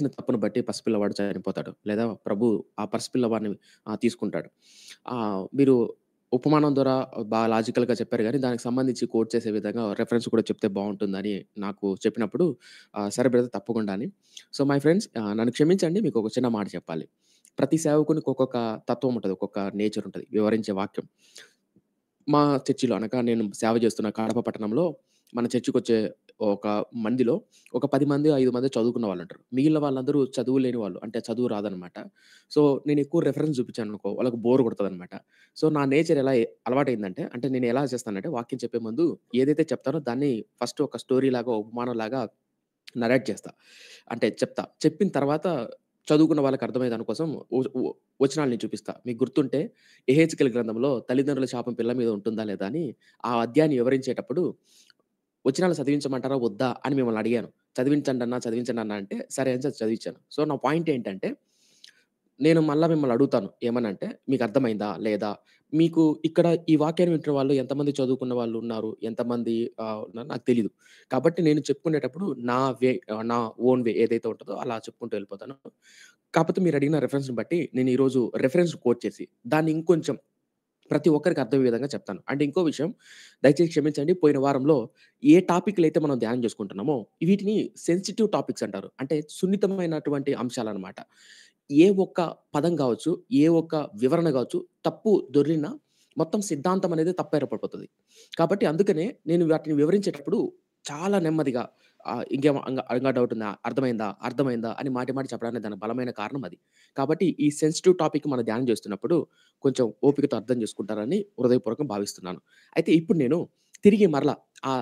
చేసిన తప్పును బట్టి పసిపిల్లవాడు చనిపోతాడు లేదా ప్రభు ఆ పసిపిల్లవాడిని తీసుకుంటాడు మీరు ఉపమానం ద్వారా బాగా లాజికల్గా చెప్పారు కానీ దానికి సంబంధించి కోట్ చేసే విధంగా రెఫరెన్స్ కూడా చెప్తే బాగుంటుందని నాకు చెప్పినప్పుడు సరే బ్రదర్ తప్పకుండా అని సో మై ఫ్రెండ్స్ నన్ను క్షమించండి మీకు ఒక చిన్న మాట చెప్పాలి ప్రతి సేవకునికి ఒక్కొక్క తత్వం ఉంటుంది ఒక్కొక్క నేచర్ ఉంటుంది వివరించే వాక్యం మా చర్చిలో అనగా నేను సేవ చేస్తున్న కడప పట్టణంలో మన చర్చికి వచ్చే ఒక మందిలో ఒక పది మంది ఐదు మంది చదువుకున్న వాళ్ళు ఉంటారు మిగిలిన వాళ్ళందరూ చదువు లేని వాళ్ళు అంటే చదువు రాదనమాట సో నేను ఎక్కువ రెఫరెన్స్ చూపించాను అనుకో వాళ్ళకి బోర్ కొడుతుంది అనమాట సో నా నేచర్ ఎలా అలవాటైందంటే అంటే నేను ఎలా చేస్తానంటే వాక్యం చెప్పే ముందు ఏదైతే చెప్తానో దాన్ని ఫస్ట్ ఒక స్టోరీ లాగా ఉపమానం లాగా నరేట్ చేస్తా అంటే చెప్తా చెప్పిన తర్వాత చదువుకున్న వాళ్ళకి అర్థమయ్యే దానికోసం వచనాలు నేను చూపిస్తా మీకు గుర్తుంటే ఎహెచ్కెల్ గ్రంథంలో తల్లిదండ్రుల శాపం పిల్ల మీద ఉంటుందా లేదా అని ఆ అధ్యాయాన్ని వివరించేటప్పుడు వచ్చిన వాళ్ళు చదివించమంటారా వద్దా అని మిమ్మల్ని అడిగాను చదివించండి అన్నా చదివించండి అన్నా అంటే సరే అని చదివించాను సో నా పాయింట్ ఏంటంటే నేను మళ్ళీ మిమ్మల్ని అడుగుతాను ఏమనంటే మీకు అర్థమైందా లేదా మీకు ఇక్కడ ఈ వాక్యాన్ని వింటున్న వాళ్ళు ఎంతమంది చదువుకున్న వాళ్ళు ఉన్నారు ఎంతమంది నాకు తెలియదు కాబట్టి నేను చెప్పుకునేటప్పుడు నా వే నా ఓన్ వే ఏదైతే ఉంటుందో అలా చెప్పుకుంటూ వెళ్ళిపోతాను కాకపోతే మీరు అడిగిన రెఫరెన్స్ని బట్టి నేను ఈరోజు రెఫరెన్స్ కోట్ చేసి దాన్ని ఇంకొంచెం ప్రతి ఒక్కరికి అర్థమయ్యే విధంగా చెప్తాను అంటే ఇంకో విషయం దయచేసి క్షమించండి పోయిన వారంలో ఏ టాపిక్లు అయితే మనం ధ్యానం చేసుకుంటున్నామో వీటిని సెన్సిటివ్ టాపిక్స్ అంటారు అంటే సున్నితమైనటువంటి అంశాలన్నమాట ఏ ఒక్క పదం కావచ్చు ఏ ఒక్క వివరణ కావచ్చు తప్పు దొరికిన మొత్తం సిద్ధాంతం అనేది ఏర్పడిపోతుంది కాబట్టి అందుకనే నేను వాటిని వివరించేటప్పుడు చాలా నెమ్మదిగా ఇంకేమో ఇంకేం ఇంకా డౌట్ ఉందా? అర్థమైందా? అర్థమైందా? అని మాటి మాటి చెప్పడానికి దాని బలమైన కారణం అది. కాబట్టి ఈ సెన్సిటివ్ టాపిక్ మనం ధ్యానం చేస్తున్నప్పుడు కొంచెం ఓపికతో అర్థం చేసుకుంటారని హృదయపూర్వకం భావిస్తున్నాను. అయితే ఇప్పుడు నేను తిరిగి మరల ఆ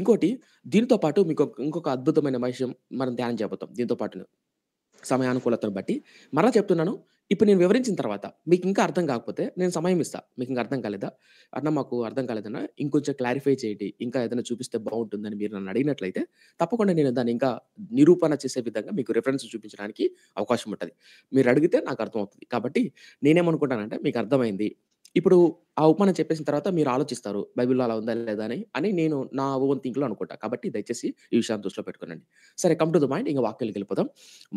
ఇంకోటి దీనితో పాటు మీకు ఇంకొక అద్భుతమైన విషయం మనం ధ్యానం చేయబోతాం దీంతో పాటు సమయానుకూలతను బట్టి. మరలా చెప్తున్నాను. ఇప్పుడు నేను వివరించిన తర్వాత మీకు ఇంకా అర్థం కాకపోతే నేను సమయం ఇస్తా మీకు ఇంకా అర్థం కాలేదా అన్న మాకు అర్థం కాలేదన్నా ఇంకొంచెం క్లారిఫై చేయండి ఇంకా ఏదైనా చూపిస్తే బాగుంటుందని మీరు నన్ను అడిగినట్లయితే తప్పకుండా నేను దాన్ని ఇంకా నిరూపణ చేసే విధంగా మీకు రిఫరెన్స్ చూపించడానికి అవకాశం ఉంటుంది మీరు అడిగితే నాకు అర్థమవుతుంది కాబట్టి నేనేమనుకుంటానంటే మీకు అర్థమైంది ఇప్పుడు ఆ ఉపమానం చెప్పేసిన తర్వాత మీరు ఆలోచిస్తారు బైబిల్లో అలా ఉందా లేదా అని అని నేను నా ఓన్ థింక్లో అనుకుంటా కాబట్టి దయచేసి ఈ విషయాన్ని దృష్టిలో పెట్టుకోనండి సరే కమ్ టు ద మైండ్ ఇంకా వాక్యాలకు వెళ్ళిపోదాం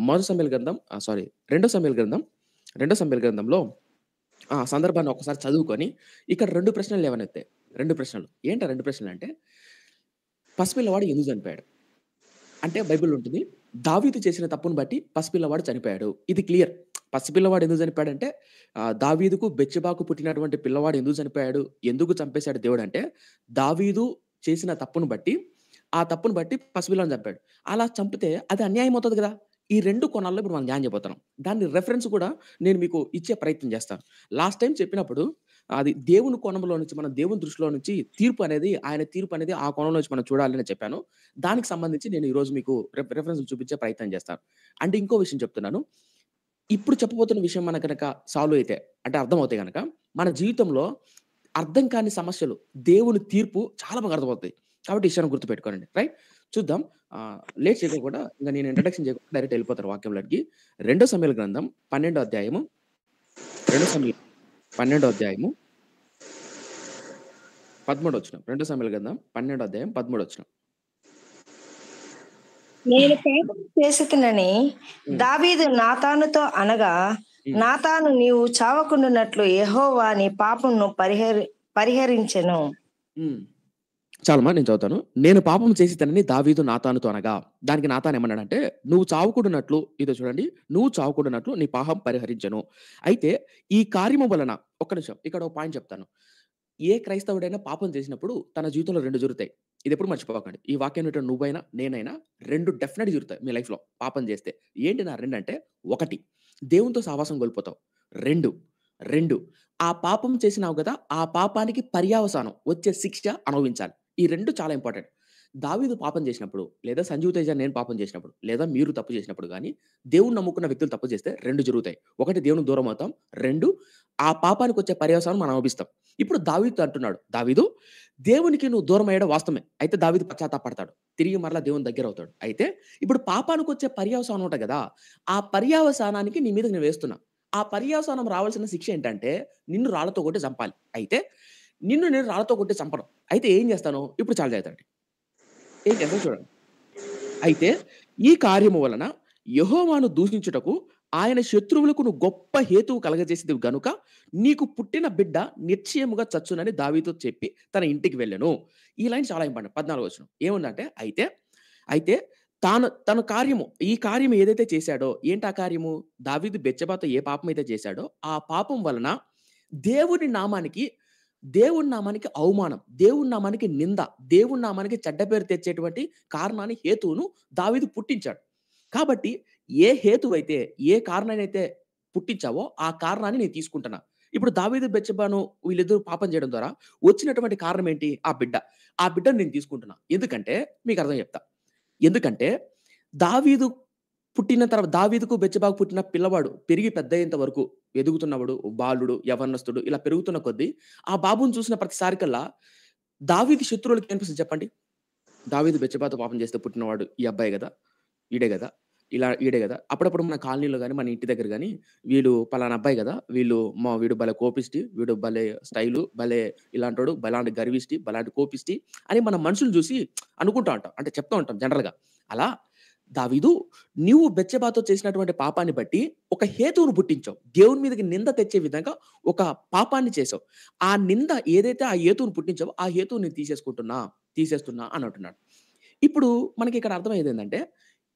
మొదటి సమయాల గ్రంథం సారీ రెండో సమయాల గ్రంథం రెండో సంపేల్ గ్రంథంలో ఆ సందర్భాన్ని ఒకసారి చదువుకొని ఇక్కడ రెండు ప్రశ్నలు లేవనెత్తాయి రెండు ప్రశ్నలు ఏంట రెండు ప్రశ్నలు అంటే పసిపిల్లవాడు ఎందుకు చనిపోయాడు అంటే బైబిల్ ఉంటుంది దావీదు చేసిన తప్పును బట్టి పసిపిల్లవాడు చనిపోయాడు ఇది క్లియర్ పసిపిల్లవాడు ఎందుకు అంటే దావీదుకు బెచ్చబాకు పుట్టినటువంటి పిల్లవాడు ఎందుకు చనిపోయాడు ఎందుకు చంపేశాడు దేవుడు అంటే దావీదు చేసిన తప్పును బట్టి ఆ తప్పును బట్టి పసిపిల్లవాడు చంపాడు అలా చంపితే అది అన్యాయం అవుతుంది కదా ఈ రెండు కోణాల్లో ఇప్పుడు మనం ధ్యానం చేయబోతున్నాం దాన్ని రెఫరెన్స్ కూడా నేను మీకు ఇచ్చే ప్రయత్నం చేస్తాను లాస్ట్ టైం చెప్పినప్పుడు అది దేవుని కోణంలో నుంచి మనం దేవుని దృష్టిలో నుంచి తీర్పు అనేది ఆయన తీర్పు అనేది ఆ కోణంలో నుంచి మనం చూడాలని చెప్పాను దానికి సంబంధించి నేను ఈరోజు మీకు రెఫరెన్స్ చూపించే ప్రయత్నం చేస్తాను అంటే ఇంకో విషయం చెప్తున్నాను ఇప్పుడు చెప్పబోతున్న విషయం మన కనుక సాల్వ్ అయితే అంటే అర్థమవుతాయి కనుక మన జీవితంలో అర్థం కాని సమస్యలు దేవుని తీర్పు చాలా బాగా అర్థమవుతాయి కాబట్టి విషయాన్ని గుర్తుపెట్టుకోనండి రైట్ చూద్దాం లేట్ కూడా ఇంకా నేను ఇంట్రడక్షన్ చేయకుండా డైరెక్ట్ వెళ్ళిపోతారు వాక్యంలోకి రెండో సమయాల గ్రంథం పన్నెండో అధ్యాయము రెండో సమయ పన్నెండో అధ్యాయము పదమూడు వచ్చిన రెండో సమయాల గ్రంథం పన్నెండో అధ్యాయం పదమూడు వచ్చిన నేను పాపం చేసినని దావీదు నాతానుతో అనగా నాతాను నీవు చావకుండా ఎహోవా నీ పాపంను పరిహరి పరిహరించను చాలమ్మా నేను చదువుతాను నేను పాపం చేసి తనని దావీదు నాతానుతో అనగా దానికి నాతాను ఏమన్నాడంటే నువ్వు చావుకుడునట్లు ఇదో చూడండి నువ్వు చావుకుడునట్లు నీ పాపం పరిహరించను అయితే ఈ కార్యము వలన ఒక్క నిమిషం ఇక్కడ ఒక పాయింట్ చెప్తాను ఏ క్రైస్తవుడైనా పాపం చేసినప్పుడు తన జీవితంలో రెండు జరుగుతాయి ఇది ఎప్పుడు మర్చిపోకండి ఈ వాక్యం ఏంటంటే నువ్వైనా నేనైనా రెండు డెఫినెట్ జరుగుతాయి మీ లైఫ్లో పాపం చేస్తే ఏంటి నా రెండు అంటే ఒకటి దేవునితో సావాసం కోల్పోతావు రెండు రెండు ఆ పాపం చేసినావు కదా ఆ పాపానికి పర్యావసానం వచ్చే శిక్ష అనుభవించాలి ఈ రెండు చాలా ఇంపార్టెంట్ దావీదు పాపం చేసినప్పుడు లేదా సంజీవ్ తేజ నేను పాపం చేసినప్పుడు లేదా మీరు తప్పు చేసినప్పుడు కానీ దేవుని నమ్ముకున్న వ్యక్తులు తప్పు చేస్తే రెండు జరుగుతాయి ఒకటి దేవుని దూరం అవుతాం రెండు ఆ పాపానికి వచ్చే పర్యవసానం మనం అనిపిస్తాం ఇప్పుడు దావీదు అంటున్నాడు దావీదు దేవునికి నువ్వు దూరం అయ్యాడు వాస్తవమే అయితే దావీదు పశ్చాత్తాపడతాడు తిరిగి మరలా దేవుని దగ్గర అవుతాడు అయితే ఇప్పుడు పాపానికి వచ్చే పర్యవసానం ఉంటుంది కదా ఆ పర్యవసానానికి నీ మీద నేను వేస్తున్నా ఆ పర్యవసానం రావాల్సిన శిక్ష ఏంటంటే నిన్ను రాళ్లతో కొట్టి చంపాలి అయితే నిన్ను నేను రాళ్ళతో కొట్టి చంపను అయితే ఏం చేస్తాను ఇప్పుడు చాలా చేస్తాను ఏం చేస్తాను చూడండి అయితే ఈ కార్యము వలన యహోవాను దూషించుటకు ఆయన శత్రువులకు నువ్వు గొప్ప హేతువు కలగజేసింది గనుక నీకు పుట్టిన బిడ్డ నిశ్చయముగా చచ్చునని దావితో చెప్పి తన ఇంటికి వెళ్ళను ఈ లైన్ చాలా ఇంపార్టెంట్ పద్నాలుగు వచ్చిన ఏముందంటే అయితే అయితే తాను తన కార్యము ఈ కార్యం ఏదైతే చేశాడో ఏంటి ఆ కార్యము దావీదు బెచ్చబాతో ఏ పాపం అయితే చేశాడో ఆ పాపం వలన దేవుని నామానికి దేవుడి నామానికి అవమానం దేవుడి నామానికి నింద దేవుడి నామానికి చెడ్డ పేరు తెచ్చేటువంటి కారణాన్ని హేతువును దావిదు పుట్టించాడు కాబట్టి ఏ హేతువైతే ఏ కారణాన్ని అయితే పుట్టించావో ఆ కారణాన్ని నేను తీసుకుంటున్నా ఇప్పుడు దావీదు బెచ్చబాను వీళ్ళిద్దరూ పాపం చేయడం ద్వారా వచ్చినటువంటి కారణం ఏంటి ఆ బిడ్డ ఆ బిడ్డను నేను తీసుకుంటున్నా ఎందుకంటే మీకు అర్థం చెప్తా ఎందుకంటే దావీదు పుట్టిన తర్వాత దావీదుకు బెచ్చబాకు పుట్టిన పిల్లవాడు పెరిగి పెద్ద అయ్యేంత వరకు ఎదుగుతున్నవాడు బాలుడు యవర్ణస్తుడు ఇలా పెరుగుతున్న కొద్దీ ఆ బాబును చూసిన ప్రతిసారి కల్లా దావీది శత్రువులకి కనిపిస్తుంది చెప్పండి దావీదు బెచ్చబాతో పాపం చేస్తే పుట్టినవాడు ఈ అబ్బాయి కదా ఈడే కదా ఇలా ఈడే కదా అప్పుడప్పుడు మన కాలనీలో కానీ మన ఇంటి దగ్గర కానీ వీళ్ళు పలానా అబ్బాయి కదా వీళ్ళు మా వీడు భలే కోపిస్టి వీడు భలే స్టైలు భలే ఇలాంటోడు బలాంటి గర్విష్టి బలాంటి కోపిస్టి అని మన మనుషులు చూసి అనుకుంటా ఉంటాం అంటే చెప్తా ఉంటాం జనరల్గా అలా దావీదు నీవు బెచ్చబాతో చేసినటువంటి పాపాన్ని బట్టి ఒక హేతువును పుట్టించావు దేవుని మీదకి నింద తెచ్చే విధంగా ఒక పాపాన్ని చేసావు ఆ నింద ఏదైతే ఆ హేతువును పుట్టించావో ఆ హేతువుని నేను తీసేసుకుంటున్నా తీసేస్తున్నా అని అంటున్నాడు ఇప్పుడు మనకి ఇక్కడ అర్థమయ్యేది ఏంటంటే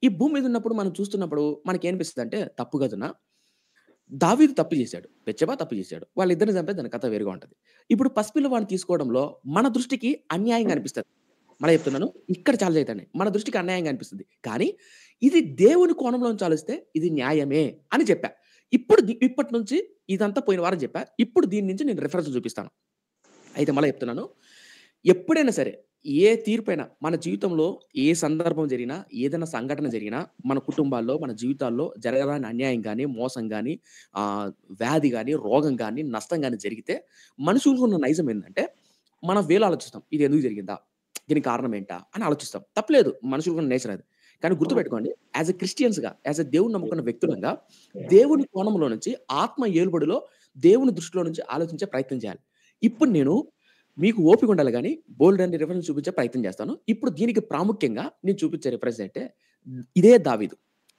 ఈ భూమి మీద ఉన్నప్పుడు మనం చూస్తున్నప్పుడు మనకి ఏనిపిస్తుంది అంటే తప్పు కదనా దావీదు తప్పు చేశాడు బెచ్చబా తప్పు చేశాడు వాళ్ళిద్దరిని చంపే దాని కథ వేరుగా ఉంటుంది ఇప్పుడు పసిపిల్లవాడిని తీసుకోవడంలో మన దృష్టికి అన్యాయంగా అనిపిస్తుంది మళ్ళీ చెప్తున్నాను ఇక్కడ చాలా అవుతాయి మన దృష్టికి అన్యాయంగా అనిపిస్తుంది కానీ ఇది దేవుని కోణంలో చాలిస్తే ఇది న్యాయమే అని చెప్పా ఇప్పుడు ఇప్పటి నుంచి ఇదంతా పోయిన వారం చెప్పా ఇప్పుడు దీని నుంచి నేను రిఫరెన్స్ చూపిస్తాను అయితే మళ్ళీ చెప్తున్నాను ఎప్పుడైనా సరే ఏ తీర్పైనా మన జీవితంలో ఏ సందర్భం జరిగినా ఏదైనా సంఘటన జరిగినా మన కుటుంబాల్లో మన జీవితాల్లో జరగడానికి అన్యాయం కానీ మోసం కానీ వ్యాధి కానీ రోగం కానీ నష్టం కానీ జరిగితే మనుషులకు ఉన్న నైజం ఏంటంటే మనం వేలు ఆలోచిస్తాం ఇది ఎందుకు జరిగిందా దీనికి కారణం ఏంటా అని ఆలోచిస్తాం తప్పలేదు మనుషులకు నేచర్ అది కానీ గుర్తుపెట్టుకోండి యాజ్ ఎ క్రిస్టియన్స్గా యాజ్ ఎ దేవుని నమ్ముకున్న వ్యక్తులంగా దేవుని కోణంలో నుంచి ఆత్మ ఏలుబడిలో దేవుని దృష్టిలో నుంచి ఆలోచించే ప్రయత్నం చేయాలి ఇప్పుడు నేను మీకు ఓపిక ఉండాలి కానీ బోల్డ్ అండ్ రిఫరెన్స్ చూపించే ప్రయత్నం చేస్తాను ఇప్పుడు దీనికి ప్రాముఖ్యంగా నేను చూపించే రిఫరెన్స్ అంటే ఇదే దావీదు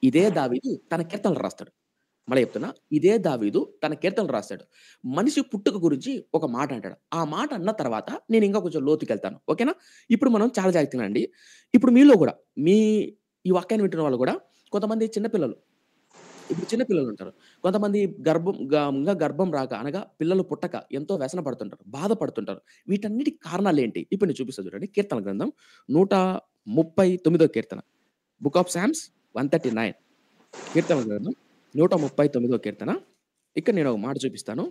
ఇదే దావీదు తన కీర్తనలు రాస్తాడు మళ్ళీ చెప్తున్నా ఇదే దావీదు తన కీర్తనలు రాస్తాడు మనిషి పుట్టుక గురించి ఒక మాట అంటాడు ఆ మాట అన్న తర్వాత నేను ఇంకా కొంచెం లోతుకి వెళ్తాను ఓకేనా ఇప్పుడు మనం చాలా జాగ్రత్తగా అండి ఇప్పుడు మీలో కూడా మీ ఈ వాక్యాన్ని వింటున్న వాళ్ళు కూడా కొంతమంది చిన్నపిల్లలు ఇప్పుడు చిన్నపిల్లలు ఉంటారు కొంతమంది గర్భం ఇంకా గర్భం రాక అనగా పిల్లలు పుట్టక ఎంతో వ్యసన పడుతుంటారు బాధపడుతుంటారు వీటన్నిటి కారణాలు ఏంటి ఇప్పుడు నేను చూపిస్తాను చూడండి కీర్తన గ్రంథం నూట ముప్పై తొమ్మిదో కీర్తన book of psalms one thirty nine కీర్తన గ్రంథం నూట ముప్పై తొమ్మిదో కీర్తన ఇక్కడ నేను ఒక మాట చూపిస్తాను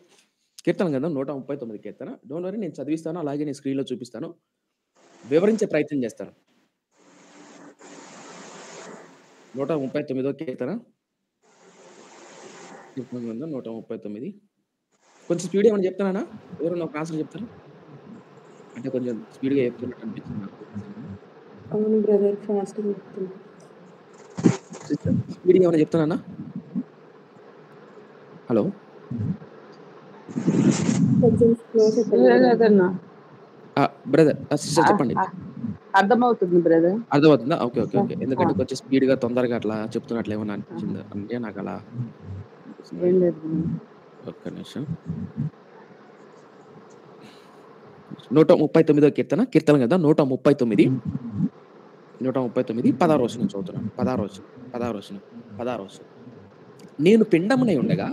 కీర్తన కదా నూట ముప్పై తొమ్మిది కీర్తన డోంట్ వరీ నేను చదివిస్తాను అలాగే నేను స్క్రీన్లో చూపిస్తాను వివరించే ప్రయత్నం చేస్తాను నూట ముప్పై తొమ్మిదో కీర్తన నూట ముప్పై తొమ్మిది కొంచెం స్పీడ్ ఏమైనా చెప్తానా ఎవరైనా ఒక ఆన్సర్ చెప్తారు అంటే కొంచెం స్పీడ్గా చెప్తున్నట్టు అనిపిస్తుంది నాకు స్పీడ్గా ఏమైనా చెప్తానా హలో బ్రదర్ సిస్టర్ చెప్పండి అర్థమవుతుంది బ్రదర్ అర్థమవుతుందా ఓకే ఓకే ఓకే ఎందుకంటే కొంచెం స్పీడ్ గా తొందరగా అట్లా చెప్తున్నట్లు ఏమన్నా అనిపించింది అంటే నాకు అలా ఒక్క నిమిషం నూట ముప్పై తొమ్మిదో కీర్తన కీర్తన కదా నూట ముప్పై తొమ్మిది నూట ముప్పై తొమ్మిది పదహారు వచ్చిన చదువుతున్నాను పదహారు వచ్చిన పదహారు వచ్చిన పదహారు వచ్చిన నేను పిండమునై ఉండగా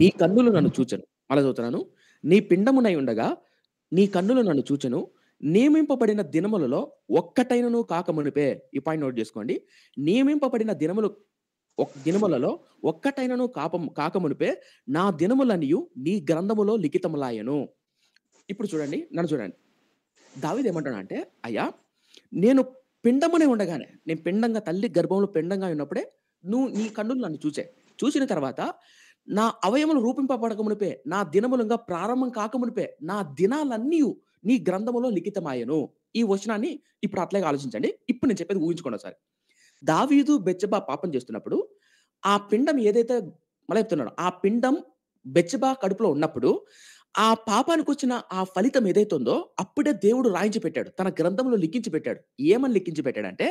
నీ కన్నులు నన్ను చూచను అలా చదువుతున్నాను నీ పిండమునై ఉండగా నీ కన్నులు నన్ను చూచను నియమింపబడిన దినములలో ఒక్కటైనను మునిపే ఈ పాయింట్ నోట్ చేసుకోండి నియమింపబడిన దినములు దినములలో ఒక్కటైనను కాపం కాకమునిపే నా దినములనియు నీ గ్రంథములో లిఖితములాయను ఇప్పుడు చూడండి నన్ను చూడండి దావిది ఏమంటాడు అంటే అయ్యా నేను పిండమునే ఉండగానే నేను పిండంగా తల్లి గర్భంలో పిండంగా ఉన్నప్పుడే నువ్వు నీ కన్నులు నన్ను చూసే చూసిన తర్వాత నా అవయములు రూపింపబడకమునిపే నా దినములంగా ప్రారంభం కాకమునిపే నా దినాలన్నీ నీ గ్రంథములో లిఖితమాయను ఈ వచనాన్ని ఇప్పుడు అట్లాగే ఆలోచించండి ఇప్పుడు నేను చెప్పేది ఊహించుకోండి సార్ దావీదు బెచ్చబా పాపం చేస్తున్నప్పుడు ఆ పిండం ఏదైతే మళ్ళీ చెప్తున్నాడు ఆ పిండం బెచ్చబా కడుపులో ఉన్నప్పుడు ఆ పాపానికి వచ్చిన ఆ ఫలితం ఏదైతే ఉందో అప్పుడే దేవుడు రాయించి పెట్టాడు తన గ్రంథంలో లిఖించి పెట్టాడు ఏమని లిఖించి పెట్టాడంటే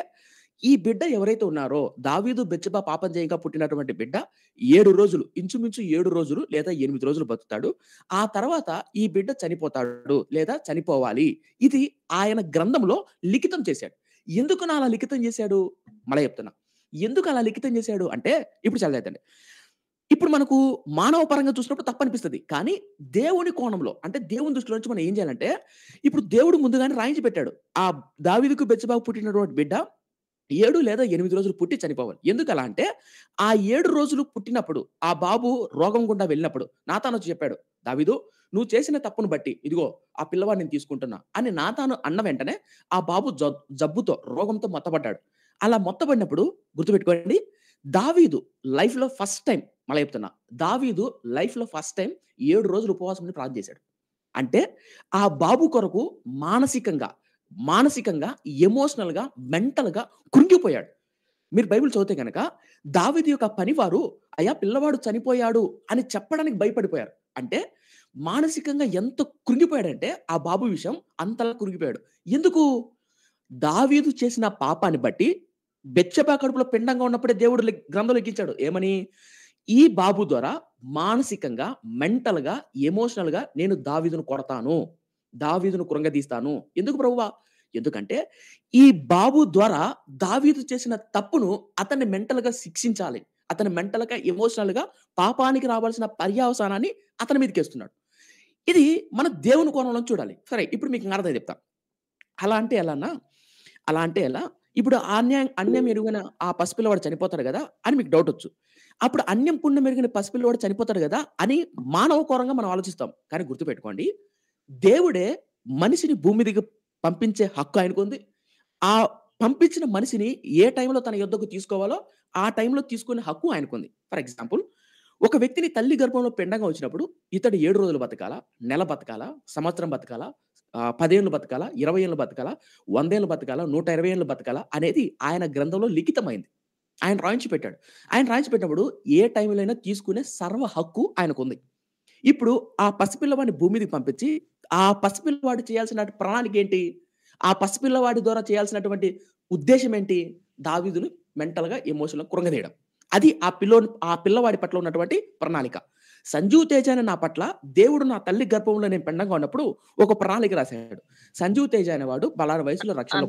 ఈ బిడ్డ ఎవరైతే ఉన్నారో దావీదు బెచ్చబా పాపం చేయగా పుట్టినటువంటి బిడ్డ ఏడు రోజులు ఇంచుమించు ఏడు రోజులు లేదా ఎనిమిది రోజులు బతుకుతాడు ఆ తర్వాత ఈ బిడ్డ చనిపోతాడు లేదా చనిపోవాలి ఇది ఆయన గ్రంథంలో లిఖితం చేశాడు ఎందుకు అలా లిఖితం చేశాడు మళ్ళీ చెప్తున్నా ఎందుకు అలా లిఖితం చేశాడు అంటే ఇప్పుడు చదివేదండి ఇప్పుడు మనకు మానవ పరంగా చూసినప్పుడు తప్పనిపిస్తుంది కానీ దేవుని కోణంలో అంటే దేవుని దృష్టిలో నుంచి మనం ఏం చేయాలంటే ఇప్పుడు దేవుడు ముందుగానే రాయించి పెట్టాడు ఆ దావిదుకు బెచ్చబాబు పుట్టినటువంటి బిడ్డ ఏడు లేదా ఎనిమిది రోజులు పుట్టి చనిపోవాలి ఎందుకు అలా అంటే ఆ ఏడు రోజులు పుట్టినప్పుడు ఆ బాబు రోగం గుండా వెళ్ళినప్పుడు నాతాను చెప్పాడు దావిదు నువ్వు చేసిన తప్పును బట్టి ఇదిగో ఆ పిల్లవాడిని తీసుకుంటున్నా అని నాతాను అన్న వెంటనే ఆ బాబు జబ్బుతో రోగంతో మొత్తపడ్డాడు అలా మొత్తపడినప్పుడు గుర్తుపెట్టుకోండి దావీదు లైఫ్లో ఫస్ట్ టైం మళ్ళీ చెప్తున్నా దావీదు లైఫ్లో ఫస్ట్ టైం ఏడు రోజులు ఉపవాసం ప్రార్థన చేశాడు అంటే ఆ బాబు కొరకు మానసికంగా మానసికంగా ఎమోషనల్గా మెంటల్గా కృంగిపోయాడు మీరు బైబిల్ చదివితే కనుక దావిది యొక్క పనివారు అయా పిల్లవాడు చనిపోయాడు అని చెప్పడానికి భయపడిపోయారు అంటే మానసికంగా ఎంత కృంగిపోయాడంటే ఆ బాబు విషయం అంతలా కృంగిపోయాడు ఎందుకు దావీదు చేసిన పాపాన్ని బట్టి బెచ్చపా కడుపులో పిండంగా ఉన్నప్పుడే దేవుడు గ్రంథం లెక్కించాడు ఏమని ఈ బాబు ద్వారా మానసికంగా మెంటల్గా ఎమోషనల్గా నేను దావీదును కొడతాను దావీదును కృంగదీస్తాను ఎందుకు ప్రభువా ఎందుకంటే ఈ బాబు ద్వారా దావీదు చేసిన తప్పును అతన్ని మెంటల్గా శిక్షించాలి అతని మెంటల్గా ఎమోషనల్గా పాపానికి రావాల్సిన పర్యావసానాన్ని అతని మీదకేస్తున్నాడు ఇది మన దేవుని కోణంలో చూడాలి సరే ఇప్పుడు మీకు అర్థం చెప్తా అలా అంటే ఎలానా అలా అంటే ఎలా ఇప్పుడు అన్యాయం అన్యం ఎరుగైన ఆ పసిపిల్లవాడు చనిపోతాడు కదా అని మీకు డౌట్ వచ్చు అప్పుడు అన్యం పుణ్యం ఎరిగిన పసిపిల్లవాడు చనిపోతాడు కదా అని మానవ కోరంగా మనం ఆలోచిస్తాం కానీ గుర్తుపెట్టుకోండి దేవుడే మనిషిని భూమి దిగి పంపించే హక్కు ఆయనకుంది ఆ పంపించిన మనిషిని ఏ టైంలో తన యుద్ధకు తీసుకోవాలో ఆ టైంలో తీసుకునే హక్కు ఆయనకుంది ఫర్ ఎగ్జాంపుల్ ఒక వ్యక్తిని తల్లి గర్భంలో పిండంగా వచ్చినప్పుడు ఇతడు ఏడు రోజులు బతకాల నెల బతకాల సంవత్సరం బతకాల పదేళ్ళు బతకాల ఇరవై ఏళ్ళు బతకాల ఏళ్ళు బతకాల నూట ఇరవై ఏళ్ళు బతకాల అనేది ఆయన గ్రంథంలో లిఖితమైంది ఆయన రాయించి పెట్టాడు ఆయన రాయించి పెట్టినప్పుడు ఏ టైంలో అయినా తీసుకునే సర్వ హక్కు ఆయనకుంది ఇప్పుడు ఆ పసిపిల్లవాడిని భూమిదికి పంపించి ఆ పసిపిల్లవాడు చేయాల్సిన ప్రణాళిక ఏంటి ఆ పసిపిల్లవాడి ద్వారా చేయాల్సినటువంటి ఉద్దేశం ఏంటి దావీదులు మెంటల్గా లో కురంగదేయడం అది ఆ పిల్లో ఆ పిల్లవాడి పట్ల ఉన్నటువంటి ప్రణాళిక సంజీవ్ తేజ అనే నా పట్ల దేవుడు నా తల్లి గర్భంలో నేను పెండంగా ఉన్నప్పుడు ఒక ప్రణాళిక రాశాడు సంజీవ్ తేజ అనేవాడు బలాన వయసులో రక్షణ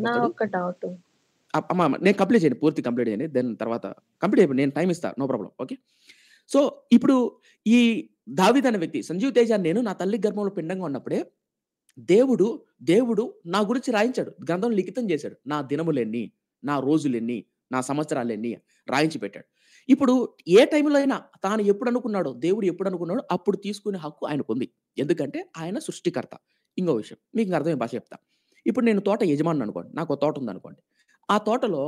నేను కంప్లీట్ చేయండి పూర్తి కంప్లీట్ చేయండి దాని తర్వాత కంప్లీట్ అయిపోయి నేను టైం ఇస్తాను నో ప్రాబ్లం ఓకే సో ఇప్పుడు ఈ దావిద్ అనే వ్యక్తి సంజీవ్ తేజ నేను నా తల్లి గర్భంలో పిండంగా ఉన్నప్పుడే దేవుడు దేవుడు నా గురించి రాయించాడు గ్రంథం లిఖితం చేశాడు నా దినములెన్ని నా రోజులెన్ని నా సంవత్సరాలన్నీ రాయించి పెట్టాడు ఇప్పుడు ఏ టైంలో అయినా తాను ఎప్పుడు అనుకున్నాడో దేవుడు ఎప్పుడు అనుకున్నాడో అప్పుడు తీసుకునే హక్కు ఆయనకు ఉంది ఎందుకంటే ఆయన సృష్టికర్త ఇంకో విషయం మీకు అర్థమయ్యే భాష చెప్తా ఇప్పుడు నేను తోట యజమాని అనుకోండి నాకు తోట ఉంది అనుకోండి ఆ తోటలో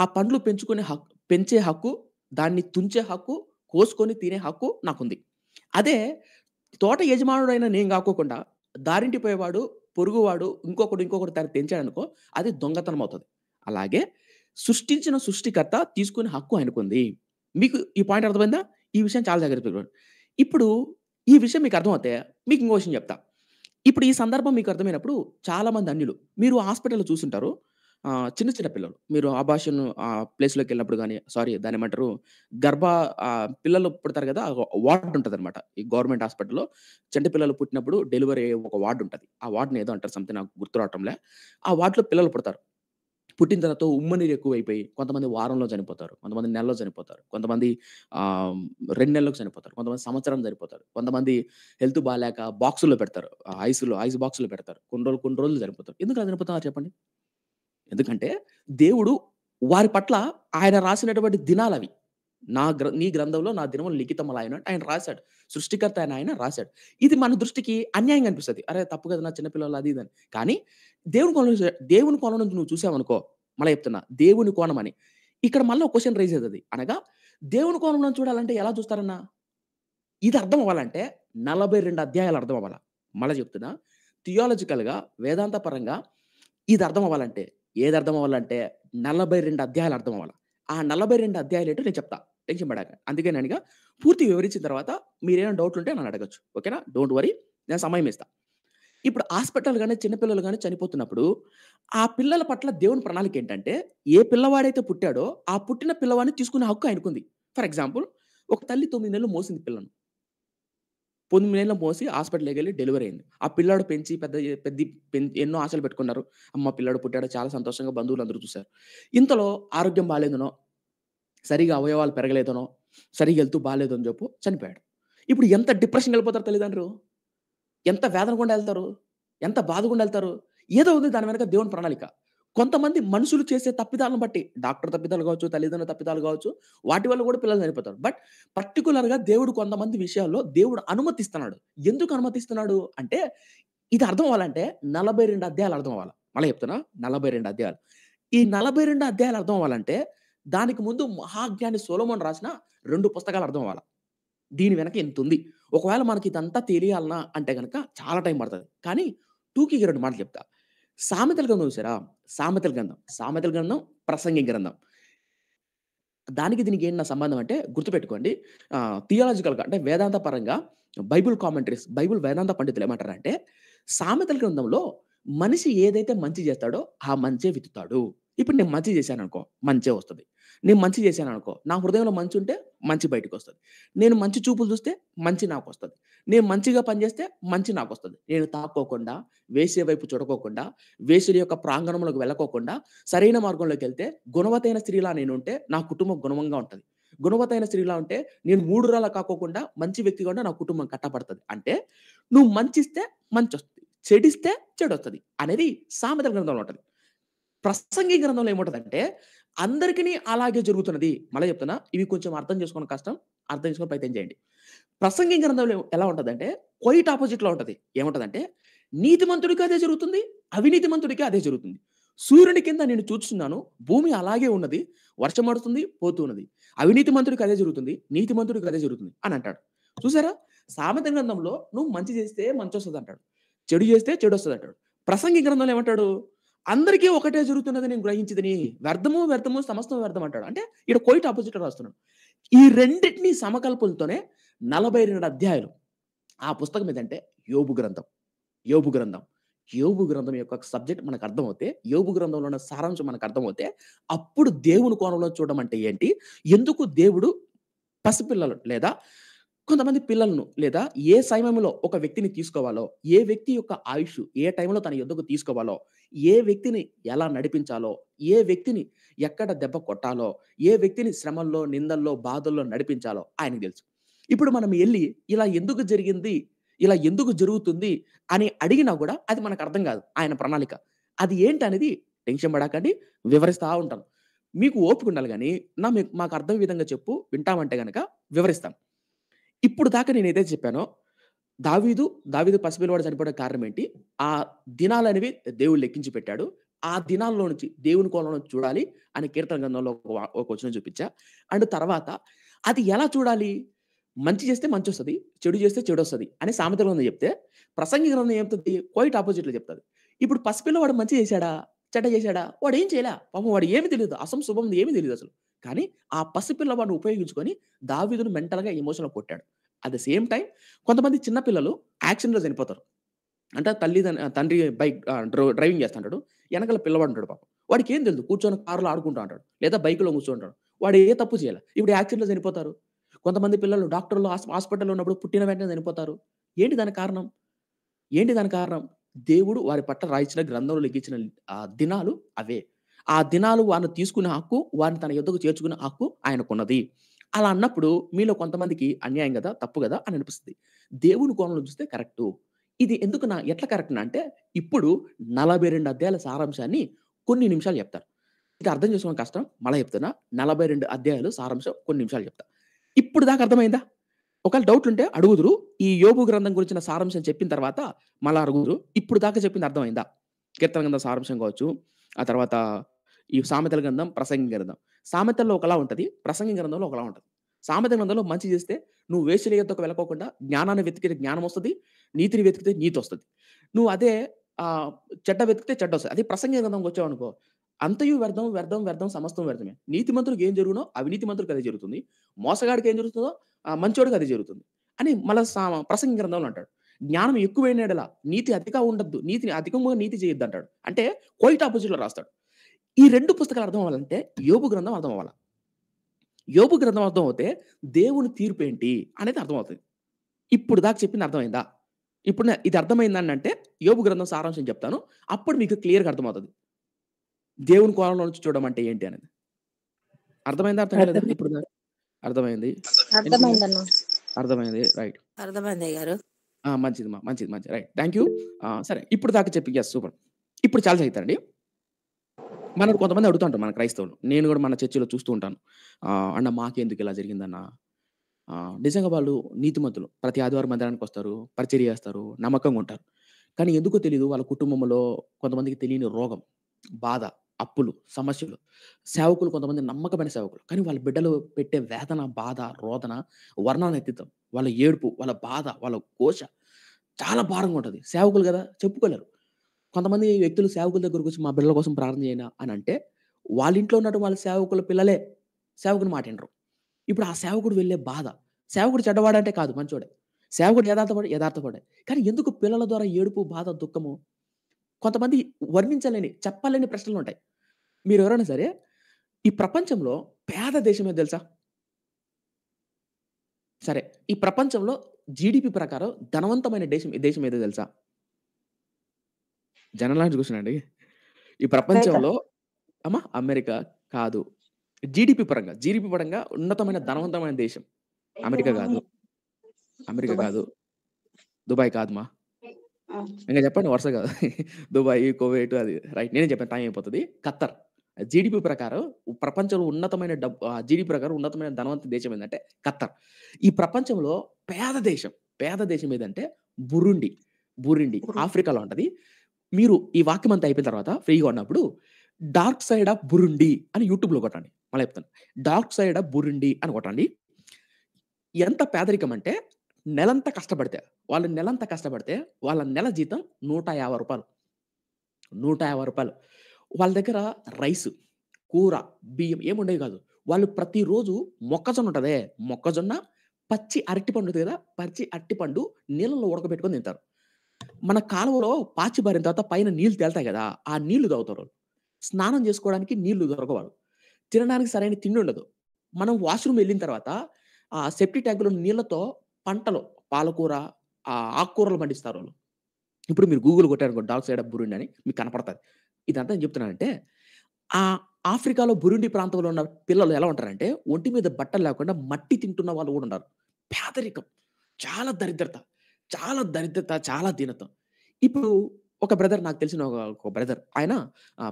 ఆ పండ్లు పెంచుకునే హక్కు పెంచే హక్కు దాన్ని తుంచే హక్కు కోసుకొని తినే హక్కు నాకుంది అదే తోట యజమానుడైన నేను కాకోకుండా దారింటిపోయేవాడు పొరుగువాడు ఇంకొకడు ఇంకొకటి దాన్ని తెంచాడనుకో అది దొంగతనం అవుతుంది అలాగే సృష్టించిన సృష్టికర్త తీసుకునే హక్కు ఆయనకుంది మీకు ఈ పాయింట్ అర్థమైందా ఈ విషయం చాలా జాగ్రత్త ఇప్పుడు ఈ విషయం మీకు అర్థమైతే మీకు ఇంకో విషయం చెప్తా ఇప్పుడు ఈ సందర్భం మీకు అర్థమైనప్పుడు చాలామంది అన్యులు మీరు హాస్పిటల్లో చూసుంటారు చిన్న చిన్న పిల్లలు. మీరు ఆ భాషను ఆ వెళ్ళినప్పుడు కానీ సారీ దాని ఏమంటారు గర్భ పిల్లలు పుడతారు గదా! ఉంటుంది అనమాట ఈ గవర్నమెంట్ హాస్పిటల్‌లో చిన్న పిల్లలు పుట్టినప్పుడు డెలివరీ అయ్యే ఒక ఉంటుంది ఆ వార్డ్‌ని ఏదో అంటారు సంథింగ్ నాకు గుర్తు రావటంలే. ఆ వార్డ్‌లో పిల్లలు పుడతారు. పుట్టిన తర్వాత ఉమ్మ ఎక్కువైపోయి కొంతమంది వారంలో చనిపోతారు. కొంతమంది నెలలో చనిపోతారు. కొంతమంది రెండు నెలలకు చనిపోతారు. కొంతమంది సంవత్సరం చనిపోతారు. కొంతమంది హెల్త్ బాగాలేక బాక్సుల్లో పెడతారు. ఐసులో ఐస్ బాక్సులో పెడతారు. కొన్ని రోజులు, కొన్ని రోజులు చనిపోతారు. ఎందుకు చనిపోతారు చెప్పండి? ఎందుకంటే దేవుడు వారి పట్ల ఆయన రాసినటువంటి దినాలు అవి నా గ్ర నీ గ్రంథంలో నా దినములు లిఖితములు ఆయన ఆయన రాశాడు సృష్టికర్త ఆయన ఆయన రాశాడు ఇది మన దృష్టికి అన్యాయంగా అనిపిస్తుంది అరే తప్పు కదా నా చిన్నపిల్లలు అది ఇదని కానీ దేవుని కోణం దేవుని కోణం నుంచి నువ్వు చూసావనుకో మళ్ళీ చెప్తున్నా దేవుని కోణం అని ఇక్కడ మళ్ళీ ఒక క్వశ్చన్ రైజ్ అవుతుంది అనగా దేవుని కోణం నుంచి చూడాలంటే ఎలా చూస్తారన్నా ఇది అర్థం అవ్వాలంటే నలభై రెండు అధ్యాయాలు అర్థం అవ్వాలా మళ్ళీ చెప్తున్నా థియాలజికల్గా వేదాంత పరంగా ఇది అర్థం అవ్వాలంటే ఏది అర్థం అవ్వాలంటే నలభై రెండు అధ్యాయాలు అర్థం అవ్వాలి ఆ నలభై రెండు అధ్యాయాలు ఏంటో నేను చెప్తా టెన్షన్ పడాక అందుకే నేను పూర్తి వివరించిన తర్వాత మీరేమైనా డౌట్లు ఉంటే నన్ను అడగచ్చు ఓకేనా డోంట్ వరీ నేను సమయం ఇస్తా ఇప్పుడు హాస్పిటల్ కానీ చిన్నపిల్లలు కానీ చనిపోతున్నప్పుడు ఆ పిల్లల పట్ల దేవుని ప్రణాళిక ఏంటంటే ఏ పిల్లవాడైతే పుట్టాడో ఆ పుట్టిన పిల్లవాడిని తీసుకునే హక్కు ఆయనకుంది ఫర్ ఎగ్జాంపుల్ ఒక తల్లి తొమ్మిది నెలలు మోసింది పిల్లను పొంది నెలలు మోసి హాస్పిటల్కి వెళ్ళి డెలివరీ అయింది ఆ పిల్లాడు పెంచి పెద్ద పెద్ద ఎన్నో ఆశలు పెట్టుకున్నారు అమ్మ పిల్లాడు పుట్టాడు చాలా సంతోషంగా బంధువులు అందరూ చూశారు ఇంతలో ఆరోగ్యం బాగాలేదనో సరిగా అవయవాలు పెరగలేదనో సరిగా వెళ్తూ బాగాలేదని చెప్పు చనిపోయాడు ఇప్పుడు ఎంత డిప్రెషన్ వెళ్ళిపోతారు తల్లిదండ్రులు ఎంత వేదన గుండా వెళ్తారు ఎంత బాధ కూడా వెళ్తారు ఏదో ఉంది దాని వెనక దేవుని ప్రణాళిక కొంతమంది మనుషులు చేసే తప్పిదాలను బట్టి డాక్టర్ తప్పిదాలు కావచ్చు తల్లిదండ్రుల తప్పిదాలు కావచ్చు వాటి వల్ల కూడా పిల్లలు చనిపోతారు బట్ పర్టికులర్గా దేవుడు కొంతమంది విషయాల్లో దేవుడు అనుమతిస్తున్నాడు ఎందుకు అనుమతిస్తున్నాడు అంటే ఇది అర్థం అవ్వాలంటే నలభై రెండు అధ్యాయాలు అర్థం అవ్వాలి మళ్ళీ చెప్తున్నా నలభై రెండు అధ్యాయాలు ఈ నలభై రెండు అధ్యాయాలు అర్థం అవ్వాలంటే దానికి ముందు మహాజ్ఞాని సోలమోన్ రాసిన రెండు పుస్తకాలు అర్థం అవ్వాలి దీని వెనక ఎంత ఉంది ఒకవేళ మనకి ఇదంతా తెలియాలన్నా అంటే కనుక చాలా టైం పడుతుంది కానీ టూకి రెండు మాటలు చెప్తా సామెతల గ్రంథం చూసారా సామెతల గ్రంథం సామెతల గ్రంథం ప్రసంగి గ్రంథం దానికి దీనికి ఏంటి నా సంబంధం అంటే గుర్తుపెట్టుకోండి థియాలజికల్గా అంటే వేదాంత పరంగా బైబుల్ కామెంటరీస్ బైబుల్ వేదాంత పండితులు ఏమంటారంటే సామెతల గ్రంథంలో మనిషి ఏదైతే మంచి చేస్తాడో ఆ మంచే విత్తుతాడు ఇప్పుడు నేను మంచి చేశాను అనుకో మంచే వస్తుంది నేను మంచి చేశాను అనుకో నా హృదయంలో మంచి ఉంటే మంచి బయటకు వస్తుంది నేను మంచి చూపులు చూస్తే మంచి నాకు వస్తుంది నేను మంచిగా పనిచేస్తే మంచి నాకు వస్తుంది నేను తాక్కోకుండా వేసే వైపు చూడకోకుండా వేసుడి యొక్క ప్రాంగణంలోకి వెళ్ళకోకుండా సరైన మార్గంలోకి వెళ్తే గుణవతైన స్త్రీలా నేను ఉంటే నా కుటుంబం గుణవంగా ఉంటుంది గుణవతైన స్త్రీలా ఉంటే నేను మూడు రాల కాకోకుండా మంచి వ్యక్తిగా ఉంటే నా కుటుంబం కట్టబడుతుంది అంటే నువ్వు మంచిస్తే మంచి వస్తుంది చెడిస్తే చెడు వస్తుంది అనేది సామెతల గ్రంథంలో ఉంటుంది ప్రసంగి గ్రంథంలో ఏముంటుందంటే అందరికీ అలాగే జరుగుతున్నది మళ్ళీ చెప్తున్నా ఇవి కొంచెం అర్థం చేసుకోవడం కష్టం అర్థం చేసుకుని ప్రయత్నం చేయండి ప్రసంగి గ్రంథంలో ఎలా ఉంటుందంటే క్వైట్ లో ఉంటుంది నీతి నీతిమంతుడికి అదే జరుగుతుంది అవినీతి మంతుడికి అదే జరుగుతుంది సూర్యుని కింద నేను చూస్తున్నాను భూమి అలాగే ఉన్నది వర్షం పడుతుంది పోతున్నది అవినీతి మంత్రుడికి అదే జరుగుతుంది నీతి మంత్రుడికి అదే జరుగుతుంది అని అంటాడు చూసారా సామెత గ్రంథంలో నువ్వు మంచి చేస్తే మంచి వస్తుంది అంటాడు చెడు చేస్తే చెడు వస్తుంది అంటాడు ప్రసంగి గ్రంథంలో ఏమంటాడు అందరికీ ఒకటే జరుగుతున్నది నేను గ్రహించదని వ్యర్థము వ్యర్థము సమస్తం వ్యర్థం అంటాడు అంటే ఇక్కడ కోయిట్ ఆపోజిట్ రాస్తున్నాడు ఈ రెండింటిని సమకల్పులతోనే నలభై రెండు అధ్యాయులు ఆ పుస్తకం ఏదంటే యోబు గ్రంథం యోబు గ్రంథం యోబు గ్రంథం యొక్క సబ్జెక్ట్ మనకు అర్థమవుతే యోబు గ్రంథంలో ఉన్న సారాంశం మనకు అర్థమవుతే అప్పుడు దేవుని కోణంలో చూడడం అంటే ఏంటి ఎందుకు దేవుడు పసిపిల్లలు లేదా కొంతమంది పిల్లలను లేదా ఏ సమయంలో ఒక వ్యక్తిని తీసుకోవాలో ఏ వ్యక్తి యొక్క ఆయుష్ ఏ టైంలో తన యుద్ధకు తీసుకోవాలో ఏ వ్యక్తిని ఎలా నడిపించాలో ఏ వ్యక్తిని ఎక్కడ దెబ్బ కొట్టాలో ఏ వ్యక్తిని శ్రమల్లో నిందల్లో బాధల్లో నడిపించాలో ఆయనకు తెలుసు ఇప్పుడు మనం వెళ్ళి ఇలా ఎందుకు జరిగింది ఇలా ఎందుకు జరుగుతుంది అని అడిగినా కూడా అది మనకు అర్థం కాదు ఆయన ప్రణాళిక అది ఏంటనేది టెన్షన్ పడకండి వివరిస్తూ ఉంటాను మీకు ఓపిక ఉండాలి కానీ నా మీకు మాకు అర్థం విధంగా చెప్పు వింటామంటే కనుక వివరిస్తాం ఇప్పుడు దాకా నేను ఏదైతే చెప్పానో దావీదు దావీదు పసిపిల్లవాడు చనిపోయిన కారణం ఏంటి ఆ దినాలు అనేవి దేవుడు లెక్కించి పెట్టాడు ఆ దినాల్లో నుంచి దేవుని కోణంలో చూడాలి అని కీర్తన గ్రంథంలో ఒక వచ్చిన చూపించా అండ్ తర్వాత అది ఎలా చూడాలి మంచి చేస్తే మంచి వస్తుంది చెడు చేస్తే చెడు వస్తుంది అని సామెత గ్రంథం చెప్తే ప్రసంగి గ్రంథం ఏమవుతుంది క్వైట్ ఆపోజిట్లో చెప్తుంది ఇప్పుడు పసిపిల్లవాడు మంచి చేశాడా చెడ్డ చేశాడా వాడు ఏం చేయలే పాపం వాడు ఏమి తెలియదు అసం శుభం ఏమీ తెలియదు అసలు కానీ ఆ పసిపిల్లవాడిని ఉపయోగించుకొని దావీదును మెంటల్గా ఎమోషన్ కొట్టాడు అట్ ద సేమ్ టైం కొంతమంది చిన్నపిల్లలు యాక్సిడెంట్లో చనిపోతారు అంటే తల్లి తండ్రి బైక్ డ్రైవింగ్ చేస్తుంటాడు వెనకాల పిల్లవాడు ఉంటాడు పాపం వాడికి ఏం తెలియదు కూర్చొని కారులో ఆడుకుంటూ ఉంటాడు లేదా బైక్లో కూర్చుంటాడు వాడు ఏ తప్పు చేయాలి ఇప్పుడు యాక్సిడెంట్లో చనిపోతారు కొంతమంది పిల్లలు డాక్టర్లు హాస్పిటల్లో ఉన్నప్పుడు పుట్టిన వెంటనే చనిపోతారు ఏంటి దాని కారణం ఏంటి దాని కారణం దేవుడు వారి పట్ల రాయించిన గ్రంథంలో లెక్కించిన దినాలు అవే ఆ దినాలు వారిని తీసుకునే హక్కు వారిని తన యుద్ధకు చేర్చుకునే హక్కు ఆయనకున్నది అలా అన్నప్పుడు మీలో కొంతమందికి అన్యాయం కదా తప్పు కదా అని అనిపిస్తుంది దేవుని కోణంలో చూస్తే కరెక్టు ఇది ఎందుకు నా ఎట్లా కరెక్ట్ అంటే ఇప్పుడు నలభై రెండు అధ్యాయాల సారాంశాన్ని కొన్ని నిమిషాలు చెప్తారు ఇది అర్థం చేసుకోవడం కష్టం మళ్ళీ చెప్తున్నా నలభై రెండు అధ్యాయాలు సారాంశం కొన్ని నిమిషాలు చెప్తా ఇప్పుడు దాకా అర్థమైందా ఒకవేళ డౌట్లు ఉంటే అడుగుదురు ఈ యోగు గ్రంథం గురించిన సారాంశం చెప్పిన తర్వాత మళ్ళీ అడుగుదురు ఇప్పుడు దాకా చెప్పింది అర్థమైందా కీర్తన గ్రంథం సారాంశం కావచ్చు ఆ తర్వాత ఈ సామెతల గ్రంథం ప్రసంగి గ్రంథం సామెతల్లో ఒకలా ఉంటుంది ప్రసంగ గ్రంథంలో ఒకలా ఉంటుంది సామెత గ్రంథంలో మంచి చేస్తే నువ్వు వేసిన వెళ్ళకోకుండా జ్ఞానాన్ని వెతికితే జ్ఞానం వస్తుంది నీతిని వెతికితే నీతి వస్తుంది నువ్వు అదే చెడ్డ వెతికితే చెడ్డ వస్తుంది అది ప్రసంగ గ్రంథంకి వచ్చావు అనుకో అంతయు వ్యర్థం వ్యర్థం వ్యర్థం సమస్తం వ్యర్థమే నీతి మంత్రులకు ఏం జరుగునో అవినీతి మంత్రులకు అదే జరుగుతుంది మోసగాడికి ఏం జరుగుతుందో మంచోడికి అదే జరుగుతుంది అని మళ్ళీ ప్రసంగ గ్రంథంలో అంటాడు జ్ఞానం ఎక్కువైనడలా నీతి అధిక ఉండద్దు నీతిని అధికంగా నీతి చేయొద్దు అంటాడు అంటే కోయిట్ ఆపోజిట్లో రాస్తాడు ఈ రెండు పుస్తకాలు అర్థం అవ్వాలంటే యోగు గ్రంథం అర్థం అవ్వాలి యోగు గ్రంథం అర్థం అవుతే దేవుని తీర్పు ఏంటి అనేది అర్థమవుతుంది ఇప్పుడు దాకా చెప్పింది అర్థమైందా ఇప్పుడు ఇది అర్థమైందని అంటే యోగు గ్రంథం సారాంశం చెప్తాను అప్పుడు మీకు క్లియర్గా అర్థమవుతుంది దేవుని కోణంలో నుంచి చూడడం అంటే ఏంటి అనేది అర్థమైందా అర్థం ఇప్పుడు అర్థమైంది అర్థమైంది రైట్ అర్థమైంది గారు మంచిది మా మంచిది మంచిది రైట్ థ్యాంక్ యూ సరే ఇప్పుడు దాకా చెప్పి సూపర్ ఇప్పుడు చాలా చదువుతారండి మన కొంతమంది అడుగుతుంటారు మన క్రైస్తవులు నేను కూడా మన చర్చిలో చూస్తూ ఉంటాను అన్న మాకెందుకు ఇలా జరిగిందన్న నిజంగా వాళ్ళు నీతిమంతులు ప్రతి ఆదివారం మందిరానికి వస్తారు పరిచర్య చేస్తారు నమ్మకంగా ఉంటారు కానీ ఎందుకో తెలియదు వాళ్ళ కుటుంబంలో కొంతమందికి తెలియని రోగం బాధ అప్పులు సమస్యలు సేవకులు కొంతమంది నమ్మకమైన సేవకులు కానీ వాళ్ళ బిడ్డలు పెట్టే వేదన బాధ రోదన వర్ణానెత్తితం వాళ్ళ ఏడుపు వాళ్ళ బాధ వాళ్ళ కోశ చాలా భారంగా ఉంటుంది సేవకులు కదా చెప్పుకోలేరు కొంతమంది వ్యక్తులు సేవకుల దగ్గరకు వచ్చి మా బిడ్డల కోసం ప్రార్థన చేయనా అని అంటే వాళ్ళ ఇంట్లో ఉన్నట్టు వాళ్ళ సేవకుల పిల్లలే సేవకుని మాటినరు ఇప్పుడు ఆ సేవకుడు వెళ్ళే బాధ సేవకుడు చెడ్డవాడంటే కాదు మంచోడే సేవకుడు యథార్థపడే యథార్థపడే కానీ ఎందుకు పిల్లల ద్వారా ఏడుపు బాధ దుఃఖము కొంతమంది వర్ణించలేని చెప్పలేని ప్రశ్నలు ఉంటాయి మీరు ఎవరైనా సరే ఈ ప్రపంచంలో పేద దేశమే తెలుసా సరే ఈ ప్రపంచంలో జీడిపి ప్రకారం ధనవంతమైన దేశం దేశం ఏదో తెలుసా జనరల్ క్వశ్చన్ అండి. ఈ ప్రపంచంలో అమ్మా అమెరికా కాదు. జీడిపి పరంగా, జీడిపి పరంగా ఉన్నతమైన ధనవంతమైన దేశం. అమెరికా కాదు. అమెరికా కాదు. దుబాయ్ కాదు ఆ! ఇంక చెప్పండి కాదు దుబాయ్, కువైట్ అది రైట్. నేనే చెప్పాను టైం అయిపోతుంది ఖత్తర్. జీడిపి ప్రకారం ప్రపంచంలో ఉన్నతమైన డబ్బు ఆహ్, ప్రకారం ఉన్నతమైన ధనవంత దేశం ఏంటంటే ఖత్తర్. ఈ ప్రపంచంలో పేద దేశం, పేద దేశం ఏదంటే బురుండి. బురుండి. ఆఫ్రికాలో ఉంటది. మీరు ఈ వాక్యం అంతా అయిపోయిన తర్వాత ఫ్రీగా ఉన్నప్పుడు డార్క్ సైడ్ ఆఫ్ బురుండి అని యూట్యూబ్లో కొట్టండి మళ్ళీ చెప్తాను డార్క్ సైడ్ ఆఫ్ బురుండి అని కొట్టండి ఎంత పేదరికం అంటే నెలంతా కష్టపడితే వాళ్ళు నెలంతా కష్టపడితే వాళ్ళ నెల జీతం నూట యాభై రూపాయలు నూట యాభై రూపాయలు వాళ్ళ దగ్గర రైస్ కూర బియ్యం ఏముండేవి కాదు వాళ్ళు ప్రతిరోజు మొక్కజొన్న ఉంటుందే మొక్కజొన్న పచ్చి అరటిపండు కదా పచ్చి అరటిపండు నీళ్ళలో ఉడకబెట్టుకొని తింటారు మన కాలువలో పాచి బారిన తర్వాత పైన నీళ్లు తేలుతాయి కదా ఆ నీళ్లు తాగుతారు స్నానం చేసుకోవడానికి నీళ్లు దొరకవాడు తినడానికి సరైన తిండి ఉండదు మనం వాష్రూమ్ వెళ్ళిన తర్వాత ఆ సెప్టీ ట్యాంకులో నీళ్లతో పంటలు పాలకూర ఆ ఆకుకూరలు పండిస్తారు వాళ్ళు ఇప్పుడు మీరు గూగుల్ కొట్టారు డాగ్ సైడ్ బురుండి అని మీకు కనపడుతుంది ఇదంతా చెప్తున్నానంటే ఆ ఆఫ్రికాలో బురుండి ప్రాంతంలో ఉన్న పిల్లలు ఎలా ఉంటారంటే ఒంటి మీద బట్టలు లేకుండా మట్టి తింటున్న వాళ్ళు కూడా ఉన్నారు పేదరికం చాలా దరిద్రత చాలా దరిద్రత చాలా దీనత ఇప్పుడు ఒక బ్రదర్ నాకు తెలిసిన ఒక బ్రదర్ ఆయన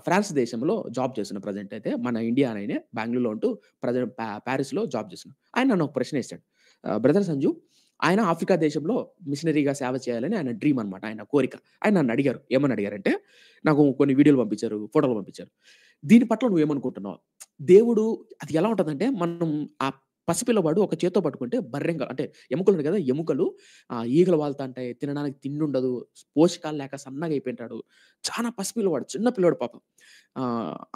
ఫ్రాన్స్ దేశంలో జాబ్ చేస్తున్న ప్రజెంట్ అయితే మన ఇండియా ఆయన బెంగళూరులో ఉంటూ ప్రజెంట్ ప్యారిస్లో జాబ్ చేసిన ఆయన నన్ను ఒక ప్రశ్న ఇస్తాడు బ్రదర్ సంజు ఆయన ఆఫ్రికా దేశంలో మిషనరీగా సేవ చేయాలని ఆయన డ్రీమ్ అనమాట ఆయన కోరిక ఆయన నన్ను అడిగారు ఏమని అడిగారంటే నాకు కొన్ని వీడియోలు పంపించారు ఫోటోలు పంపించారు దీని పట్ల నువ్వేమనుకుంటున్నావు దేవుడు అది ఎలా ఉంటుందంటే మనం ఆ పసిపిల్లవాడు ఒక చేత్తో పట్టుకుంటే బర్రెంగ అంటే ఎముకలు ఉన్నాయి కదా ఎముకలు ఆ ఈగలు వాళ్తా ఉంటాయి తినడానికి తిండి ఉండదు పోషకాలు లేక సన్నగా అయిపోయింటాడు చాలా పసిపిల్లవాడు చిన్న పిల్లవాడు పాపం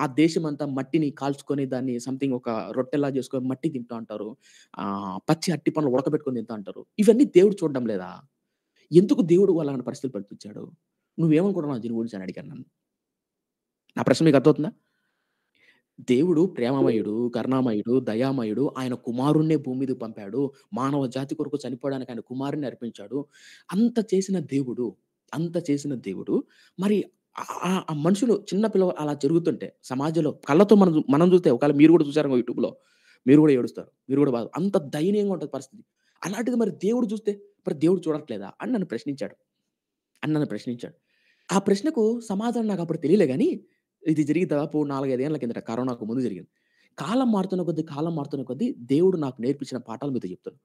ఆ దేశం అంతా మట్టిని కాల్చుకొని దాన్ని సంథింగ్ ఒక రొట్టెలా చేసుకొని మట్టి తింటూ ఉంటారు ఆ పచ్చి అట్టి పనులు ఉడకబెట్టుకొని తింటూ ఉంటారు ఇవన్నీ దేవుడు చూడడం లేదా ఎందుకు దేవుడు వాళ్ళని పరిస్థితులు పడిపించాడు నువ్వేమనుకుంటున్నావు దీని గురించి అని అడిగాను నన్ను నా ప్రశ్న మీకు అర్థమవుతుందా దేవుడు ప్రేమమయుడు, కరుణామయుడు, దయామయుడు. ఆయన కుమారుణ్ణే భూమి మీద పంపాడు. మానవ జాతి కొరకు చనిపోవడానికి ఆయన కుమారుడిని అర్పించాడు. అంత చేసిన దేవుడు, అంత చేసిన దేవుడు మరి ఆ మనుషులు చిన్న పిల్లలు అలా జరుగుతుంటే సమాజంలో కళ్ళతో మనం మనం చూస్తే ఒకవేళ మీరు కూడా చూసారు యూట్యూబ్‌లో. మీరు కూడా ఏడుస్తారు. మీరు కూడా బాధ అంత దయనీయంగా ఉంటుంది పరిస్థితి. అలాంటిది మరి దేవుడు చూస్తే, మరి దేవుడు చూడట్లేదా? అని నన్ను ప్రశ్నించాడు. అని నన్ను ప్రశ్నించాడు. ఆ ప్రశ్నకు సమాధానం నాకు అప్పుడు తెలియలే కానీ ఇది జరిగి దాదాపు ఏళ్ళ కిందట కరోనాకు ముందు జరిగింది కాలం మారుతున్న కొద్దీ కాలం మారుతున్న కొద్దీ దేవుడు నాకు నేర్పించిన పాఠాలు మీతో చెప్తాను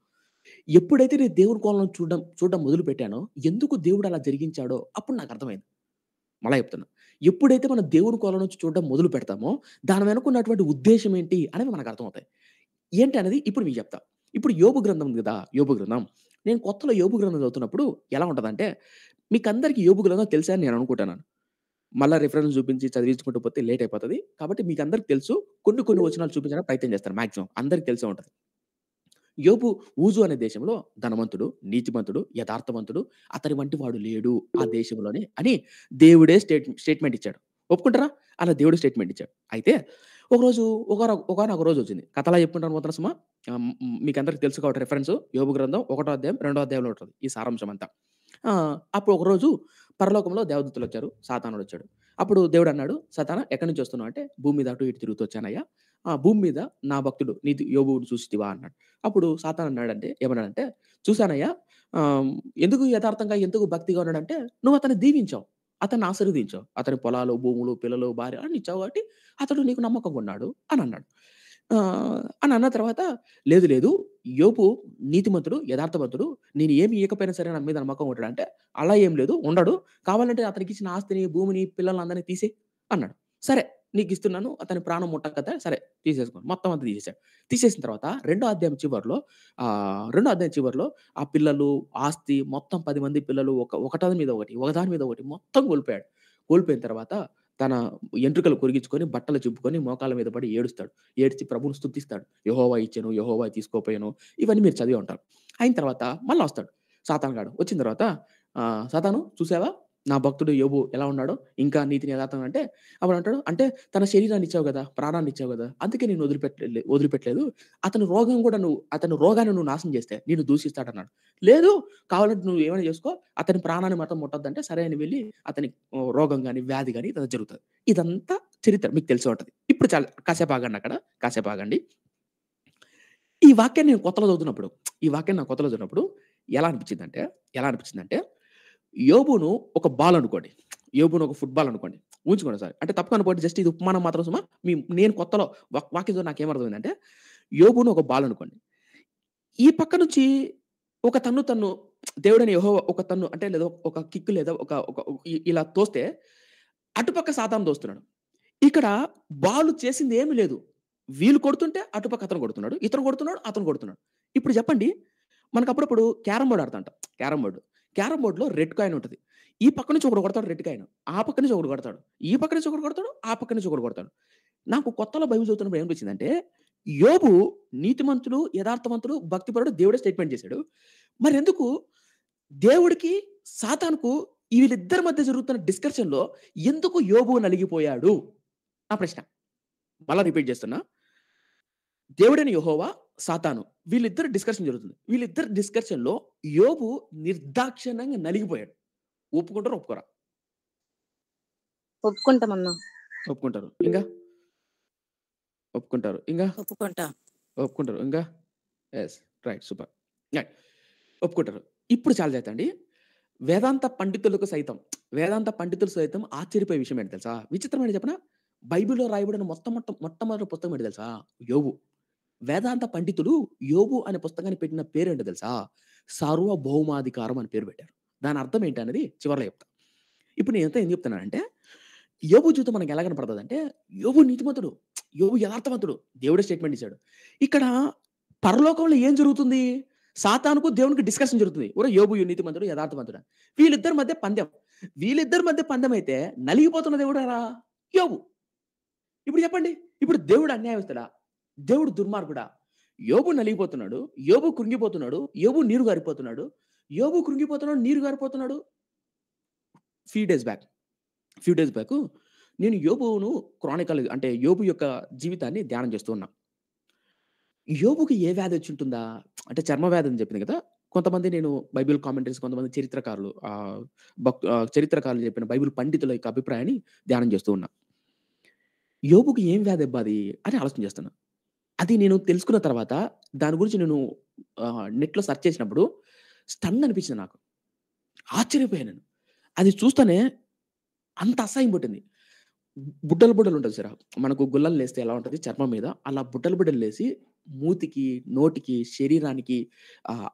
ఎప్పుడైతే నేను దేవుడి కోణం చూడడం చూడడం మొదలు పెట్టానో ఎందుకు దేవుడు అలా జరిగించాడో అప్పుడు నాకు అర్థమైంది మళ్ళా చెప్తున్నా ఎప్పుడైతే మనం దేవుడి కోలం నుంచి చూడడం మొదలు పెడతామో దాని వెనుకున్నటువంటి ఉద్దేశం ఏంటి అనేవి మనకు అర్థమవుతాయి ఏంటి అనేది ఇప్పుడు మీకు చెప్తా ఇప్పుడు యోగు గ్రంథం కదా యోగు గ్రంథం నేను కొత్తలో యోగు గ్రంథం చదువుతున్నప్పుడు ఎలా ఉంటుందంటే మీకు అందరికీ యోగు గ్రంథం తెలుసా అని నేను అనుకుంటున్నాను మళ్ళీ రిఫరెన్స్ చూపించి చదివించుకుంటూ పోతే లేట్ అయిపోతుంది కాబట్టి మీకు అందరికి తెలుసు కొన్ని కొన్ని వచనాలు చూపించడానికి ప్రయత్నం చేస్తారు మాక్సిమం అందరికి తెలిసే ఉంటుంది యోపు ఊజు అనే దేశంలో ధనవంతుడు నీతిమంతుడు యథార్థవంతుడు అతని వంటి వాడు లేడు ఆ దేశంలోనే అని దేవుడే స్టేట్ స్టేట్మెంట్ ఇచ్చాడు ఒప్పుకుంటారా అలా దేవుడు స్టేట్మెంట్ ఇచ్చాడు అయితే ఒకరోజు ఒక ఒక రోజు వచ్చింది కథలా చెప్పుకుంటాను పోతున్న సుమా మీకు అందరికి తెలుసు కాబట్టి రిఫరెన్స్ యోగు గ్రంథం ఒకటో అధ్యాయం రెండో అధ్యాయంలో ఉంటుంది ఈ సారాంశం అంతా అప్పుడు ఒకరోజు పరలోకంలో దేవదూతలు వచ్చారు సాతానుడు వచ్చాడు అప్పుడు దేవుడు అన్నాడు సతాన ఎక్కడి నుంచి వస్తున్నావు అంటే భూమి మీద అటు ఇటు తిరుగుతూ వచ్చానయ్యా ఆ భూమి మీద నా భక్తుడు నీతి యోగుడు చూసివా అన్నాడు అప్పుడు సాతాన్ అన్నాడంటే ఏమన్నాడంటే చూశానయ్యా ఎందుకు యథార్థంగా ఎందుకు భక్తిగా ఉన్నాడంటే నువ్వు అతన్ని దీవించావు అతన్ని ఆశీర్వదించావు అతని పొలాలు భూములు పిల్లలు భార్య అని ఇచ్చావు కాబట్టి అతడు నీకు నమ్మకంగా ఉన్నాడు అని అన్నాడు అని అన్న తర్వాత లేదు లేదు యోపు నీతిమంతుడు యథార్థవంతుడు నేను ఏమి ఇవ్వకపోయినా సరే నా మీద నమ్మకం ఉంటాడు అంటే అలా ఏం లేదు ఉండడు కావాలంటే అతనికి ఇచ్చిన ఆస్తిని భూమిని పిల్లలందరినీ తీసే అన్నాడు సరే నీకు ఇస్తున్నాను అతని ప్రాణం ముట్ట కదా సరే తీసేసుకో మొత్తం అంతా తీసేసాడు తీసేసిన తర్వాత రెండో అధ్యాయం చివరిలో రెండో అధ్యాయం చివరిలో ఆ పిల్లలు ఆస్తి మొత్తం పది మంది పిల్లలు ఒక ఒకటాది మీద ఒకటి ఒకదాని మీద ఒకటి మొత్తం కోల్పోయాడు కోల్పోయిన తర్వాత తన ఎంట్రుకలు కొరిగించుకొని బట్టలు చెప్పుకొని మోకాల మీద పడి ఏడుస్తాడు ఏడ్చి ప్రభుని స్థుతిస్తాడు యహోవా ఇచ్చాను యహోవా తీసుకోపోయాను ఇవన్నీ మీరు చదివి ఉంటారు అయిన తర్వాత మళ్ళీ వస్తాడు సాతాన్ గాడు వచ్చిన తర్వాత సాతాను చూసావా నా భక్తుడు యోబు ఎలా ఉన్నాడో ఇంకా నీతిని యథార్థం అంటే అప్పుడు అంటాడు అంటే తన శరీరాన్ని ఇచ్చావు కదా ప్రాణాన్ని ఇచ్చావు కదా అందుకే నేను వదిలిపెట్టలేదు వదిలిపెట్టలేదు అతను రోగం కూడా నువ్వు అతని రోగాన్ని నువ్వు నాశనం చేస్తే నేను దూషిస్తాడన్నాడు లేదు కావాలంటే నువ్వు ఏమైనా చేసుకో అతని ప్రాణాన్ని మాత్రం ముట్టద్దంటే సరే అని వెళ్ళి అతని రోగం కానీ వ్యాధి కానీ ఇదంతా జరుగుతుంది ఇదంతా చరిత్ర మీకు తెలిసి ఉంటుంది ఇప్పుడు చాలా కాసేపు ఆగండి అక్కడ కాసేపు ఆగండి ఈ వాక్యాన్ని నేను కొత్తలో చదువుతున్నప్పుడు ఈ వాక్యాన్ని నాకు కొత్తలో చదివినప్పుడు ఎలా అనిపించిందంటే ఎలా అనిపించిందంటే యోబును ఒక బాల్ అనుకోండి యోబును ఒక ఫుట్బాల్ అనుకోండి ఊహించుకోండి సార్ అంటే తప్పక అనుకోండి జస్ట్ ఇది ఉపమానం మాత్రం సుమా మీ నేను కొత్తలో వాక్యంతో నాకు ఏమర్థమైందంటే యోబును ఒక బాల్ అనుకోండి ఈ పక్క నుంచి ఒక తన్ను తన్ను దేవుడని యహో ఒక తన్ను అంటే లేదా ఒక కిక్ లేదా ఒక ఒక ఇలా తోస్తే అటుపక్క సాధారణ తోస్తున్నాడు ఇక్కడ బాలు చేసింది ఏమీ లేదు వీలు కొడుతుంటే అటుపక్క అతను కొడుతున్నాడు ఇతను కొడుతున్నాడు అతను కొడుతున్నాడు ఇప్పుడు చెప్పండి మనకు అప్పుడప్పుడు క్యారమ్ బోర్డు ఆడుతుంట క్యారమ్ బోర్డు క్యారమ్ బోర్డ్లో రెడ్ కాయిన్ ఉంటుంది ఈ పక్క నుంచి ఒకడు కొడతాడు రెడ్ కాయిన్ ఆ పక్క నుంచి ఒకడు కొడతాడు ఈ పక్క నుంచి ఒకడు కొడతాడు ఆ పక్క నుంచి ఒకడు కొడతాడు నాకు కొత్తలో బైబిల్ చదువుతున్నప్పుడు ఏమనిపించిందంటే యోబు నీతిమంతులు యథార్థవంతులు భక్తిపరుడు దేవుడే స్టేట్మెంట్ చేశాడు మరి ఎందుకు దేవుడికి సాతానుకు వీళ్ళిద్దరి మధ్య జరుగుతున్న డిస్కషన్లో ఎందుకు యోబు నలిగిపోయాడు నా ప్రశ్న మళ్ళా రిపీట్ చేస్తున్నా దేవుడైన యహోవా సాతాను వీళ్ళిద్దరు డిస్కషన్ జరుగుతుంది వీళ్ళిద్దరు డిస్కషన్లో యోబు నిర్దాక్షిణ్యంగా నలిగిపోయాడు ఒప్పుకుంటారు ఒప్పుకోరా ఒప్పుకుంటామన్నా ఒప్పుకుంటారు ఇంకా ఒప్పుకుంటారు ఇంకా ఒప్పుకుంటా ఒప్పుకుంటారు ఇంకా ఎస్ రైట్ సూపర్ రైట్ ఒప్పుకుంటారు ఇప్పుడు చాలా అండి వేదాంత పండితులకు సైతం వేదాంత పండితులు సైతం ఆశ్చర్యపోయే విషయం ఏంటి తెలుసా విచిత్రమైన చెప్పిన బైబిల్లో రాయబడిన మొత్తం మొత్తం మొట్టమొదటి పుస్తకం ఏంటి తెలుసా యోగు వేదాంత పండితుడు యోగు అనే పుస్తకాన్ని పెట్టిన పేరు ఏంటో తెలుసా సార్వభౌమాధికారం అని పేరు పెట్టారు దాని అర్థం ఏంటి అనేది చివరిలో చెప్తాను ఇప్పుడు ఎంత ఏం చెప్తున్నానంటే యోగు జీవితం మనకి ఎలా కనపడుతుంది అంటే యోగు నీతిమంతుడు యోగు యథార్థవంతుడు దేవుడే స్టేట్మెంట్ ఇచ్చాడు ఇక్కడ పరలోకంలో ఏం జరుగుతుంది సాతానుకు దేవునికి డిస్కషన్ జరుగుతుంది ఓరే యోగు నీతిమంతుడు యథార్థవంతుడు వీళ్ళిద్దరి మధ్య పందెం వీళ్ళిద్దరి మధ్య పందెం అయితే నలిగిపోతున్న దేవుడు రా యోగు ఇప్పుడు చెప్పండి ఇప్పుడు దేవుడు ఇస్తాడా దేవుడు దుర్మార్గుడా యోబు నలిగిపోతున్నాడు యోబు కృంగిపోతున్నాడు యోబు నీరు గారిపోతున్నాడు యోబు కృంగిపోతున్నాడు నీరు గారిపోతున్నాడు few days back few days back నేను యోబును క్రానికల్ అంటే యోబు యొక్క జీవితాన్ని ధ్యానం చేస్తూ ఉన్నా యోబుకి ఏ వ్యాధి వచ్చి ఉంటుందా అంటే చర్మ వ్యాధి అని చెప్పింది కదా కొంతమంది నేను బైబిల్ కామెంటరీస్ కొంతమంది చరిత్రకారులు భక్ చరిత్రకారులు చెప్పిన బైబిల్ పండితుల యొక్క అభిప్రాయాన్ని ధ్యానం చేస్తూ ఉన్నా యోబుకి ఏం వ్యాధి ఇబ్బాది అని ఆలోచన చేస్తున్నా అది నేను తెలుసుకున్న తర్వాత దాని గురించి నేను నెట్లో సెర్చ్ చేసినప్పుడు స్టన్ అనిపించింది నాకు ఆశ్చర్యపోయాను అది చూస్తేనే అంత అసహ్యం పుట్టింది బుడ్డలు బుడ్డలు ఉంటుంది సార్ మనకు గుల్లలు లేస్తే ఎలా ఉంటుంది చర్మం మీద అలా బుడ్డలు బుడ్డలు లేసి మూతికి నోటికి శరీరానికి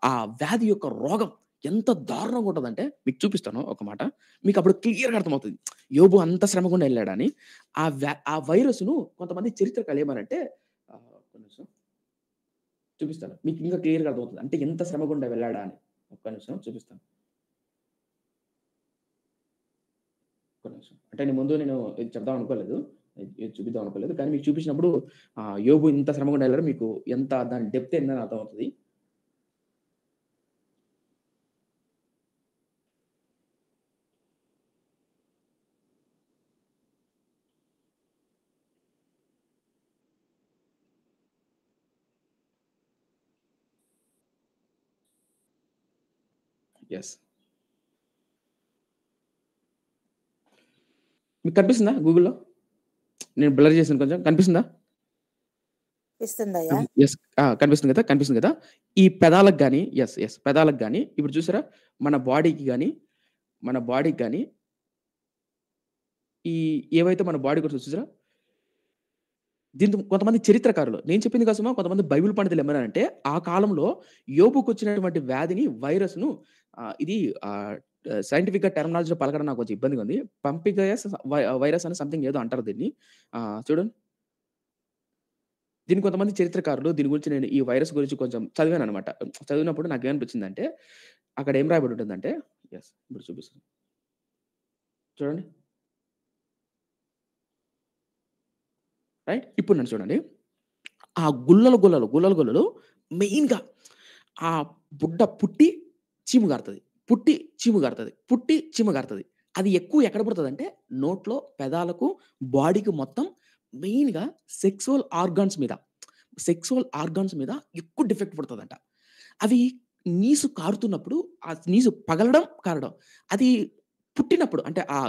ఆ వ్యాధి యొక్క రోగం ఎంత దారుణంగా ఉంటుందంటే మీకు చూపిస్తాను ఒక మాట మీకు అప్పుడు క్లియర్గా అర్థమవుతుంది యోబు అంత శ్రమకుండా వెళ్ళాడని ఆ ఆ వైరస్ను కొంతమంది చరిత్రకాలు ఏమనంటే చూపిస్తాను మీకు ఇంకా క్లియర్గా అర్థమవుతుంది అంటే ఎంత శ్రమగుండా వెళ్ళాడా అని ఒక్క నిమిషం చూపిస్తాను ఒక్క నిమిషం అంటే నేను ముందు నేను చెప్దాం అనుకోలేదు చూపిద్దాం అనుకోలేదు కానీ మీకు చూపించినప్పుడు యోగు ఇంత శ్రమగుండా వెళ్ళారు మీకు ఎంత దాని డెప్త్ ఎంత అర్థమవుతుంది yes మీకు కనిపిస్తుందా గూగుల్లో నేను బ్లర్ చేసాను కొంచెం కనిపిస్తుందా ఎస్ కనిపిస్తుంది కదా కనిపిస్తుంది కదా ఈ పెదాలకు కానీ ఎస్ ఎస్ పెదాలకు కానీ ఇప్పుడు చూసారా మన బాడీకి కానీ మన బాడీకి కానీ ఈ ఏవైతే మన బాడీ కోసం చూసారా దీంతో కొంతమంది చరిత్రకారులు నేను చెప్పింది కోసం కొంతమంది బైబిల్ పండితులు ఏమన్నారంటే ఆ కాలంలో యోపుకు వచ్చినటువంటి వ్యాధిని వైరస్ను ఇది సైంటిఫిక్ గా టెర్మినాలజీలో పలకడం నాకు కొంచెం ఇబ్బందిగా ఉంది పంపిగయస్ వైరస్ అని సంథింగ్ ఏదో అంటారు దీన్ని చూడండి దీని కొంతమంది చరిత్రకారులు దీని గురించి నేను ఈ వైరస్ గురించి కొంచెం చదివాను అనమాట చదివినప్పుడు నాకు ఏమనిపించింది అంటే అక్కడ ఏం రాయబడి ఉంటుందంటే ఎస్ ఇప్పుడు చూడండి రైట్ ఇప్పుడు నన్ను చూడండి ఆ గుల్లలు గుల్లలు గుల్లలు గుల్లలు మెయిన్గా ఆ బుడ్డ పుట్టి చీము గారుతుంది పుట్టి చీము గారుతుంది పుట్టి చీమ గారుతుంది అది ఎక్కువ ఎక్కడ పుడుతుంది అంటే నోట్లో పెదాలకు బాడీకి మొత్తం మెయిన్గా సెక్సువల్ ఆర్గాన్స్ మీద సెక్సువల్ ఆర్గాన్స్ మీద ఎక్కువ డిఫెక్ట్ పడుతుందంట అవి నీసు కారుతున్నప్పుడు ఆ నీసు పగలడం కారడం అది పుట్టినప్పుడు అంటే ఆ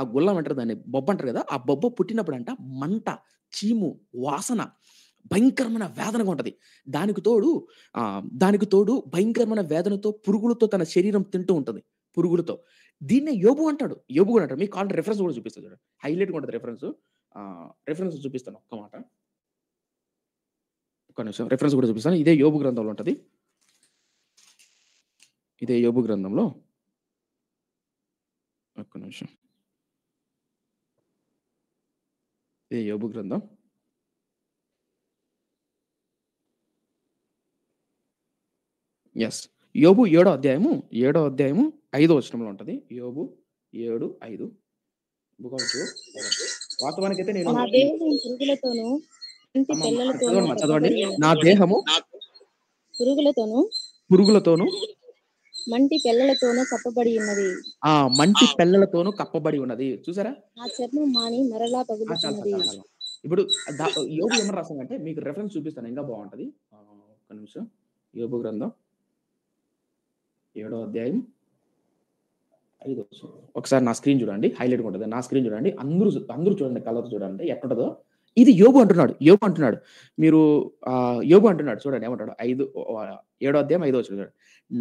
ఆ గుల్లం అంటారు దాన్ని బొబ్బ అంటారు కదా ఆ బొబ్బ పుట్టినప్పుడు అంట మంట చీము వాసన భయంకరమైన వేదనగా ఉంటుంది దానికి తోడు దానికి తోడు భయంకరమైన వేదనతో పురుగులతో తన శరీరం తింటూ ఉంటుంది పురుగులతో దీన్నే యోబు అంటాడు యోబు కూడా అంటాడు మీకు కాల్ రెఫరెన్స్ కూడా చూపిస్తాను చూడండి హైలైట్గా ఉంటుంది రెఫరెన్స్ రెఫరెన్స్ చూపిస్తాను ఒక్క మాట ఒక్క నిమిషం రెఫరెన్స్ కూడా చూపిస్తాను ఇదే యోబు గ్రంథంలో ఉంటుంది ఇదే యోబు గ్రంథంలో ఒక్క నిమిషం ఏ యోబు గ్రంథం ఎస్ యోబు ఏడో అధ్యాయము ఏడో అధ్యాయము ఐదో వచనంలో ఉంటుంది యోబు ఏడు ఐదు వాస్తవానికి అయితే నేను చదవండి నా దేహము పురుగులతోను పురుగులతోను మంటి పిల్లలతోనూ కప్పబడి ఉన్నది ఆ మంటి పిల్లలతోనూ కప్పబడి ఉన్నది చూసారా ఆ చర్మం మాని మరలా పగులుతున్నది ఇప్పుడు యోగు ఏమని అంటే మీకు రెఫరెన్స్ చూపిస్తాను ఇంకా బాగుంటది ఒక నిమిషం యోగు గ్రంథం ఏడో అధ్యాయం ఐదో ఒకసారి నా స్క్రీన్ చూడండి హైలైట్ ఉంటుంది నా స్క్రీన్ చూడండి అందరూ అందరూ చూడండి కలర్ చూడండి ఎక్కడదో ఇది యోగు అంటున్నాడు యోగు అంటున్నాడు మీరు యోగు అంటున్నాడు చూడండి ఏమంటాడు ఐదు ఏడో అధ్యాయం ఐదో చూడండి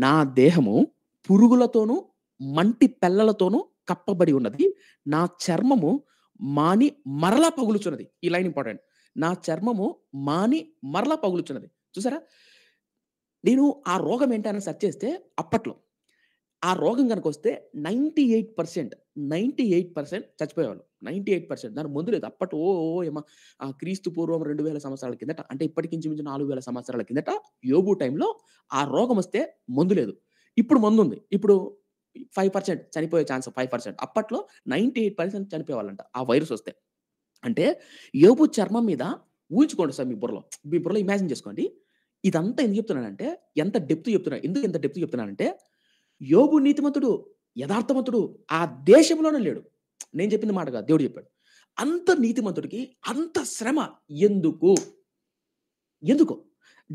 నా దేహము పురుగులతోనూ మంటి పెల్లలతోనూ కప్పబడి ఉన్నది నా చర్మము మాని మరలా పగులుచున్నది ఈ లైన్ ఇంపార్టెంట్ నా చర్మము మాని మరలా పగులుచున్నది చూసారా నేను ఆ రోగం ఏంటని సెర్చ్ చేస్తే అప్పట్లో ఆ రోగం కనుక వస్తే ninety eight percent ninety eight percent చచ్చిపోయేవాళ్ళు నైంటీ ఎయిట్ పర్సెంట్ దాని ముందు లేదు అప్పటి ఓ ఏమా ఆ క్రీస్తు పూర్వం రెండు వేల సంవత్సరాల కిందట అంటే ఇప్పటికి మించి నాలుగు వేల సంవత్సరాల కిందట యోగు టైంలో ఆ రోగం వస్తే మందు లేదు ఇప్పుడు మందు ఉంది ఇప్పుడు ఫైవ్ పర్సెంట్ చనిపోయే ఛాన్స్ ఫైవ్ పర్సెంట్ అప్పట్లో నైంటీ ఎయిట్ పర్సెంట్ చనిపోయేవాళ్ళంట ఆ వైరస్ వస్తే అంటే యోగు చర్మం మీద ఊహించుకోండి సార్ మీ బుర్రలో మీ బుర్రలో ఇమాజిన్ చేసుకోండి ఇదంతా ఎందుకు చెప్తున్నానంటే ఎంత డెప్త్ చెప్తున్నాను ఎందుకు ఎంత డెప్త్ చెప్తున్నానంటే యోగు నీతిమంతుడు యథార్థమంతుడు ఆ దేశంలోనే లేడు నేను చెప్పింది మాటగా దేవుడు చెప్పాడు అంత నీతిమంతుడికి అంత శ్రమ ఎందుకు ఎందుకు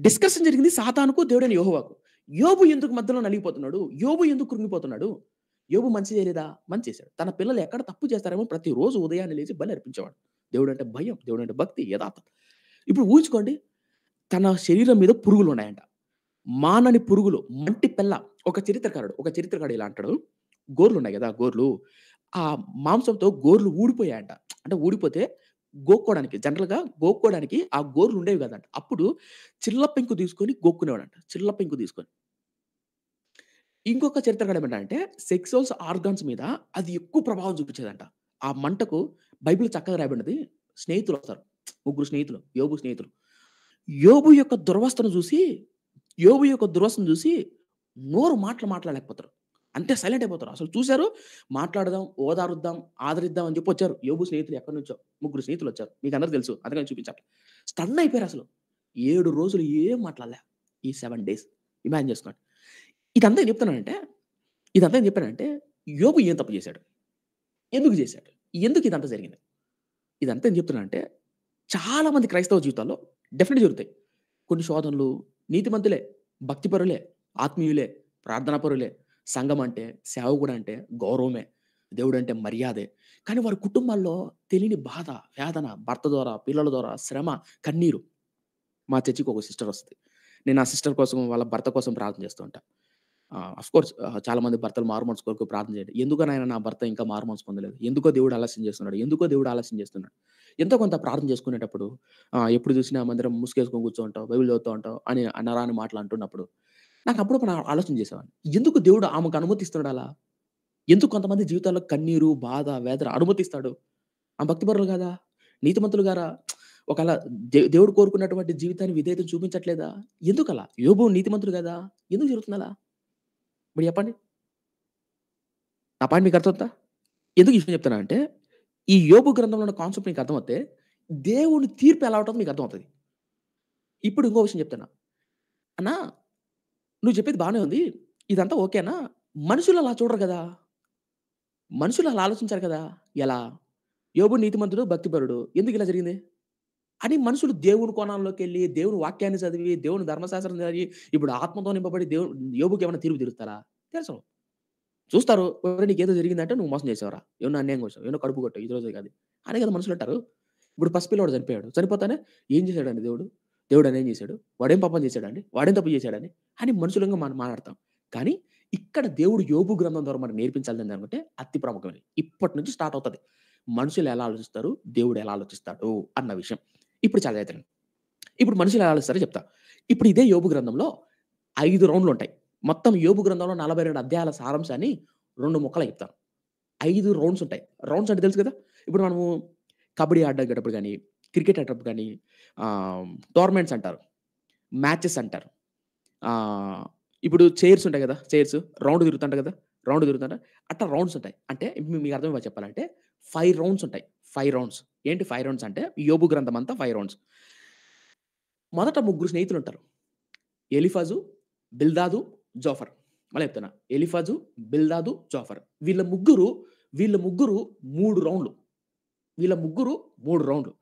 డిస్కషన్ జరిగింది సాతానుకు దేవుడైన యోహవాకు యోబు ఎందుకు మధ్యలో నలిగిపోతున్నాడు యోబు ఎందుకు కృంగిపోతున్నాడు యోబు మంచి చేయలేదా మంచి చేశాడు తన పిల్లలు ఎక్కడ తప్పు చేస్తారేమో ప్రతిరోజు ఉదయాన్నే లేచి బలి అర్పించేవాడు దేవుడు అంటే భయం దేవుడు అంటే భక్తి యథార్థం ఇప్పుడు ఊహించుకోండి తన శరీరం మీద పురుగులు ఉన్నాయంట మానని పురుగులు మంటి పిల్ల ఒక చరిత్రకారుడు ఒక చరిత్రకారుడు ఇలా అంటాడు గోర్లు ఉన్నాయి కదా గోర్లు ఆ మాంసంతో గోర్లు ఊడిపోయాయంట అంటే ఊడిపోతే గోక్కోవడానికి జనరల్గా గోక్కోవడానికి ఆ గోర్లు ఉండేవి కదంట అప్పుడు చిల్ల పెంకు తీసుకొని గోక్కునేవాడంట చిల్ల పెంకు తీసుకొని ఇంకొక చరిత్రకారం ఏంటంటే సెక్సువల్స్ ఆర్గాన్స్ మీద అది ఎక్కువ ప్రభావం చూపించేదంట ఆ మంటకు బైబిల్ చక్కగా రాయబడినది స్నేహితులు వస్తారు ముగ్గురు స్నేహితులు యోబు స్నేహితులు యోబు యొక్క దుర్వస్థను చూసి యోబు యొక్క దుర్వస్థను చూసి నోరు మాటలు మాట్లాడలేకపోతారు అంతే సైలెంట్ అయిపోతారు అసలు చూశారు మాట్లాడదాం ఓదారుద్దాం ఆదరిద్దాం అని చెప్పి వచ్చారు యోగు స్నేహితులు ఎక్కడి నుంచో ముగ్గురు స్నేహితులు వచ్చారు మీకు అందరూ తెలుసు అందుకని చూపించాలి స్టన్ అయిపోయారు అసలు ఏడు రోజులు ఏం మాట్లాడలే ఈ సెవెన్ డేస్ ఇమాజిన్ చేసుకోండి ఇదంతా ఏం చెప్తున్నానంటే ఇదంతా ఏం చెప్పానంటే యోగు ఏం తప్పు చేశాడు ఎందుకు చేశాడు ఎందుకు ఇదంతా జరిగింది ఇదంతా ఏం చెప్తున్నానంటే చాలామంది క్రైస్తవ జీవితాల్లో డెఫినెట్ జరుగుతాయి కొన్ని శోధనలు నీతిమంతులే భక్తిపరులే ఆత్మీయులే ప్రార్థనాపరులే సంఘం అంటే సేవకుడు అంటే గౌరవమే దేవుడు అంటే మర్యాదే కానీ వారి కుటుంబాల్లో తెలియని బాధ వేదన భర్త ద్వారా పిల్లల ద్వారా శ్రమ కన్నీరు మా చర్చికి ఒక సిస్టర్ వస్తుంది నేను ఆ సిస్టర్ కోసం వాళ్ళ భర్త కోసం ప్రార్థన చేస్తూ ఉంటా కోర్స్ చాలా మంది భర్తలు మార్మోన్స్ కొరకు ప్రార్థన చేయండి ఎందుకో నాయన నా భర్త ఇంకా మార్మోన్స్ పొందలేదు ఎందుకో దేవుడు ఆలస్యం చేస్తున్నాడు ఎందుకో దేవుడు ఆలస్యం చేస్తున్నాడు ఎంతో కొంత ప్రార్థన చేసుకునేటప్పుడు ఎప్పుడు చూసినా మందిరం ముసుకేసుకొని కూర్చో ఉంటావు బైబిల్ చదువుతూ ఉంటావు అని అన్నరాని మాటలు అంటున్నప్పుడు నాకు అప్పుడు ఆలోచన చేసేవాడిని ఎందుకు దేవుడు ఆమెకు అనుమతిస్తున్నాడు అలా ఎందుకు కొంతమంది జీవితాల్లో కన్నీరు బాధ వేదన అనుమతిస్తాడు ఆ భక్తిపరులు కాదా నీతిమంతులు గారా ఒకవేళ దేవుడు కోరుకున్నటువంటి జీవితాన్ని విధేయత చూపించట్లేదా ఎందుకు అలా యోబు నీతిమంతుడు కదా ఎందుకు జరుగుతుంది అలా ఇప్పుడు చెప్పండి నా పాయింట్ మీకు అర్థమవుతా ఎందుకు విషయం చెప్తున్నా అంటే ఈ యోగు గ్రంథంలో ఉన్న కాన్సెప్ట్ మీకు అర్థమవుతే దేవుని తీర్పు ఎలా ఉంటుందో మీకు అర్థమవుతుంది ఇప్పుడు ఇంకో విషయం చెప్తున్నా అన్నా నువ్వు చెప్పేది బాగానే ఉంది. ఇదంతా ఓకేనా? మనుషులు అలా చూడరు కదా మనుషులు అలా ఆలోచించారు కదా! ఎలా? యోగు నీతిమంతుడు, భక్తిపరుడు. ఎందుకు ఇలా జరిగింది? అని మనుషులు దేవుని వెళ్ళి దేవుని వాక్యాన్ని చదివి, దేవుని ధర్మశాస్త్రం చదివి, ఇప్పుడు ఆత్మతో నింపబడి దేవు ఏమైనా తీర్పు తీరుస్తారా? తెలుసు చూస్తారు. నీకు ఏదో జరిగిందంటే నువ్వు మోసం చేశావురా. ఏమన్నా అన్యాయం కోసం ఏమన్నా కడుపు కొట్టావు. ఈ రోజు కాదు" అనే కదా అంటారు ఇప్పుడు పసిపిల్లవాడు చనిపోయాడు. చనిపోతానే ఏం అండి దేవుడు? దేవుడు అనేం చేశాడు వాడేం పాపం చేశాడండి వాడేం తప్పు చేశాడని అని మనుషులంగా మనం మాట్లాడతాం కానీ ఇక్కడ దేవుడు యోగు గ్రంథం ద్వారా మనం నేర్పించాలి అనుకుంటే అతి ప్రముఖమైన ఇప్పటి నుంచి స్టార్ట్ అవుతుంది మనుషులు ఎలా ఆలోచిస్తారు దేవుడు ఎలా ఆలోచిస్తాడు అన్న విషయం ఇప్పుడు చాలా అవుతాను ఇప్పుడు మనుషులు ఎలా ఆలోచిస్తారో చెప్తా ఇప్పుడు ఇదే యోగు గ్రంథంలో ఐదు రౌండ్లు ఉంటాయి మొత్తం యోగు గ్రంథంలో నలభై రెండు అధ్యాయాల సారాంశాన్ని రెండు ముక్కలు చెప్తాను ఐదు రౌండ్స్ ఉంటాయి రౌండ్స్ అంటే తెలుసు కదా ఇప్పుడు మనము కబడ్డీ ఆడేటప్పుడు కానీ క్రికెట్ అంటారు కానీ టోర్నమెంట్స్ అంటారు మ్యాచెస్ అంటారు ఇప్పుడు చైర్స్ ఉంటాయి కదా చైర్స్ రౌండ్ తిరుగుతుంటారు కదా రౌండ్ తిరుగుతుంట అట్లా రౌండ్స్ ఉంటాయి అంటే మీకు అర్థం చెప్పాలంటే ఫైవ్ రౌండ్స్ ఉంటాయి ఫైవ్ రౌండ్స్ ఏంటి ఫైవ్ రౌండ్స్ అంటే యోబు గ్రంథం అంతా ఫైవ్ రౌండ్స్ మొదట ముగ్గురు స్నేహితులు ఉంటారు ఎలిఫాజు బిల్దాదు జోఫర్ మళ్ళీ చెప్తున్నా ఎలిఫాజు బిల్దాదు జోఫర్ వీళ్ళ ముగ్గురు వీళ్ళ ముగ్గురు మూడు రౌండ్లు వీళ్ళ ముగ్గురు మూడు రౌండ్లు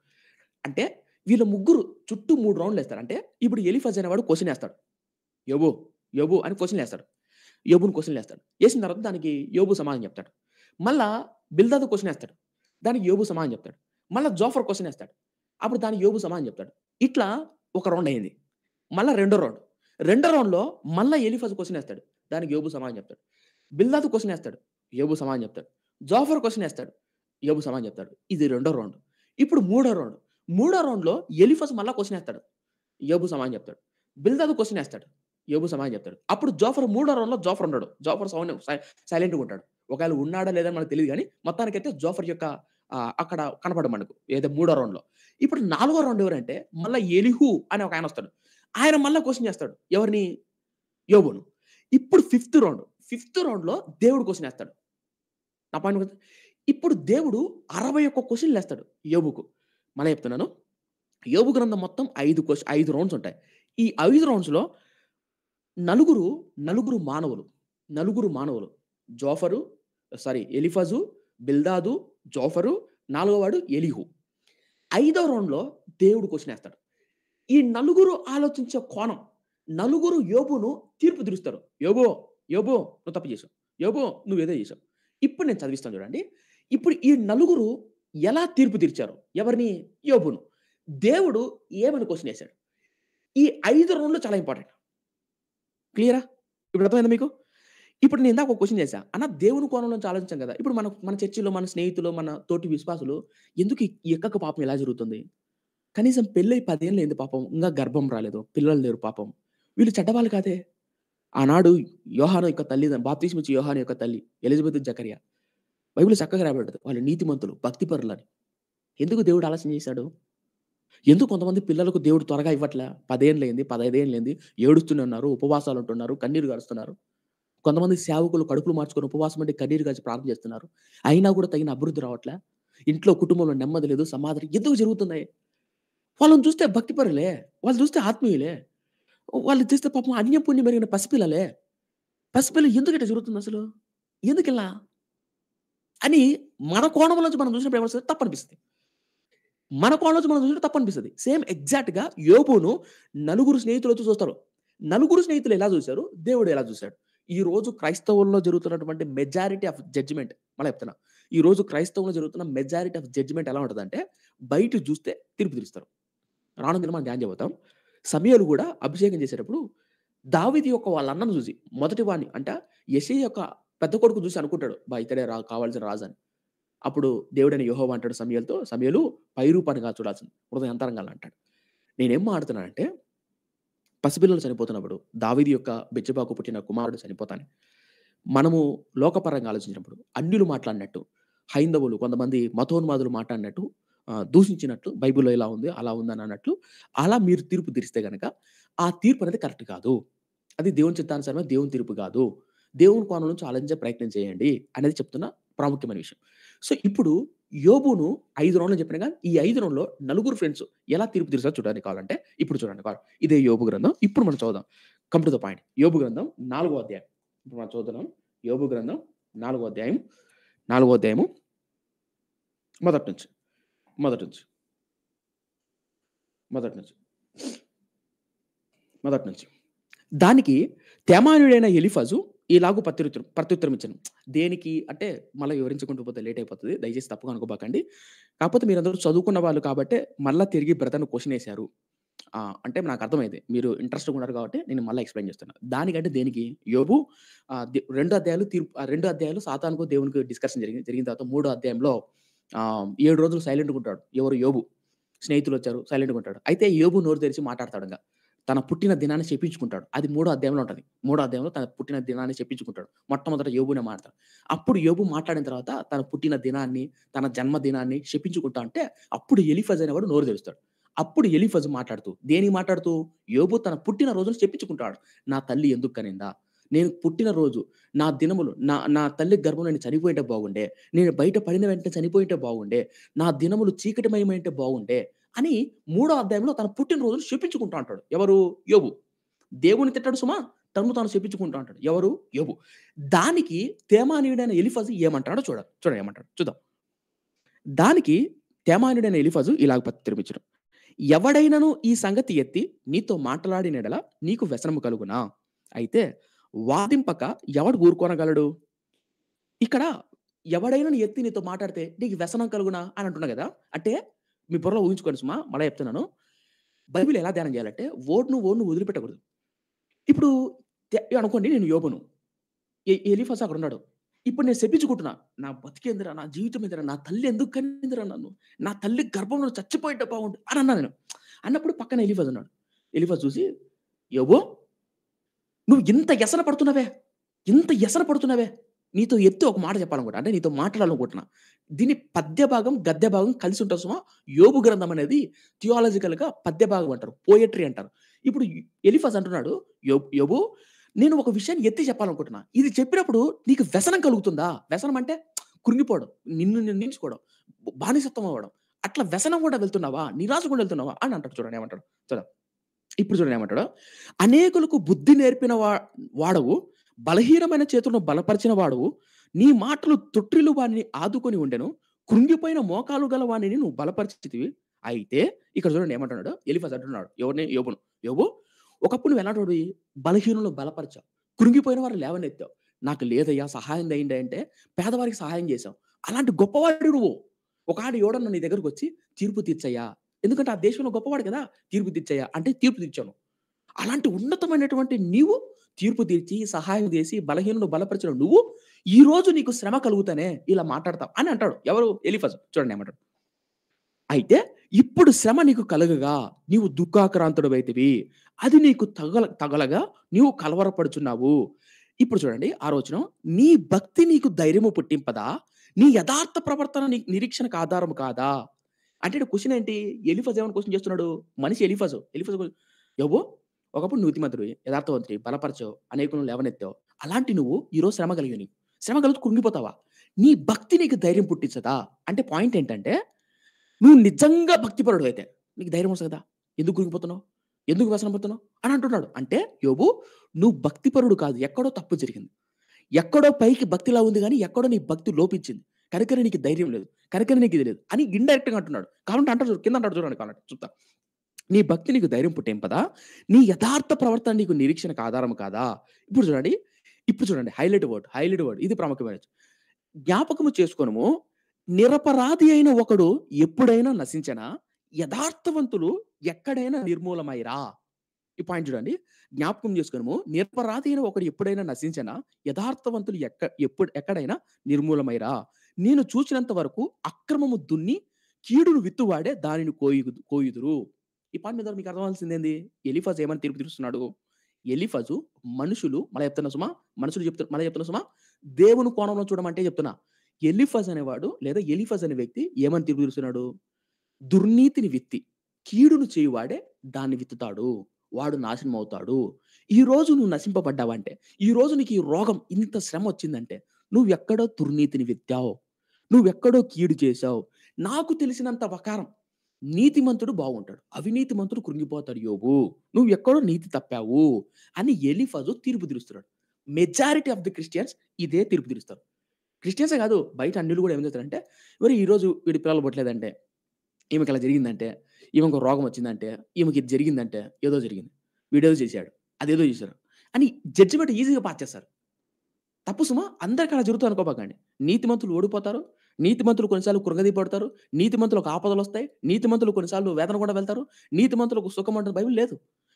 అంటే వీళ్ళ ముగ్గురు చుట్టూ మూడు రౌండ్లు వేస్తారు అంటే ఇప్పుడు ఎలిఫజ్ అనేవాడు క్వశ్చన్ వేస్తాడు యోబు యోబు అని క్వశ్చన్ వేస్తాడు యోబుని క్వశ్చన్ వేస్తాడు వేసిన తర్వాత దానికి యోబు సమాధానం చెప్తాడు మళ్ళా బిల్దాదు క్వశ్చన్ వేస్తాడు దానికి యోబు సమాధానం చెప్తాడు మళ్ళీ జోఫర్ క్వశ్చన్ వేస్తాడు అప్పుడు దానికి యోబు సమాధానం చెప్తాడు ఇట్లా ఒక రౌండ్ అయింది మళ్ళీ రెండో రౌండ్ రెండో రౌండ్లో మళ్ళీ ఎలిఫజ్ క్వశ్చన్ వేస్తాడు దానికి యోబు సమాధానం చెప్తాడు బిల్దాదు క్వశ్చన్ వేస్తాడు యోబు సమాధానం చెప్తాడు జోఫర్ క్వశ్చన్ వేస్తాడు యోబు సమాధానం చెప్తాడు ఇది రెండో రౌండ్ ఇప్పుడు మూడో రౌండ్ మూడో రౌండ్లో ఎలిఫస్ మళ్ళీ క్వశ్చన్ వేస్తాడు యోబు సమాన్ చెప్తాడు బిల్దాదు క్వశ్చన్ వేస్తాడు యోబు సమాన్ చెప్తాడు అప్పుడు జోఫర్ మూడో రౌండ్లో జోఫర్ ఉన్నాడు జోఫర్ సౌండ్ సైలెంట్గా ఉంటాడు ఒకవేళ ఉన్నాడా లేదా మనకు తెలియదు కానీ మొత్తానికైతే జోఫర్ యొక్క అక్కడ కనపడ మనకు ఏదో మూడో రౌండ్లో ఇప్పుడు నాలుగో రౌండ్ ఎవరంటే మళ్ళీ ఎలిహు అని ఒక ఆయన వస్తాడు ఆయన మళ్ళీ క్వశ్చన్ చేస్తాడు ఎవరిని యోబును ఇప్పుడు ఫిఫ్త్ రౌండ్ ఫిఫ్త్ రౌండ్లో దేవుడు క్వశ్చన్ వేస్తాడు నా పాయింట్ ఇప్పుడు దేవుడు అరవై ఒక్క క్వశ్చన్లు వేస్తాడు యోబుకు మళ్ళీ చెప్తున్నాను యోగు గ్రంథం మొత్తం ఐదు క్వశ్చన్ ఐదు రౌండ్స్ ఉంటాయి ఈ ఐదు రౌండ్స్లో నలుగురు నలుగురు మానవులు నలుగురు మానవులు జోఫరు సారీ ఎలిఫజు బిల్దాదు జోఫరు నాలుగోవాడు ఎలిహు ఐదో రౌండ్లో దేవుడు క్వశ్చన్ వేస్తాడు ఈ నలుగురు ఆలోచించే కోణం నలుగురు యోబును తీర్పు తీరుస్తారు యోబో యోబో నువ్వు తప్పు చేసావు యోబో ఏదో చేసావు ఇప్పుడు నేను చదివిస్తాను చూడండి ఇప్పుడు ఈ నలుగురు ఎలా తీర్పు తీర్చారు ఎవరిని యోబును దేవుడు ఏమని క్వశ్చన్ వేశాడు ఈ ఐదు రోజులు చాలా ఇంపార్టెంట్ క్లియరా ఇప్పుడు అర్థమైందా మీకు ఇప్పుడు నేను ఇందాక ఒక క్వశ్చన్ చేశా అన్న దేవుని కోణంలో ఆలోచించాం కదా ఇప్పుడు మన మన చర్చిలో మన స్నేహితులు మన తోటి విశ్వాసులు ఎందుకు ఎక్కక పాపం ఎలా జరుగుతుంది కనీసం పెళ్ళి పదేళ్ళు ఏంది పాపం ఇంకా గర్భం రాలేదు పిల్లలు లేరు పాపం వీళ్ళు చెడ్డవాళ్ళు కాదే ఆనాడు యోహాను యొక్క తల్లి బాప్తిష్మిచ్చి యోహాను యొక్క తల్లి ఎలిజబెత్ జకరియా బైబిల్ చక్కగా రాబడ్డది వాళ్ళు నీతిమంతులు భక్తిపరులని ఎందుకు దేవుడు ఆలస్యం చేశాడు ఎందుకు కొంతమంది పిల్లలకు దేవుడు త్వరగా ఇవ్వట్లే పదేళ్ళైంది లేని ఏడుస్తూనే ఉన్నారు ఉపవాసాలు ఉంటున్నారు కన్నీరు గడుస్తున్నారు కొంతమంది సేవకులు కడుపులు మార్చుకొని ఉపవాసం అంటే కన్నీరు గాచి ప్రార్థన చేస్తున్నారు అయినా కూడా తగిన అభివృద్ధి రావట్లే ఇంట్లో కుటుంబంలో నెమ్మది లేదు సమాధానం ఎందుకు జరుగుతున్నాయి వాళ్ళని చూస్తే పరులే వాళ్ళు చూస్తే ఆత్మీయులే వాళ్ళు చూస్తే పాపం అన్యపుణ్యం పెరిగిన పసిపిల్లలే పసిపిల్ల ఎందుకు ఇట్లా జరుగుతుంది అసలు ఎందుకు ఇలా అని మన కోణంలో నుంచి మనం చూసినప్పుడు ఏమనిపిస్తుంది తప్పనిపిస్తుంది మన కోణంలో నుంచి మనం చూసినప్పుడు తప్పనిపిస్తుంది సేమ్ సేమ్ ఎగ్జాక్ట్గా యోబును నలుగురు స్నేహితులతో చూస్తారు నలుగురు స్నేహితులు ఎలా చూశారు దేవుడు ఎలా చూశాడు ఈ రోజు క్రైస్తవుల్లో జరుగుతున్నటువంటి మెజారిటీ ఆఫ్ జడ్జ్మెంట్ మళ్ళీ చెప్తున్నా ఈ రోజు క్రైస్తవులు జరుగుతున్న మెజారిటీ ఆఫ్ జడ్జ్మెంట్ ఎలా ఉంటుందంటే బయట చూస్తే తీర్పు తీరుస్తారు రాను మనం ధ్యానం చెబుతాం సమయాలు కూడా అభిషేకం చేసేటప్పుడు దావిది యొక్క వాళ్ళ అన్నను చూసి మొదటి వాడిని అంటే యశ యొక్క పెద్ద కొడుకు చూసి అనుకుంటాడు బా ఇతడే రా కావాల్సిన రాజు అని అప్పుడు దేవుడైన యోహో అంటాడు సమయలతో సమయలు పైరూపానిగా చూడాల్సింది అంతరంగాలు అంటాడు నేనేం మాడుతున్నానంటే పసిపిల్లలు చనిపోతున్నప్పుడు దావిది యొక్క బెచ్చబాకు పుట్టిన కుమారుడు చనిపోతాను మనము లోకపరంగా ఆలోచించినప్పుడు అన్యులు మాట్లాడినట్టు హైందవులు కొంతమంది మతోన్మాదులు మాట్లాడినట్టు దూషించినట్లు బైబిల్లో ఇలా ఉంది అలా ఉంది అని అన్నట్లు అలా మీరు తీర్పు తీరిస్తే కనుక ఆ తీర్పు అనేది కరెక్ట్ కాదు అది దేవుని చిత్తానుసారమే దేవుని తీర్పు కాదు దేవుని కోణం నుంచి ఆలోచించే ప్రయత్నం చేయండి అనేది చెప్తున్న ప్రాముఖ్యమైన విషయం సో ఇప్పుడు యోబును ఐదు రౌండ్లు చెప్పిన కానీ ఈ ఐదు రౌండ్లో నలుగురు ఫ్రెండ్స్ ఎలా తీర్పు తీర్చా చూడడానికి కావాలంటే ఇప్పుడు చూడండి కావాలి ఇదే యోబు గ్రంథం ఇప్పుడు మనం చూద్దాం కంప్యూటర్ ద పాయింట్ యోబు గ్రంథం నాలుగో అధ్యాయం ఇప్పుడు మనం చూద్దాం యోబు గ్రంథం నాలుగో అధ్యాయం నాలుగో అధ్యాయము మొదటి నుంచి మొదటి నుంచి మొదటి నుంచి మొదటి నుంచి దానికి తేమానుడైన ఎలిఫాజు ఇలాగూ ప్రత్యుత్తరం ప్రత్యుత్తరం ఇచ్చాను దేనికి అంటే మళ్ళీ వివరించుకుంటూ పోతే లేట్ అయిపోతుంది దయచేసి తప్పుగా అనుకోబాకండి కాకపోతే మీరందరూ చదువుకున్న వాళ్ళు కాబట్టి మళ్ళీ తిరిగి బ్రతను క్వశ్చన్ వేశారు అంటే నాకు అర్థమైంది మీరు ఇంట్రెస్ట్గా ఉన్నారు కాబట్టి నేను మళ్ళీ ఎక్స్ప్లెయిన్ చేస్తున్నాను దానికంటే దేనికి యోబు రెండు అధ్యాయాలు తీర్పు రెండు అధ్యాయాలు సాతానుకు దేవునికి డిస్కషన్ జరిగింది జరిగిన తర్వాత మూడో అధ్యాయంలో ఏడు రోజులు సైలెంట్గా ఉంటాడు ఎవరు యోబు స్నేహితులు వచ్చారు సైలెంట్గా ఉంటాడు అయితే యోబు నోరు తెరిచి మాట్లాడతాడుగా తన పుట్టిన దినాన్ని చెప్పించుకుంటాడు అది మూడో అధ్యాయంలో ఉంటుంది మూడో అధ్యాయంలో తన పుట్టిన దినాన్ని చెప్పించుకుంటాడు మొట్టమొదట యోబునే మాట్లాడు అప్పుడు యోబు మాట్లాడిన తర్వాత తన పుట్టిన దినాన్ని తన జన్మదినాన్ని చెప్పించుకుంటా అంటే అప్పుడు ఎలిఫజ్ అనేవాడు నోరు తెలుస్తాడు అప్పుడు ఎలిఫజ్ మాట్లాడుతూ దేనికి మాట్లాడుతూ యోబు తన పుట్టిన రోజును చెప్పించుకుంటాడు నా తల్లి ఎందుకు కనిందా నేను పుట్టిన రోజు నా దినములు నా నా తల్లి గర్భంలో నేను చనిపోయింటే బాగుండే నేను బయట పడిన వెంటనే చనిపోయింటే బాగుండే నా దినములు చీకటిమయమైంటే బాగుండే అని మూడో అధ్యాయంలో తన పుట్టినరోజును చెప్పించుకుంటా అంటాడు ఎవరు యోబు దేవుని తిట్టాడు సుమా తను తాను చెప్పించుకుంటా అంటాడు ఎవరు యోబు దానికి తేమానీయుడైన ఎలిఫజు ఏమంటాడో చూడ చూడ ఏమంటాడు చూద్దాం దానికి తేమానుడైన ఎలిఫజు ఇలాగ తిరిపించడం ఎవడైనను ఈ సంగతి ఎత్తి నీతో మాట్లాడినడల నీకు వ్యసనము కలుగునా అయితే వాదింపక ఎవడు ఊరుకోనగలడు ఇక్కడ ఎవడైనా ఎత్తి నీతో మాట్లాడితే నీకు వ్యసనం కలుగునా అని అంటున్నా కదా అంటే మీ బుర్రలో ఊహించుకోండి సుమా మళ్ళీ చెప్తున్నాను బైబిల్ ఎలా ధ్యానం చేయాలంటే ఓడ్ను ఓడ్ను వదిలిపెట్టకూడదు ఇప్పుడు అనుకోండి నేను యోబును ఎలిఫాస్ అక్కడ ఉన్నాడు ఇప్పుడు నేను చెప్పించుకుంటున్నా నా బతికేందిరా నా జీవితం ఏందిరా నా తల్లి ఎందుకు కనిందిరా నన్ను నా తల్లి గర్భంలో చచ్చిపోయేట బాగుండు అని అన్నా నేను అన్నప్పుడు పక్కన ఎలిఫాజ్ ఉన్నాడు ఎలిఫాజ్ చూసి ఎవో నువ్వు ఇంత ఎసన పడుతున్నావే ఇంత ఎసన పడుతున్నావే నీతో ఎత్తు ఒక మాట చెప్పాలనుకుంటా అంటే నీతో మాట్లాడాలనుకుంటున్నా దీని పద్యభాగం గద్యభాగం కలిసి ఉంటుంది సుమా యోగు గ్రంథం అనేది థియాలజికల్గా గా పద్యభాగం అంటారు పోయట్రీ అంటారు ఇప్పుడు ఎలిఫాస్ అంటున్నాడు యోబు నేను ఒక విషయాన్ని ఎత్తి చెప్పాలనుకుంటున్నా ఇది చెప్పినప్పుడు నీకు వ్యసనం కలుగుతుందా వ్యసనం అంటే కృంగిపోవడం నిన్ను నిర్ణయించుకోవడం బానిసత్వం అవ్వడం అట్లా వ్యసనం కూడా వెళ్తున్నావా నిరాశ కూడా వెళ్తున్నావా అని అంటాడు చూడండి ఏమంటాడు చూడ ఇప్పుడు చూడండి ఏమంటాడు అనేకులకు బుద్ధి నేర్పిన వా వాడవు బలహీనమైన చేతులను బలపరిచిన వాడు నీ మాటలు తొట్టిలు వాణిని ఆదుకొని ఉండెను కృంగిపోయిన మోకాలు గల వాణిని నువ్వు బలపరిచితివి అయితే ఇక్కడ చూడండి ఏమంటున్నాడు ఎలిఫాస్ అంటున్నాడు ఎవరిని యోబును యోబు ఒకప్పుడు నువ్వు ఎలాంటి బలహీనులు బలపరిచావు కృంగిపోయిన వారు లేవనెత్తావు నాకు లేదయ్యా సహాయం దయ్యిండే అంటే పేదవారికి సహాయం చేశావు అలాంటి గొప్పవాడు నువ్వు ఒకనాడు ఎవడన్నా నీ దగ్గరకు వచ్చి తీర్పు తీర్చయ్యా ఎందుకంటే ఆ దేశంలో గొప్పవాడు కదా తీర్పు తీర్చయ్యా అంటే తీర్పు తీర్చాను అలాంటి ఉన్నతమైనటువంటి నీవు తీర్పు తీర్చి సహాయం చేసి బలహీనుడు బలపరిచిన నువ్వు ఈ రోజు నీకు శ్రమ కలుగుతానే ఇలా మాట్లాడతావు అని అంటాడు ఎవరు ఎలిఫజ్ చూడండి ఏమంటాడు అయితే ఇప్పుడు శ్రమ నీకు కలగగా నీవు దుఃఖాక్రాంతుడు అయితేవి అది నీకు తగల తగలగా నీవు కలవరపడుచున్నావు ఇప్పుడు చూడండి ఆ రోజున నీ భక్తి నీకు ధైర్యము పుట్టింపదా నీ యథార్థ ప్రవర్తన నీ నిరీక్షణకు ఆధారం కాదా అంటే క్వశ్చన్ ఏంటి ఎలిఫజ్ ఏమైనా క్వశ్చన్ చేస్తున్నాడు మనిషి ఎలిఫజ్ ఎలిఫజ్ ఎవో ఒకప్పుడు నువ్వు నీతిమంతుడివి యథార్థవంతుడి బలపరచవు అనేకులను లేవనెత్తావు అలాంటి నువ్వు ఈరోజు శ్రమ కలిగి శ్రమ కలుగుతూ కుంగిపోతావా నీ భక్తి నీకు ధైర్యం పుట్టించదా అంటే పాయింట్ ఏంటంటే నువ్వు నిజంగా భక్తిపరుడు అయితే నీకు ధైర్యం వస్తుంది కదా ఎందుకు కురిగిపోతున్నావు ఎందుకు వ్యసనం పడుతున్నావు అని అంటున్నాడు అంటే యోబు నువ్వు భక్తిపరుడు కాదు ఎక్కడో తప్పు జరిగింది ఎక్కడో పైకి భక్తిలా ఉంది కానీ ఎక్కడో నీ భక్తి లోపించింది కనుకనే నీకు ధైర్యం లేదు కనుకనే నీకు ఇది లేదు అని ఇండైరెక్ట్గా అంటున్నాడు కాబట్టి అంటారు కింద అంటాడు చూడండి కాబట్టి చూస్తా నీ భక్తి నీకు ధైర్యం పదా నీ యథార్థ ప్రవర్తన నీకు నిరీక్షణకు ఆధారం కాదా ఇప్పుడు చూడండి ఇప్పుడు చూడండి హైలైట్ వర్డ్ హైలైట్ వర్డ్ ఇది ప్రముఖమైన జ్ఞాపకము చేసుకోనము నిరపరాధి అయిన ఒకడు ఎప్పుడైనా నశించనా యథార్థవంతులు ఎక్కడైనా నిర్మూలమైరా ఈ పాయింట్ చూడండి జ్ఞాపకం చేసుకోనము నిరపరాధి అయిన ఒకడు ఎప్పుడైనా నశించనా యథార్థవంతులు ఎక్క ఎప్పుడు ఎక్కడైనా నిర్మూలమైరా నేను చూసినంత వరకు అక్రమము దున్ని కీడును విత్తువాడే దానిని కోయు కోయుదురు ఈ పాయింట్ మీద మీకు అర్థమవలసిందేంది ఎలిఫజ్ ఏమని తీర్పు తీరుస్తున్నాడు ఎలిఫజు మనుషులు మళ్ళీ చెప్తున్నా సుమా మనుషులు చెప్తున్నా మళ్ళీ చెప్తున్నా సుమా దేవుని కోణంలో చూడమంటే చెప్తున్నా ఎలిఫజ్ అనేవాడు లేదా ఎలిఫజ్ అనే వ్యక్తి ఏమని తీర్పు తీరుస్తున్నాడు దుర్నీతిని విత్తి కీడును చేయువాడే దాన్ని విత్తుతాడు వాడు నాశనం అవుతాడు ఈ రోజు నువ్వు నశింపబడ్డావంటే ఈ రోజు నీకు ఈ రోగం ఇంత శ్రమ వచ్చిందంటే నువ్వు ఎక్కడో దుర్నీతిని విత్తావు నువ్వెక్కడో కీడు చేశావు నాకు తెలిసినంత ప్రకారం నీతిమంతుడు బాగుంటాడు మంతుడు కృంగిపోతాడు యోబు నువ్వు ఎక్కడో నీతి తప్పావు అని ఎలిఫజు తీర్పు తీరుస్తున్నాడు మెజారిటీ ఆఫ్ ది క్రిస్టియన్స్ ఇదే తీర్పు తీరుస్తారు క్రిస్టియన్సే కాదు బయట అన్నిలు కూడా ఏం చేస్తారంటే మరి ఈరోజు వీడి పిల్లలు పట్టలేదంటే ఈమెకి అలా జరిగిందంటే ఈమెకు రోగం వచ్చిందంటే ఈమెకి ఇది జరిగిందంటే ఏదో జరిగింది వీడేదో చేశాడు అదేదో చేశాడు అని జడ్జిమెంట్ ఈజీగా పాస్ చేస్తారు తప్పు సుమా అందరికి అలా జరుగుతూ నీతి నీతిమంతులు ఓడిపోతారు మంత్రులు కొన్నిసార్లు నీతి మంత్రులకు ఆపదలు వస్తాయి నీతి మంత్రులు కొన్నిసార్లు వేదన కూడా వెళ్తారు మంత్రులకు సుఖం అంటే భయం లేదు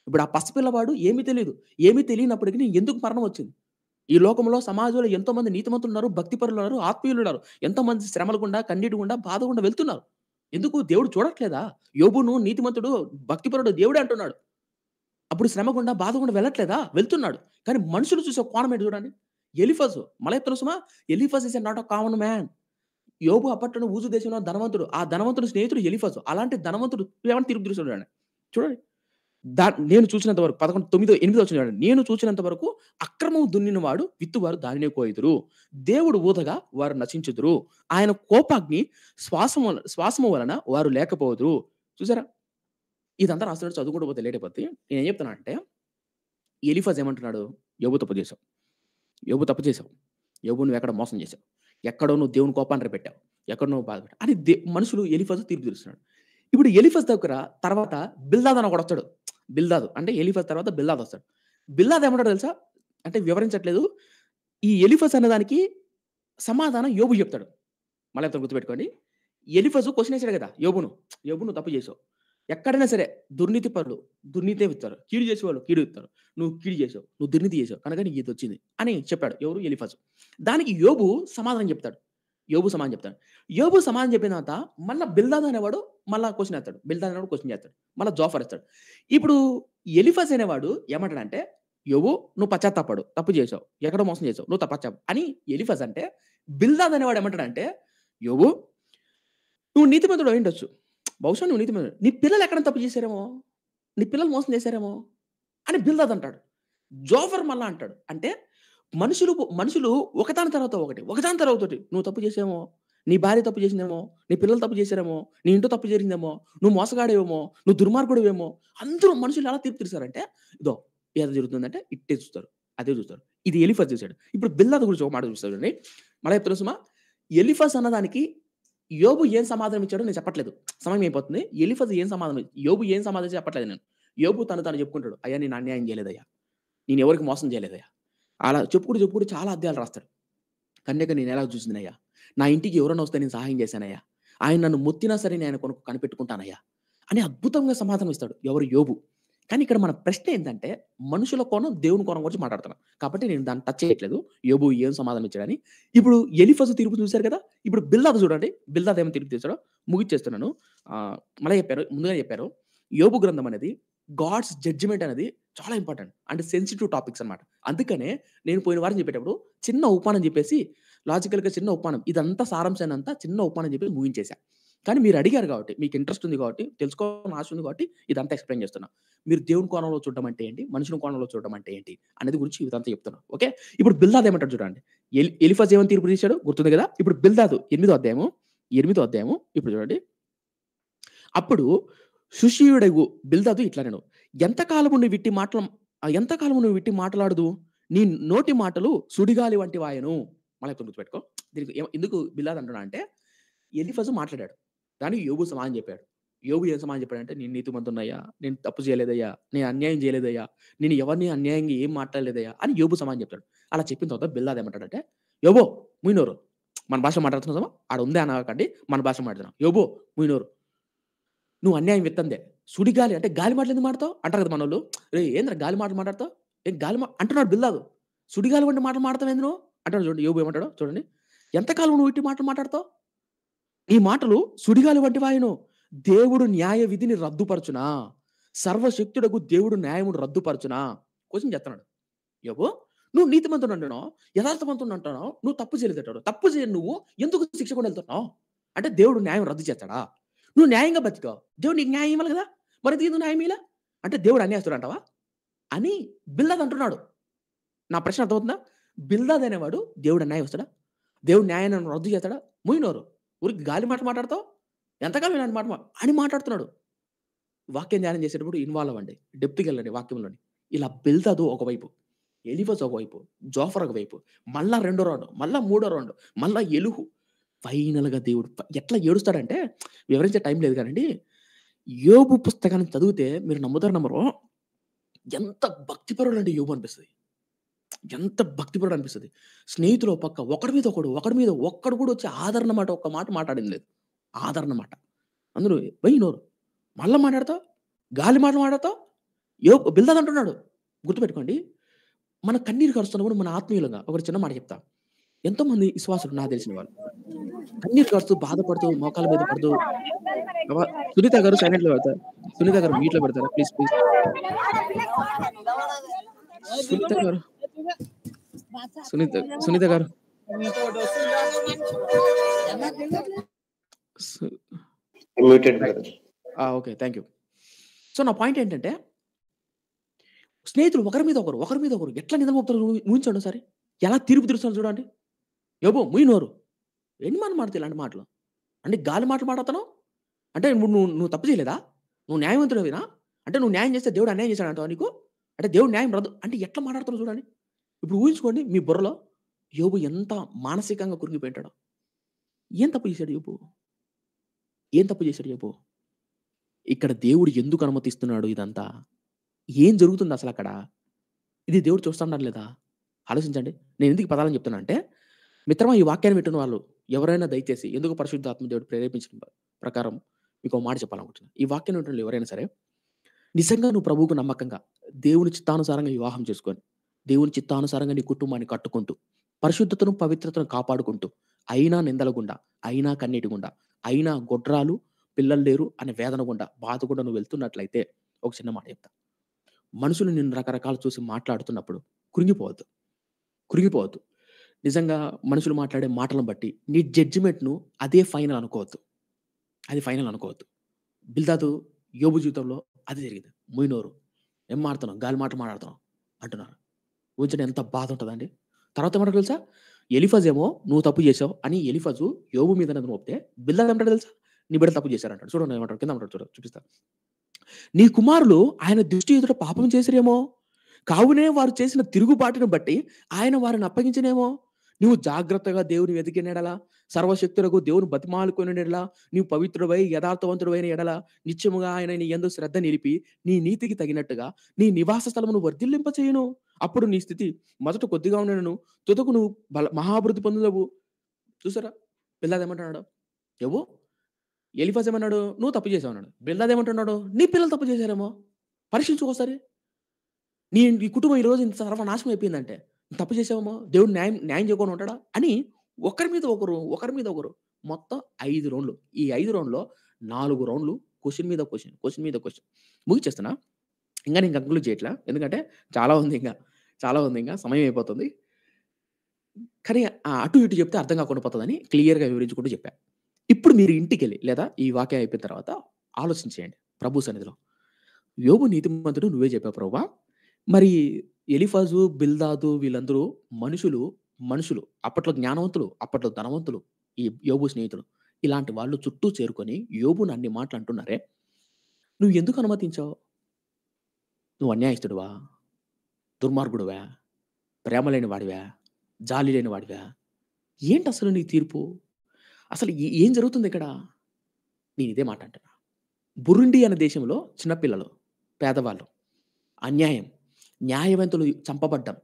ఇప్పుడు ఆ పసిపిల్లవాడు ఏమీ తెలియదు ఏమీ తెలియనప్పటికీ ఎందుకు మరణం వచ్చింది ఈ లోకంలో సమాజంలో ఎంతోమంది నీతిమంతులు ఉన్నారు భక్తిపరులు ఉన్నారు ఆత్మీయులు ఉన్నారు ఎంతోమంది శ్రమలు శ్రమలకుండా కన్నీటి గుండా బాధ గుండా వెళ్తున్నారు ఎందుకు దేవుడు చూడట్లేదా యోబును నీతిమంతుడు భక్తిపరుడు దేవుడే అంటున్నాడు అప్పుడు శ్రమ గుండా బాధ గుండా వెళ్ళట్లేదా వెళ్తున్నాడు కానీ మనుషులు చూసే కోణం ఏంటి చూడండి ఎలిఫజ్ మలయత్తులు సుమా Eliphaz is not a common man యోబు అప్పట్లో ఊజు దేశంలో ధనవంతుడు ఆ ధనవంతుడు స్నేహితుడు ఎలిఫాజు అలాంటి ధనవంతుడు ఏమైనా తిరుగు చూడండి చూడండి దా నేను చూసినంత వరకు పదకొండు తొమ్మిదో ఎనిమిదో వచ్చిన నేను చూసినంత వరకు అక్రమం దున్నిన వాడు విత్తువారు దానినే కోయిదురు దేవుడు ఊదగా వారు నశించుదురు ఆయన కోపాగ్ని శ్వాసము శ్వాసము వలన వారు లేకపోదురు చూసారా ఇదంతా రాస్తున్నాడు చదువుకుంటూ పోతే లేటపోతే నేను ఏం చెప్తున్నా అంటే ఎలిఫాజ్ ఏమంటున్నాడు యోబు తప్పు చేసావు యోబు తప్పు చేసావు యోబు నువ్వు ఎక్కడ మోసం చేసావు ఎక్కడో నువ్వు దేవుని కోపాన్ని పెట్టావు ఎక్కడో బాధపడ్డావు అని దే మనుషులు ఎలిఫజ్ తీర్పు తెలుస్తున్నాడు ఇప్పుడు ఎలిఫజ్ దగ్గర తర్వాత బిల్దాద్ అని ఒకడు వస్తాడు బిల్దాదు అంటే ఎలిఫజ్ తర్వాత బిల్దాద్ వస్తాడు బిల్లాద్ ఏమంటాడు తెలుసా అంటే వివరించట్లేదు ఈ ఎలిఫస్ అన్నదానికి సమాధానం యోబు చెప్తాడు మళ్ళీ అతను గుర్తుపెట్టుకోండి ఎలిఫజ్ క్వశ్చన్ వేసాడు కదా యోబును యోబును తప్పు చేసావు ఎక్కడైనా సరే దుర్నీతి పనులు దుర్నీతే ఇస్తారు కీడు చేసేవాళ్ళు కీడు ఇస్తారు నువ్వు కీడు చేసావు నువ్వు దుర్నీతి చేసావు కనుక నీకు ఈత వచ్చింది అని చెప్పాడు ఎవరు ఎలిఫాజు దానికి యోబు సమాధానం చెప్తాడు యోబు సమాధానం చెప్తాడు యోబు సమాధానం చెప్పిన తర్వాత మళ్ళీ బిల్దాద్ అనేవాడు మళ్ళీ క్వశ్చన్ వేస్తాడు బిల్దాద్ అనేవాడు క్వశ్చన్ చేస్తాడు మళ్ళీ జోఫర్ ఇస్తాడు ఇప్పుడు ఎలిఫాజ్ అనేవాడు ఏమంటాడంటే యోబు నువ్వు పశ్చాత్తాపడు తప్పు చేసావు ఎక్కడో మోసం చేసావు నువ్వు తప్పచ్చావు అని ఎలిఫాజ్ అంటే బిల్దాద్ అనేవాడు ఏమంటాడంటే యోబు నువ్వు నీతిమంతుడు అయి ఉండొచ్చు బహుశా నువ్వు నీతి నీ పిల్లలు ఎక్కడ తప్పు చేశారేమో నీ పిల్లలు మోసం చేశారేమో అని బిల్దాద్ అంటాడు జోఫర్ మళ్ళా అంటాడు అంటే మనుషులు మనుషులు ఒకదాని తర్వాత ఒకటి ఒకదాని తర్వాత ఒకటి నువ్వు తప్పు చేసేమో నీ భార్య తప్పు చేసిందేమో నీ పిల్లలు తప్పు చేశారేమో నీ ఇంట్లో తప్పు జరిగిందేమో నువ్వు మోసగాడేవేమో నువ్వు ఏమో అందరూ మనుషులు ఎలా తీర్పు తీర్చారంటే ఇదో ఏదో జరుగుతుందంటే ఇట్టే చూస్తారు అదే చూస్తారు ఇది ఎలిఫస్ చేశాడు ఇప్పుడు బిల్లాద గురించి ఒక మాట చూస్తాడు అండి మళ్ళీ ఎప్పుడు సుమా ఎలిఫస్ అన్నదానికి యోబు ఏం సమాధానం ఇచ్చాడో నేను చెప్పట్లేదు సమయం అయిపోతుంది ఎలిఫజ్ ఏం సమాధానం యోబు ఏం సమాధానం చెప్పట్లేదు నేను యోబు తను తను చెప్పుకుంటాడు అయ్యా నేను అన్యాయం చేయలేదయ్యా నేను ఎవరికి మోసం చేయలేదయ్యా అలా చెప్పుకుంటూ చెప్పుకుంటూ చాలా అధ్యాయాలు రాస్తాడు కన్యక నేను ఎలా చూసిందయ్యా నా ఇంటికి ఎవరైనా వస్తే నేను సహాయం చేశానయ్యా ఆయన నన్ను ముత్తినా సరే నేను కొనుక్కు కనిపెట్టుకుంటానయ్యా అని అద్భుతంగా సమాధానం ఇస్తాడు ఎవరు యోబు కానీ ఇక్కడ మన ప్రశ్న ఏంటంటే మనుషుల కోణం దేవుని కోణం గురించి మాట్లాడుతున్నాం కాబట్టి నేను దాన్ని టచ్ చేయట్లేదు యోబు ఏం సమాధానం ఇచ్చాడని ఇప్పుడు ఎలిఫస్ తీర్పు చూశారు కదా ఇప్పుడు బిల్దాద్ చూడండి బిల్దాద్ ఏమైనా తీర్పు తీసాడో ముగిచ్చేస్తున్నాను మళ్ళీ చెప్పారు ముందుగా చెప్పారు యోబు గ్రంథం అనేది గాడ్స్ జడ్జిమెంట్ అనేది చాలా ఇంపార్టెంట్ అండ్ సెన్సిటివ్ టాపిక్స్ అనమాట అందుకనే నేను పోయిన వారం చెప్పేటప్పుడు చిన్న ఉపానం చెప్పేసి లాజికల్గా చిన్న ఉపానం ఇదంతా సారాంశాన్ని అంతా చిన్న ఉపానం చెప్పి ముగించేశా కానీ మీరు అడిగారు కాబట్టి మీకు ఇంట్రెస్ట్ ఉంది కాబట్టి తెలుసుకోవాలని ఆశ ఉంది కాబట్టి ఇదంతా ఎక్స్ప్లెయిన్ చేస్తున్నా మీరు దేవుని కోణంలో చూడడం అంటే ఏంటి మనుషుని కోణంలో చూడడం అంటే ఏంటి అనేది గురించి ఇదంతా చెప్తున్నా ఓకే ఇప్పుడు బిల్దాద్ ఏమంటాడు చూడండి ఎలిఫాజ్ ఏమని తీర్పు తీశాడు గుర్తుంది కదా ఇప్పుడు బిల్దాదు ఎనిమిదో అధ్యాయము ఎనిమిదో అధ్యాయము ఇప్పుడు చూడండి అప్పుడు సుషీయుడగు బిల్దాదు ఇట్లా నేను ఎంతకాలము నువ్వు విట్టి మాటలు ఎంతకాలము నువ్వు విట్టి మాట్లాడదు నీ నోటి మాటలు సుడిగాలి వంటి వాయను మళ్ళీ గుర్తుపెట్టుకో దీనికి ఎందుకు బిల్లాద్ అంటున్నా అంటే ఎలిఫజు మాట్లాడాడు దానికి యోగు సమాధానం చెప్పాడు యోగు ఏం సమాధానం చెప్పాడంటే నేను నీతిమంతున్నయ్యా నేను తప్పు చేయలేదయ్యా నేను అన్యాయం చేయలేదయ్యా నేను ఎవరిని అన్యాయంగా ఏం మాట్లాడలేదయ్యా అని యోగు సమాధానం చెప్తాడు అలా చెప్పిన తర్వాత బిల్లాది ఏమంటాడంటే యోబో ముయినోరు మన భాష మాట్లాడుతున్నామా ఆడ ఉందే అనకండి మన భాష మాట్లాడుతున్నాం యోబో ముయినోరు నువ్వు అన్యాయం విత్తందే సుడిగాలి అంటే గాలి మాటలు ఎందుకు మాడతావు అంటారు కదా మనోళ్ళు రే ఏంద్ర గాలి మాటలు మాట్లాడతావు ఏం గాలి మా అంటున్నాడు బిల్లాదు సుడిగాలి వంటి మాటలు మాడతావు ఎందుకు అంటాడు చూడండి యోబు ఏమంటాడో చూడండి ఎంతకాలం నువ్వు ఇట్టి మాటలు మాట్లాడతావు ఈ మాటలు సుడిగాలి వంటి వాయును దేవుడు న్యాయ విధిని రద్దుపరచునా సర్వశక్తుడకు దేవుడు న్యాయముడు రద్దుపరచునా కోసం చెప్తున్నాడు యబో నువ్వు నీతిమంతుడు అంటున్నావు యథార్థవంతుడు అంటున్నావు నువ్వు తప్పు చేయలేదంటాడు తప్పు చేయ నువ్వు ఎందుకు శిక్ష కూడా వెళ్తున్నావు అంటే దేవుడు న్యాయం రద్దు చేస్తాడా నువ్వు న్యాయంగా బతికావు దేవుడు నీకు న్యాయం ఇవ్వాలి కదా మరి దీని న్యాయం ఇలా అంటే దేవుడు అన్యాయస్తుడు అంటావా అని బిల్దాద్ అంటున్నాడు నా ప్రశ్న అర్థమవుతుందా బిల్దాద్ అనేవాడు దేవుడు అన్యాయం వస్తాడా దేవుడు న్యాయాన్ని రద్దు చేస్తాడా ముయినోరు ఊరికి గాలి మాట మాట్లాడతావు ఎంతకాలం ఇలాంటి మాట అని మాట్లాడుతున్నాడు వాక్యం ధ్యానం చేసేటప్పుడు ఇన్వాల్వ్ అండి డెప్త్కి వెళ్ళండి వాక్యంలోని ఇలా బిల్దదు ఒకవైపు ఎలిఫస్ ఒకవైపు జోఫర్ ఒకవైపు మళ్ళా రెండో రౌండ్ మళ్ళా మూడో రౌండ్ మళ్ళా ఎలుహు ఫైనల్గా దేవుడు ఎట్లా ఏడుస్తాడంటే వివరించే టైం లేదు కానండి యోబు పుస్తకాన్ని చదివితే మీరు నమ్ముతారు నమ్మరు ఎంత భక్తిపరుడు అంటే యోబు అనిపిస్తుంది ఎంత భక్తిపరుడు అనిపిస్తుంది స్నేహితులు పక్క ఒకడి మీద ఒకడు ఒకడి మీద ఒక్కడు కూడా వచ్చి ఆదరణ మాట ఒక్క మాట మాట్లాడింది లేదు ఆదరణ మాట అందరూ వై నోరు మళ్ళీ మాట్లాడతావు గాలి మాట మాట్లాడతావు ఏ బిల్దాద్ అంటున్నాడు గుర్తుపెట్టుకోండి మన కన్నీరు కరుస్తున్నప్పుడు మన ఆత్మీయులంగా ఒకరు చిన్న మాట చెప్తా మంది విశ్వాసులు నాకు తెలిసిన వాళ్ళు కన్నీరు కరుస్తూ బాధపడుతూ మోకాల మీద పడుతూ సునీత గారు సైలెంట్ లో పెడతారు సునీత గారు మీట్లో పెడతారా ప్లీజ్ ప్లీజ్ సునీత గారు సునీత సునీత గారు ఓకే థ్యాంక్ యూ సో నా పాయింట్ ఏంటంటే స్నేహితులు ఒకరి మీద ఒకరు ఒకరి మీద ఒకరు ఎట్లా నిద్రపోతారు చెప్తారు ఊహించండి సరే ఎలా తీర్పు తీరుస్తారు చూడండి ఎవో ముయినోరు ఎన్ని మాట మాడతాయి ఇలాంటి మాటలు అంటే గాలి మాటలు మాట్లాడతాను అంటే నువ్వు నువ్వు తప్పు చేయలేదా నువ్వు న్యాయవంతుడివినా అంటే నువ్వు న్యాయం చేస్తే దేవుడు అన్యాయం చేశాడు నీకు అంటే దేవుడు న్యాయం రాదు అంటే ఎట్లా మాట్లాడుతున్నావు చూడండి ఇప్పుడు ఊహించుకోండి మీ బుర్రలో యోబు ఎంత మానసికంగా కురిగిపోయింటాడో ఏం తప్పు చేశాడు యోబు ఏం తప్పు చేశాడు యోబు ఇక్కడ దేవుడు ఎందుకు అనుమతిస్తున్నాడు ఇదంతా ఏం జరుగుతుంది అసలు అక్కడ ఇది దేవుడు చూస్తాడు లేదా ఆలోచించండి నేను ఎందుకు పదాలని చెప్తున్నా అంటే మిత్రమా ఈ వాక్యాన్ని పెట్టిన వాళ్ళు ఎవరైనా దయచేసి ఎందుకు పరిశుద్ధాత్మ దేవుడు ప్రేరేపించిన ప్రకారం మీకు మాట చెప్పాలనుకుంటున్నాను ఈ వాక్యం ఉంటుంది ఎవరైనా సరే నిజంగా నువ్వు ప్రభువుకు నమ్మకంగా దేవుని చిత్తానుసారంగా వివాహం చేసుకొని దేవుని చిత్తానుసారంగా నీ కుటుంబాన్ని కట్టుకుంటూ పరిశుద్ధతను పవిత్రతను కాపాడుకుంటూ అయినా నిందలగుండా అయినా కన్నీటి గుండా అయినా గొడ్రాలు పిల్లలు లేరు అనే వేదన గుండా బాధ గుండా నువ్వు వెళ్తున్నట్లయితే ఒక చిన్న మాట చెప్తా మనుషులు నిన్ను రకరకాలు చూసి మాట్లాడుతున్నప్పుడు కృంగిపోవద్దు కృంగిపోవద్దు నిజంగా మనుషులు మాట్లాడే మాటలను బట్టి నీ జడ్జిమెంట్ను అదే ఫైనల్ అనుకోవద్దు అది ఫైనల్ అనుకోవద్దు బిల్దాదు యోబు జీవితంలో అది జరిగింది మొయినోరు ఏం మాడుతున్నాం గాలి మాట మాట్లాడుతున్నాం అంటున్నారు ఊహించడం ఎంత బాధ ఉంటుందండి తర్వాత ఏమంటారు తెలుసా ఎలిఫజ్ ఏమో నువ్వు తప్పు చేసావు అని ఎలిఫజు యోగు మీద మోపితే బిల్లా ఏమంటాడు తెలుసా నీ బిడ్డ తప్పు చేశారంటాడు చూడండి ఏమంటాడు కింద అంటాడు చూడ చూపిస్తా నీ కుమారులు ఆయన దృష్టి ఎదుట పాపం చేసిరేమో కావునే వారు చేసిన తిరుగుబాటును బట్టి ఆయన వారిని అప్పగించినేమో నువ్వు జాగ్రత్తగా దేవుని వెతికినడలా సర్వశక్తులకు దేవుని బతిమాలుకొని ఎడలా నీవు పవిత్రుడవై యథార్థవంతుడవైన ఎడల నిత్యముగా ఆయన నీ ఎందు శ్రద్ధ నిలిపి నీ నీతికి తగినట్టుగా నీ నివాస స్థలమును వర్ధిల్లింపచేయను అప్పుడు నీ స్థితి మొదట కొద్దిగా ఉండను తుదకు నువ్వు బల మహాభివృద్ధి పొందుదవు చూసారా పిల్లదేమంటున్నాడు ఎవో ఎలిఫాజ్ ఏమన్నాడు నువ్వు తప్పు చేసావు అన్నాడు నీ పిల్లలు తప్పు చేశారేమో పరీక్షించుకోసారి నీ ఈ కుటుంబం ఈరోజు ఇంత సర్వనాశం అయిపోయిందంటే తప్పు చేసావేమో దేవుడు న్యాయం న్యాయం చేయకుండా ఉంటాడా అని ఒకరి మీద ఒకరు ఒకరి మీద ఒకరు మొత్తం ఐదు రౌండ్లు ఈ ఐదు రౌండ్లో నాలుగు రౌండ్లు క్వశ్చన్ మీద క్వశ్చన్ క్వశ్చన్ మీద క్వశ్చన్ ముగిచేస్తున్నా ఇంకా నేను కంక్లూడ్ చేయట్లా ఎందుకంటే చాలా ఉంది ఇంకా చాలా ఉంది ఇంకా సమయం అయిపోతుంది కానీ అటు ఇటు చెప్తే అర్థం కాకుండా పోతుందని క్లియర్గా వివరించుకుంటూ చెప్పా ఇప్పుడు మీరు ఇంటికి వెళ్ళి లేదా ఈ వాక్యం అయిపోయిన తర్వాత ఆలోచించేయండి ప్రభు సన్నిధిలో యోగు నీతిమంతుడు నువ్వే చెప్పావు ప్రభు మరి ఎలిఫాజు బిల్దాదు వీళ్ళందరూ మనుషులు మనుషులు అప్పట్లో జ్ఞానవంతులు అప్పట్లో ధనవంతులు ఈ యోబు స్నేహితులు ఇలాంటి వాళ్ళు చుట్టూ చేరుకొని యోబును అన్ని మాటలు అంటున్నారే నువ్వు ఎందుకు అనుమతించావు నువ్వు అన్యాయస్తుడువా దుర్మార్గుడువా ప్రేమ లేని వాడివా జాలి లేని వాడివా ఏంటి అసలు నీ తీర్పు అసలు ఏం జరుగుతుంది ఇక్కడ నేను ఇదే మాట అంటున్నా బురుండి అనే దేశంలో చిన్నపిల్లలు పేదవాళ్ళు అన్యాయం న్యాయవంతులు చంపబడ్డం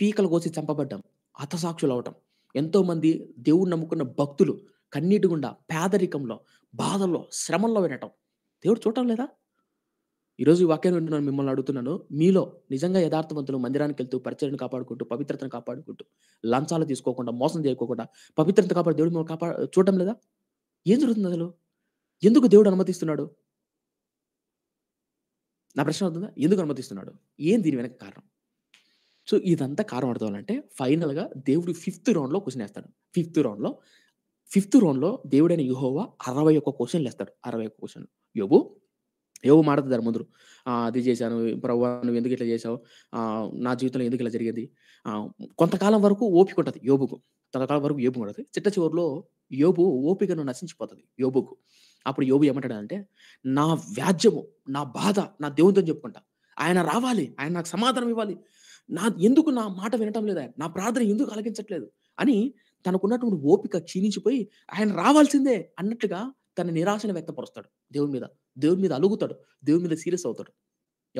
పీకలు కోసి చంపబడ్డం హతసాక్షులు అవటం ఎంతోమంది దేవుడు నమ్ముకున్న భక్తులు కన్నీటి గుండా పేదరికంలో బాధల్లో శ్రమంలో వినటం దేవుడు చూడటం లేదా ఈరోజు ఈ వాక్యాన్ని నేను మిమ్మల్ని అడుగుతున్నాను మీలో నిజంగా యథార్థవంతులు మందిరానికి వెళ్తూ పరిచయను కాపాడుకుంటూ పవిత్రతను కాపాడుకుంటూ లంచాలు తీసుకోకుండా మోసం చేయకోకుండా పవిత్రత కాపాడు దేవుడు మిమ్మల్ని కాపా చూడటం లేదా ఏం జరుగుతుంది అసలు ఎందుకు దేవుడు అనుమతిస్తున్నాడు నా ప్రశ్న అవుతుందా ఎందుకు అనుమతిస్తున్నాడు ఏం దీని వెనక కారణం సో ఇదంతా కారణం అడతావాలంటే ఫైనల్గా దేవుడు ఫిఫ్త్ రౌండ్లో క్వశ్చన్ వేస్తాడు ఫిఫ్త్ రౌండ్లో ఫిఫ్త్ రౌండ్లో దేవుడైన యుహోవా అరవై ఒక్క క్వశ్చన్లు వేస్తాడు అరవై ఒక్క క్వశ్చన్లు యోగు యోగు మాట్లాడతారు ముందు అది చేశాను ప్రభు నువ్వు ఎందుకు ఇట్లా చేసావు నా జీవితంలో ఎందుకు ఇలా జరిగింది కొంతకాలం వరకు ఓపిక ఉంటుంది యోబుకు కొంతకాలం వరకు యోబు ఉంటుంది చిట్ట చివరిలో యోబు ఓపికను నశించిపోతుంది యోబుకు అప్పుడు యోబు అంటే నా వ్యాజ్యము నా బాధ నా దేవునితో చెప్పుకుంటా ఆయన రావాలి ఆయన నాకు సమాధానం ఇవ్వాలి నా ఎందుకు నా మాట వినటం లేదు ఆయన నా ప్రార్థన ఎందుకు ఆలకించట్లేదు అని తనకున్నటువంటి ఓపిక క్షీణించిపోయి ఆయన రావాల్సిందే అన్నట్టుగా తన నిరాశను వ్యక్తపరుస్తాడు దేవుని మీద దేవుని మీద అలుగుతాడు దేవుని మీద సీరియస్ అవుతాడు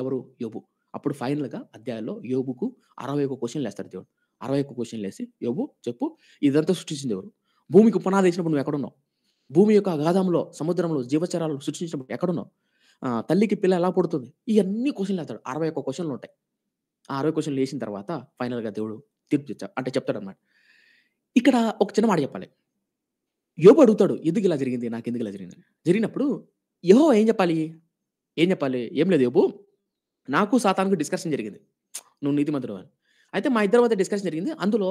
ఎవరు యోబు అప్పుడు ఫైనల్గా అధ్యాయంలో యోబుకు అరవై ఒక క్వశ్చన్లు వేస్తాడు దేవుడు అరవై ఒక క్వశ్చన్లు వేసి యోబు చెప్పు ఇదంతా సృష్టించింది ఎవరు భూమికి పునాది వేసినప్పుడు నువ్వు ఎక్కడున్నావు భూమి యొక్క అగాధంలో సముద్రంలో జీవచరాలు సృష్టించినప్పుడు ఎక్కడున్నావు తల్లికి పిల్ల ఎలా పుడుతుంది ఇవన్నీ క్వశ్చన్లు వేస్తాడు అరవై ఒక క్వశ్చన్లు ఉంటాయి ఆ అరవై క్వశ్చన్లు వేసిన తర్వాత ఫైనల్గా దేవుడు తీర్పు అంటే అనమాట ఇక్కడ ఒక చిన్న మాట చెప్పాలి యోబు అడుగుతాడు ఎందుకు ఇలా జరిగింది నాకు ఎందుకు ఇలా జరిగింది జరిగినప్పుడు యహో ఏం చెప్పాలి ఏం చెప్పాలి ఏం లేదు యోబు నాకు సాతానికి డిస్కషన్ జరిగింది నువ్వు నీతిమంతుడు అని అయితే మా ఇద్దరి మధ్య డిస్కషన్ జరిగింది అందులో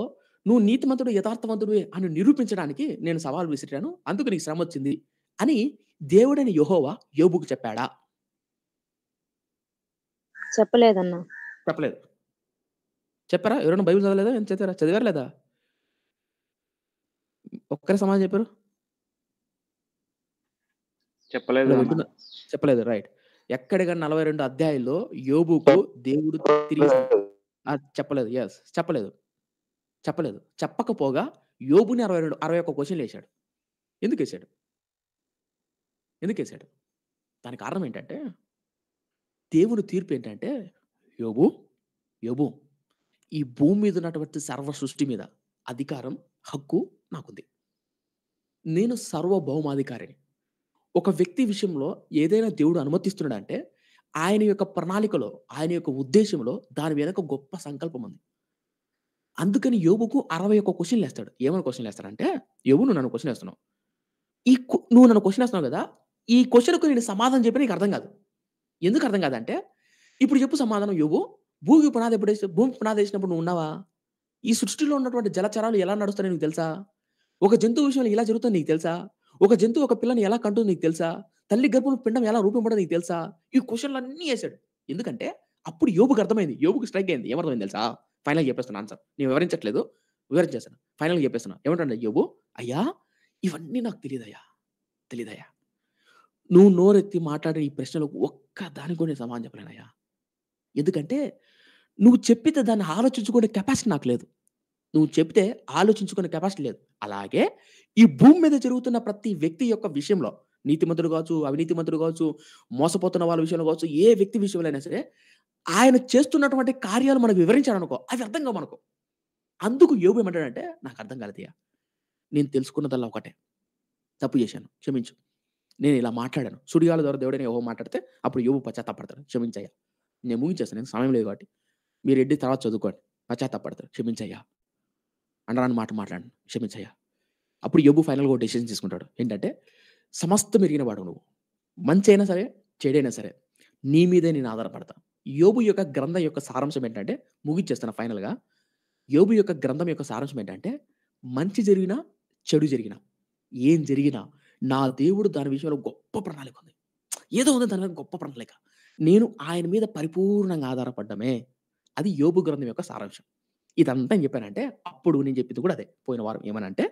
నువ్వు నీతిమంతుడు యథార్థవంతుడు అని నిరూపించడానికి నేను సవాల్ విసిరాను అందుకు నీకు శ్రమ వచ్చింది అని దేవుడని యహోవా యోబుకు చెప్పాడా చెప్పలేదన్నా చెప్పలేదు చెప్పారా ఎవరైనా బైబుల్ చదవలేదా ఎంత చదివారా చదివారు లేదా ఒక్కరే సమాధానం చెప్పారు చెప్పలేదు చెప్పలేదు రైట్ ఎక్కడిగా నలభై రెండు అధ్యాయుల్లో యోబుకు దేవుడు తిరిగి చెప్పలేదు ఎస్ చెప్పలేదు చెప్పలేదు చెప్పకపోగా యోబుని అరవై రెండు అరవై ఒక్క క్వశ్చన్లు వేశాడు ఎందుకు వేశాడు ఎందుకు వేశాడు దానికి కారణం ఏంటంటే దేవుని తీర్పు ఏంటంటే యోబు యోబు ఈ భూమి మీద ఉన్నటువంటి సర్వ సృష్టి మీద అధికారం హక్కు నాకుంది నేను సర్వభౌమాధికారిని ఒక వ్యక్తి విషయంలో ఏదైనా దేవుడు అనుమతిస్తున్నాడంటే ఆయన యొక్క ప్రణాళికలో ఆయన యొక్క ఉద్దేశంలో దాని మీద ఒక గొప్ప సంకల్పం ఉంది అందుకని యోగుకు అరవై ఒక్క క్వశ్చన్లు వేస్తాడు ఏమైనా క్వశ్చన్ వేస్తాడంటే యోగు నువ్వు నన్ను క్వశ్చన్ వేస్తున్నావు ఈ నువ్వు నన్ను క్వశ్చన్ వేస్తున్నావు కదా ఈ క్వశ్చన్కు నేను సమాధానం చెప్పి నీకు అర్థం కాదు ఎందుకు అర్థం కాదంటే ఇప్పుడు చెప్పు సమాధానం యోగు భూమి పునాది ఎప్పుడు భూమి పునాది వేసినప్పుడు నువ్వు ఉన్నావా ఈ సృష్టిలో ఉన్నటువంటి జలచరాలు ఎలా నడుస్తాయి నీకు తెలుసా ఒక జంతువు విషయంలో ఎలా జరుగుతుంది నీకు తెలుసా ఒక జంతువు ఒక పిల్లని ఎలా కంటుంది నీకు తెలుసా తల్లి గర్భంలో పిండం ఎలా రూపింపడం నీకు తెలుసా ఈ క్వశ్చన్లు అన్నీ వేసాడు ఎందుకంటే అప్పుడు యోగుకి అర్థమైంది యోగుకి స్ట్రైక్ అయింది ఏమర్థమైంది తెలుసా ఫైనల్ చెప్పేస్తాను ఆన్సర్ నేను వివరించట్లేదు వివరించేస్తాను ఫైనల్ చెప్పేస్తున్నా ఏమంటే యోగు అయ్యా ఇవన్నీ నాకు తెలియదయ్యా తెలియదయ్యా నువ్వు నోరెత్తి మాట్లాడే ఈ ప్రశ్నలకు ఒక్క దానికి కూడా నేను సమాధానం చెప్పలేనయ్యా ఎందుకంటే నువ్వు చెప్పితే దాన్ని ఆలోచించుకునే కెపాసిటీ నాకు లేదు నువ్వు చెప్తే ఆలోచించుకునే కెపాసిటీ లేదు అలాగే ఈ భూమి మీద జరుగుతున్న ప్రతి వ్యక్తి యొక్క విషయంలో నీతి మంత్రులు కావచ్చు అవినీతి మంత్రులు కావచ్చు మోసపోతున్న వాళ్ళ విషయంలో కావచ్చు ఏ వ్యక్తి విషయంలో అయినా సరే ఆయన చేస్తున్నటువంటి కార్యాలు మనకు వివరించారనుకో అవి అర్థం కావు అందుకు యోగు ఏమంటాడంటే నాకు అర్థం కాలేదయ్యా నేను తెలుసుకున్నదల్లా ఒకటే తప్పు చేశాను క్షమించు నేను ఇలా మాట్లాడాను సుడిగాల ద్వారా దేవుడైన యోగం మాట్లాడితే అప్పుడు యోగు పశ్చాత్తాపడతాడు క్షమించయ్యా నేను ముగించేస్తాను నేను సమయం లేదు కాబట్టి మీరు ఎడ్డి తర్వాత చదువుకోండి పశ్చాత్తాపడతారు క్షమించయ్యా అన్నరాని మాట మాట్లాడండి క్షమించయ్యా అప్పుడు యోబు ఫైనల్గా ఒక డెసిషన్ తీసుకుంటాడు ఏంటంటే సమస్తం వాడు నువ్వు మంచి అయినా సరే చెడైనా సరే నీ మీదే నేను ఆధారపడతా యోబు యొక్క గ్రంథం యొక్క సారాంశం ఏంటంటే ముగించేస్తాను ఫైనల్గా యోబు యొక్క గ్రంథం యొక్క సారాంశం ఏంటంటే మంచి జరిగినా చెడు జరిగినా ఏం జరిగినా నా దేవుడు దాని విషయంలో గొప్ప ప్రణాళిక ఉంది ఏదో ఉంది దాని గొప్ప ప్రణాళిక నేను ఆయన మీద పరిపూర్ణంగా ఆధారపడ్డమే అది యోగు గ్రంథం యొక్క సారాంశం ఇదంతా ఏం చెప్పానంటే అప్పుడు నేను చెప్పింది కూడా అదే పోయిన వారం ఏమనంటే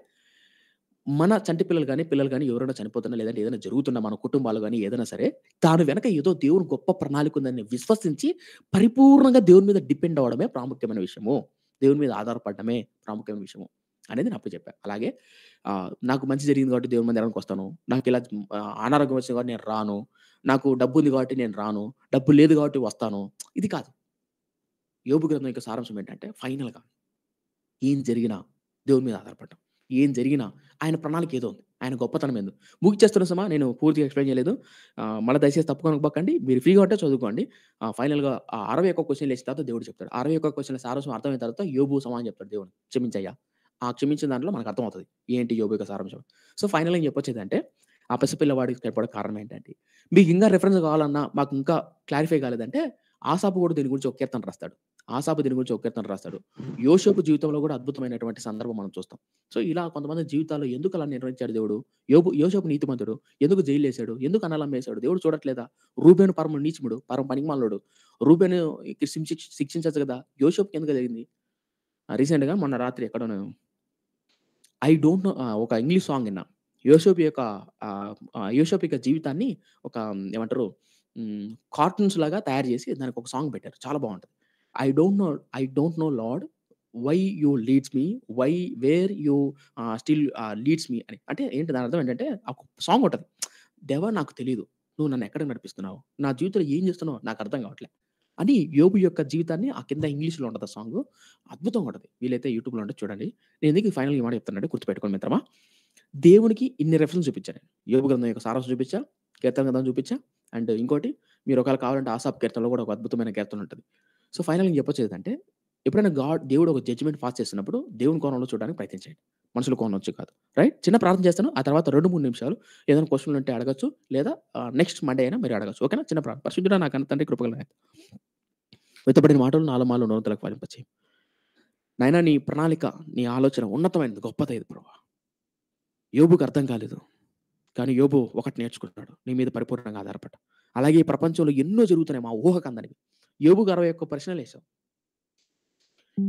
మన చంటి పిల్లలు కానీ పిల్లలు కానీ ఎవరైనా చనిపోతున్నా లేదంటే ఏదైనా జరుగుతున్నా మన కుటుంబాలు కానీ ఏదైనా సరే దాని వెనక ఏదో దేవుని గొప్ప ప్రణాళిక ఉందని విశ్వసించి పరిపూర్ణంగా దేవుని మీద డిపెండ్ అవడమే ప్రాముఖ్యమైన విషయము దేవుని మీద ఆధారపడమే ప్రాముఖ్యమైన విషయము అనేది నేను అప్పుడు చెప్పాను అలాగే నాకు మంచి జరిగింది కాబట్టి దేవుని మందిరానికి వస్తాను నాకు ఇలా అనారోగ్యం వచ్చింది కాబట్టి నేను రాను నాకు డబ్బు ఉంది కాబట్టి నేను రాను డబ్బు లేదు కాబట్టి వస్తాను ఇది కాదు యోగు గ్రంథం యొక్క సారాంశం ఏంటంటే ఫైనల్గా ఏం జరిగినా దేవుని మీద ఆధారపడటం ఏం జరిగినా ఆయన ప్రణాళిక ఏదో ఉంది ఆయన గొప్పతనం ముగి చేస్తున్న సమా నేను పూర్తిగా ఎక్స్ప్లెయిన్ చేయలేదు మళ్ళీ దయచేసి పక్కండి మీరు ఫ్రీగా ఉంటే చదువుకోండి ఫైనల్గా అరవై ఒక్క క్వశ్చన్ వేసిన తర్వాత దేవుడు చెప్తాడు అరవై ఒక్క క్వశ్చన్ సారాంశం అర్థమైన తర్వాత యోబు సమానం చెప్తాడు దేవుడు క్షమించయ్యా ఆ క్షమించిన దాంట్లో మనకు అర్థమవుతుంది ఏంటి యోగు యొక్క సారాంశం సో ఫైనల్గా చెప్పొచ్చేదంటే ఆ పసిపిల్లవాడికి భయపడే కారణం ఏంటంటే మీకు ఇంకా రిఫరెన్స్ కావాలన్నా మాకు ఇంకా క్లారిఫై కాలేదంటే ఆసాపు కూడా దీని గురించి ఒక కీర్తన రాస్తాడు ఆసాపు దీని గురించి ఒక కీర్తన రాస్తాడు యోషోపు జీవితంలో కూడా అద్భుతమైనటువంటి సందర్భం మనం చూస్తాం సో ఇలా కొంతమంది జీవితాల్లో ఎందుకు అలా నిర్వహించాడు దేవుడు యోపు యోషోపు నీతిమంతుడు ఎందుకు జైలు వేసాడు ఎందుకు అనలం వేశాడు దేవుడు చూడట్లేదా రూబేను పరమ నీచముడు పరమ పనికిమాలుడు రూబేను శిక్షించచ్చు కదా యోషోపుకి ఎందుకు జరిగింది రీసెంట్గా మొన్న రాత్రి ఎక్కడ ఐ డోంట్ నో ఒక ఇంగ్లీష్ సాంగ్ విన్నా యోసోపు యొక్క యోసోపు యొక్క జీవితాన్ని ఒక ఏమంటారు కార్టూన్స్ లాగా తయారు చేసి దానికి ఒక సాంగ్ పెట్టారు చాలా బాగుంటుంది I don't know I don't know lord why you leads me why where you still leads me అని అంటే ఏంటి దాని అర్థం ఏంటంటే ఒక సాంగ్ ఉంటుంది దేవా నాకు తెలియదు నువ్వు నన్ను ఎక్కడ నడిపిస్తున్నావు నా జీవితంలో ఏం చేస్తున్నావు నాకు అర్థం కావట్లే అని యోబు యొక్క జీవితాన్ని ఆ కింద ఇంగ్లీష్లో ఉంటుంది ఆ సాంగ్ అద్భుతంగా ఉంటుంది వీలైతే యూట్యూబ్లో ఉంటే చూడండి నేను ఎందుకు ఫైనల్ ఈ మాట చెప్తున్నాడు గుర్తుపెట్టుకోండి మిత్రమా దేవునికి ఇన్ని రెఫరెన్స్ చూపించాను యోగ గ్రంథం యొక్క సారాంశం చూపించా కీర్తన గ్రంథం చూపించా అండ్ ఇంకోటి మీరు ఒకవేళ కావాలంటే ఆసాప్ కీర్తనలో కూడా ఒక అద్భుతమైన కీర్తన ఉంటుంది సో ఫైనల్ నేను చెప్పొచ్చు ఏంటంటే ఎప్పుడైనా గాడ్ దేవుడు ఒక జడ్జిమెంట్ పాస్ చేసినప్పుడు దేవుని కోణంలో చూడడానికి ప్రయత్నించండి మనుషుల కోణం వచ్చి కాదు రైట్ చిన్న ప్రార్థన చేస్తాను ఆ తర్వాత రెండు మూడు నిమిషాలు ఏదైనా క్వశ్చన్లు ఉంటే అడగచ్చు లేదా నెక్స్ట్ మండే అయినా మీరు అడగచ్చు ఓకేనా చిన్న ప్రార్థన పరిశుద్ధుడా నాకు అన్న తండ్రి కృపగల విత్తబడిన మాటలు నాలుగు మాలు నోరంతలకు పాలింపచేయి నాయన నీ ప్రణాళిక నీ ఆలోచన ఉన్నతమైనది గొప్పదైదు ప్రభావ యోబుకు అర్థం కాలేదు కానీ యోబు ఒకటి నేర్చుకుంటున్నాడు నీ మీద పరిపూర్ణంగా ఆధారపడ అలాగే ఈ ప్రపంచంలో ఎన్నో జరుగుతున్నాయి మా ఊహకు అందనివి యోబు అరవై యొక్క ప్రశ్నలు వేసావు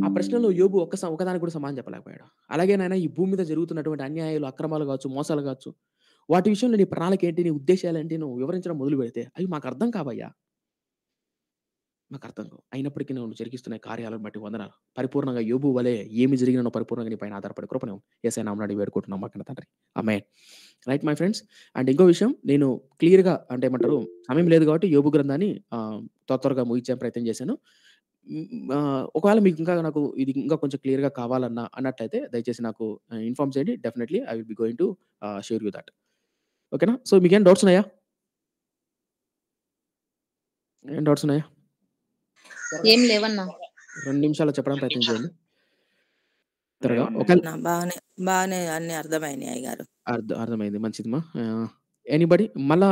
ఆ ప్రశ్నలో యోబు ఒక్క ఒకదానికి కూడా సమానం చెప్పలేకపోయాడు అలాగే నాయన ఈ భూమి మీద జరుగుతున్నటువంటి అన్యాయాలు అక్రమాలు కావచ్చు మోసాలు కావచ్చు వాటి విషయంలో నీ ప్రణాళిక ఏంటి నీ ఉద్దేశాలు ఏంటి నువ్వు వివరించడం మొదలు పెడితే అవి మాకు అర్థం కావయ్యా నాకు అర్థం కావు అయినప్పటికీ నువ్వు జరిగిస్తున్న కార్యాలను బట్టి వందనాలు పరిపూర్ణంగా యోబు వలె ఏమి జరిగినా పరిపూర్ణంగా నీ పైన ఆధారపడి ఎస్ ఏసై నామనాడు వేడుకుంటున్నాం మాకన్న తండ్రి అమ్మే రైట్ మై ఫ్రెండ్స్ అండ్ ఇంకో విషయం నేను క్లియర్గా అంటే ఏమంటారు సమయం లేదు కాబట్టి యోబు గ్రంథాన్ని త్వర త్వరగా ముగించే ప్రయత్నం చేశాను ఒకవేళ మీకు ఇంకా నాకు ఇది ఇంకా కొంచెం క్లియర్గా కావాలన్నా అన్నట్లయితే దయచేసి నాకు ఇన్ఫామ్ చేయండి definitely I will be going to share you that ఓకేనా సో మీకేం డౌట్స్ ఉన్నాయా ఏం డౌట్స్ ఉన్నాయా ఏం లేవన్నా రెండు నిమిషాలు చెప్పడం ప్రయత్నం చేయండి త్వరగా ఒక బాగానే బాగానే అన్ని అర్థమైనాయి గారు అర్థం అర్థమైంది మంచిదిమా ఎనీబడి మళ్ళా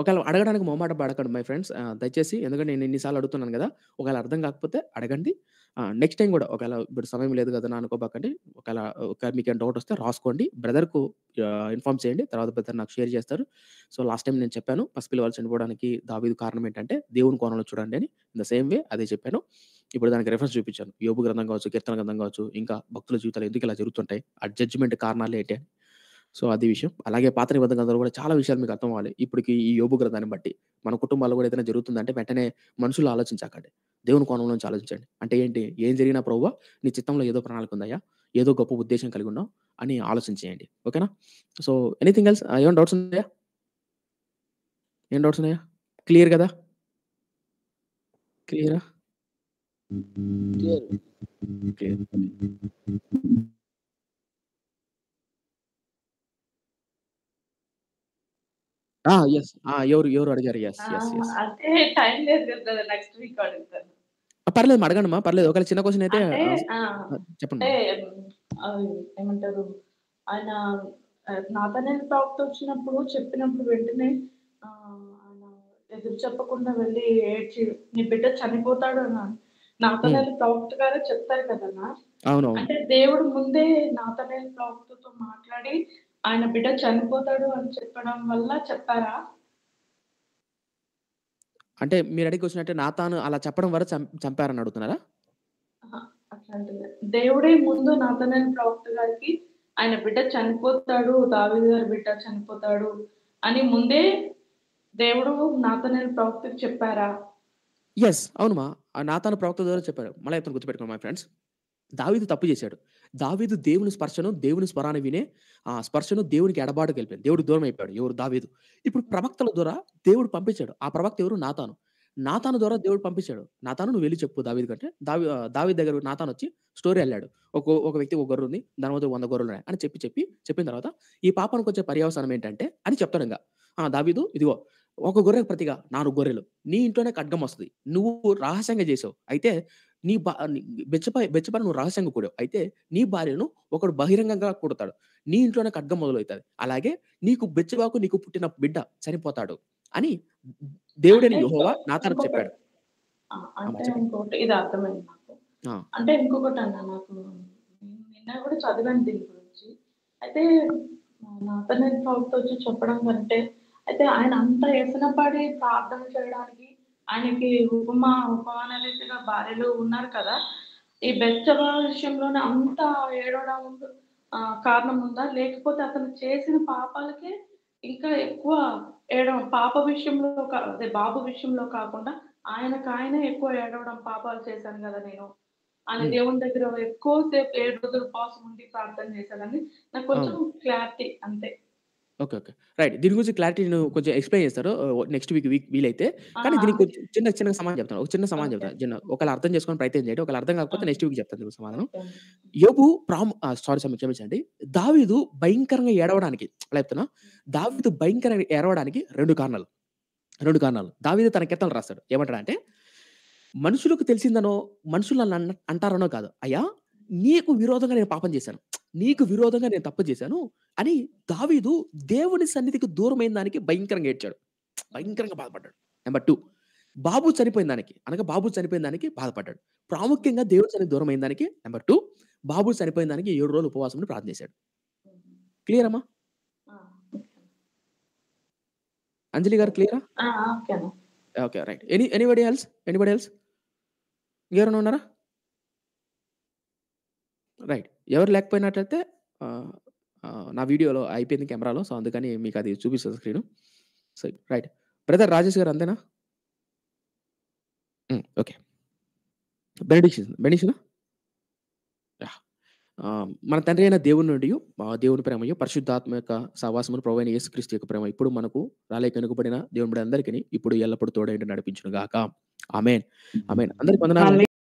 ఒకవేళ అడగడానికి మొహమాట పడకండి మై ఫ్రెండ్స్ దయచేసి ఎందుకంటే నేను ఎన్నిసార్లు అడుగుతున్నాను కదా ఒకవేళ అర్థం కాకపోతే అడగండి నెక్స్ట్ టైం కూడా ఒకవేళ ఇప్పుడు సమయం లేదు కదా అనుకోబాకండి ఒకవేళ ఒక మీకు డౌట్ వస్తే రాసుకోండి బ్రదర్కు ఇన్ఫామ్ చేయండి తర్వాత బ్రదర్ నాకు షేర్ చేస్తారు సో లాస్ట్ టైం నేను చెప్పాను వాళ్ళు చనిపోవడానికి దావీదు కారణం ఏంటంటే దేవుని కోణంలో చూడండి అని ఇన్ ద సేమ్ వే అదే చెప్పాను ఇప్పుడు దానికి రెఫరెన్స్ చూపించాను యోగు గ్రంథం కావచ్చు కీర్తన గ్రంథం కావచ్చు ఇంకా భక్తుల జీవితాలు ఎందుకు ఇలా జరుగుతుంటాయి ఆ జడ్జ్మెంట్ కారణాలు ఏంటి అని సో అది విషయం అలాగే పాత నిబంధన కూడా చాలా విషయాలు మీకు అర్థం అవ్వాలి ఇప్పటికి ఈ యోబు గ్రంథాన్ని బట్టి మన కుటుంబాల్లో కూడా ఏదైనా జరుగుతుందంటే వెంటనే మనుషులు ఆలోచించకండి దేవుని కోణంలో నుంచి ఆలోచించండి అంటే ఏంటి ఏం జరిగినా ప్రభు నీ చిత్తంలో ఏదో ప్రణాళిక ఉందయ్యా ఏదో గొప్ప ఉద్దేశం కలిగి ఉన్నావు అని ఆలోచించేయండి ఓకేనా సో ఎనీథింగ్ ఎల్స్ ఏమైనా డౌట్స్ ఉన్నాయా ఏం డౌట్స్ ఉన్నాయా క్లియర్ కదా క్లియరా క్లియర్ క్లియర్ ఎస్ ఎవరు ఎవరు అడిగారు ఎస్ ఎస్ ఎస్ అంటే టైం లేదు నెక్స్ట్ వీక్ అడుగుతాను పర్లేదు అడగండమ్మా పర్లేదు ఒకవేళ చిన్న క్వశ్చన్ అయితే చెప్పండి ఏమంటారు ఆయన నాతనే టాక్ వచ్చినప్పుడు చెప్పినప్పుడు వెంటనే ఎదురు చెప్పకుండా వెళ్ళి ఏడ్చి నీ బిడ్డ చనిపోతాడు అని నాతనేలు ప్రవక్త గారు చెప్తారు కదన్నా అంటే దేవుడు ముందే నాతనేలు ప్రవక్తతో మాట్లాడి ఆయన బిడ్డ చనిపోతాడు అని చెప్పడం వల్ల చెప్పారా అంటే మీరు అడిగి వచ్చినట్టే నా తాను అలా చెప్పడం వల్ల చంపారని అడుగుతున్నారా దేవుడే ముందు నాతనని ప్రవక్త గారికి ఆయన బిడ్డ చనిపోతాడు దావి గారి బిడ్డ చనిపోతాడు అని ముందే దేవుడు నాతనని ప్రవక్త చెప్పారా ఎస్ అవునుమా తన ప్రవక్త ద్వారా చెప్పారు మళ్ళీ ఇతను గుర్తుపెట్టుకోండి మా ఫ్రెండ్స్ దావిది తప్పు చేశాడు దావేదు దేవుని స్పర్శను దేవుని స్వరాన్ని వినే ఆ స్పర్శను దేవునికి ఎడబాటుకు వెళ్ళిపోయింది దేవుడు దూరం అయిపోయాడు ఎవరు దావేదు ఇప్పుడు ప్రవక్తల ద్వారా దేవుడు పంపించాడు ఆ ప్రవక్త ఎవరు నాతాను నాతాను ద్వారా దేవుడు పంపించాడు నాతాను నువ్వు వెళ్ళి చెప్పు దావేది కంటే దావి దావీ దగ్గర నాతాను వచ్చి స్టోరీ వెళ్ళాడు ఒక ఒక వ్యక్తి ఒక గొర్రె ఉంది దాని మొదటి వంద గొర్రెలు ఉన్నాయి అని చెప్పి చెప్పి చెప్పిన తర్వాత ఈ పాపానికి వచ్చే పర్యవసానం ఏంటంటే అని చెప్తాడు ఇంకా ఆ దావీదు ఇదిగో ఒక గొర్రెకు ప్రతిగా నాలుగు గొర్రెలు నీ ఇంట్లోనే ఖడ్గం వస్తుంది నువ్వు రహస్యంగా చేసావు అయితే నీ బా బెచ్చపై బెచ్చపైన నువ్వు రహస్యంగా కూడావు అయితే నీ భార్యను ఒకడు బహిరంగంగా కొడతాడు నీ ఇంట్లోనే ఖడ్గం మొదలవుతుంది అలాగే నీకు బెచ్చబాకు నీకు పుట్టిన బిడ్డ చనిపోతాడు అని దేవుడని యుహోవా నా తరపు చెప్పాడు అంటే ఇంకొకటి అన్న నాకు నిన్న కూడా చదివాను దీని గురించి అయితే నాతనే ప్రభుత్వం వచ్చి చెప్పడం కంటే అయితే ఆయన అంత వేసిన పడి ప్రార్థన చేయడానికి ఆయనకి ఉపమా ఉపమాన రీతిగా భార్యలు ఉన్నారు కదా ఈ బెచ్చవ విషయంలోనే అంత ఏడవడం కారణం ఉందా లేకపోతే అతను చేసిన పాపాలకే ఇంకా ఎక్కువ ఏడవ పాప విషయంలో అదే బాబు విషయంలో కాకుండా ఆయనకు ఆయన ఎక్కువ ఏడవడం పాపాలు చేశాను కదా నేను అని దేవుని దగ్గర సేపు ఏడు రోజులు పాసం ఉండి ప్రార్థన చేశానని నాకు కొంచెం క్లారిటీ అంతే ఓకే. ఓకే. రైట్. దీని గురించి క్లారిటీ నేను కొంచెం ఎక్స్‌ప్లెయిన్ చేస్తారు. నెక్స్ట్ వీక్ వీక్ వీలైతే. కానీ దీనికి కొంచెం చిన్న చిన్న సమాధానం చెప్తాను. ఒక చిన్న సమాధానం చెప్తాను. చిన్న ఒకళ్ళు అర్థం చేసుకుని ప్రయత్నం చేయండి. ఒకళ్ళు అర్థం కాకపోతే నెక్స్ట్ వీక్ చెప్తాను మీకు సమాధానం. యోబు ప్రామ్ సారీ సారీ క్షమించండి. దావీదు భయంకరంగా ఏడవడానికి చెప్తున్నా, దావీదు భయంకరంగా ఏడవడానికి రెండు కారణాలు. రెండు కారణాలు. దావీదు తన కెత్తలు రాస్తాడు. అంటే మనుషులకు తెలిసిందనో, మనుషులు అంటారనో కాదు. అయ్యా! నీకు విరోధంగా నేను పాపం చేశాను. నీకు విరోధంగా నేను తప్పు చేశాను అని దావీదు దేవుని సన్నిధికి దూరమైన దానికి భయంకరంగా ఏడ్చాడు భయంకరంగా బాధపడ్డాడు నెంబర్ టూ బాబు చనిపోయిన దానికి అనగా బాబు చనిపోయిన దానికి బాధపడ్డాడు ప్రాముఖ్యంగా దేవుడి సన్నిధి దూరమైన దానికి నెంబర్ టూ బాబు చనిపోయిన దానికి ఏడు రోజులు ఉపవాసం ప్రార్థన చేశాడు క్లియర్ అమ్మా అంజలి గారు క్లియరా okay right any anybody else anybody else ఎవరైనా ఉన్నారా రైట్ ఎవరు లేకపోయినట్టయితే నా వీడియోలో అయిపోయింది కెమెరాలో సో అందుకని మీకు అది చూపిస్తుంది screen so right brother Rajesh గారు అంతేనా ఓకే బెనిడిక్షన్ బెనిడిక్షన్ మన తండ్రి అయిన దేవుని నుండి దేవుని ప్రేమయ్యో పరిశుద్ధాత్మ యొక్క సవాసమును యేసు యేసుక్రీస్తు యొక్క ప్రేమ ఇప్పుడు మనకు రాలే కనుకబడిన దేవుని అందరికీ ఇప్పుడు ఎల్లప్పుడు తోడైండి నడిపించును గాక ఆమెన్ ఆమెన్ అందరికి వందనాలు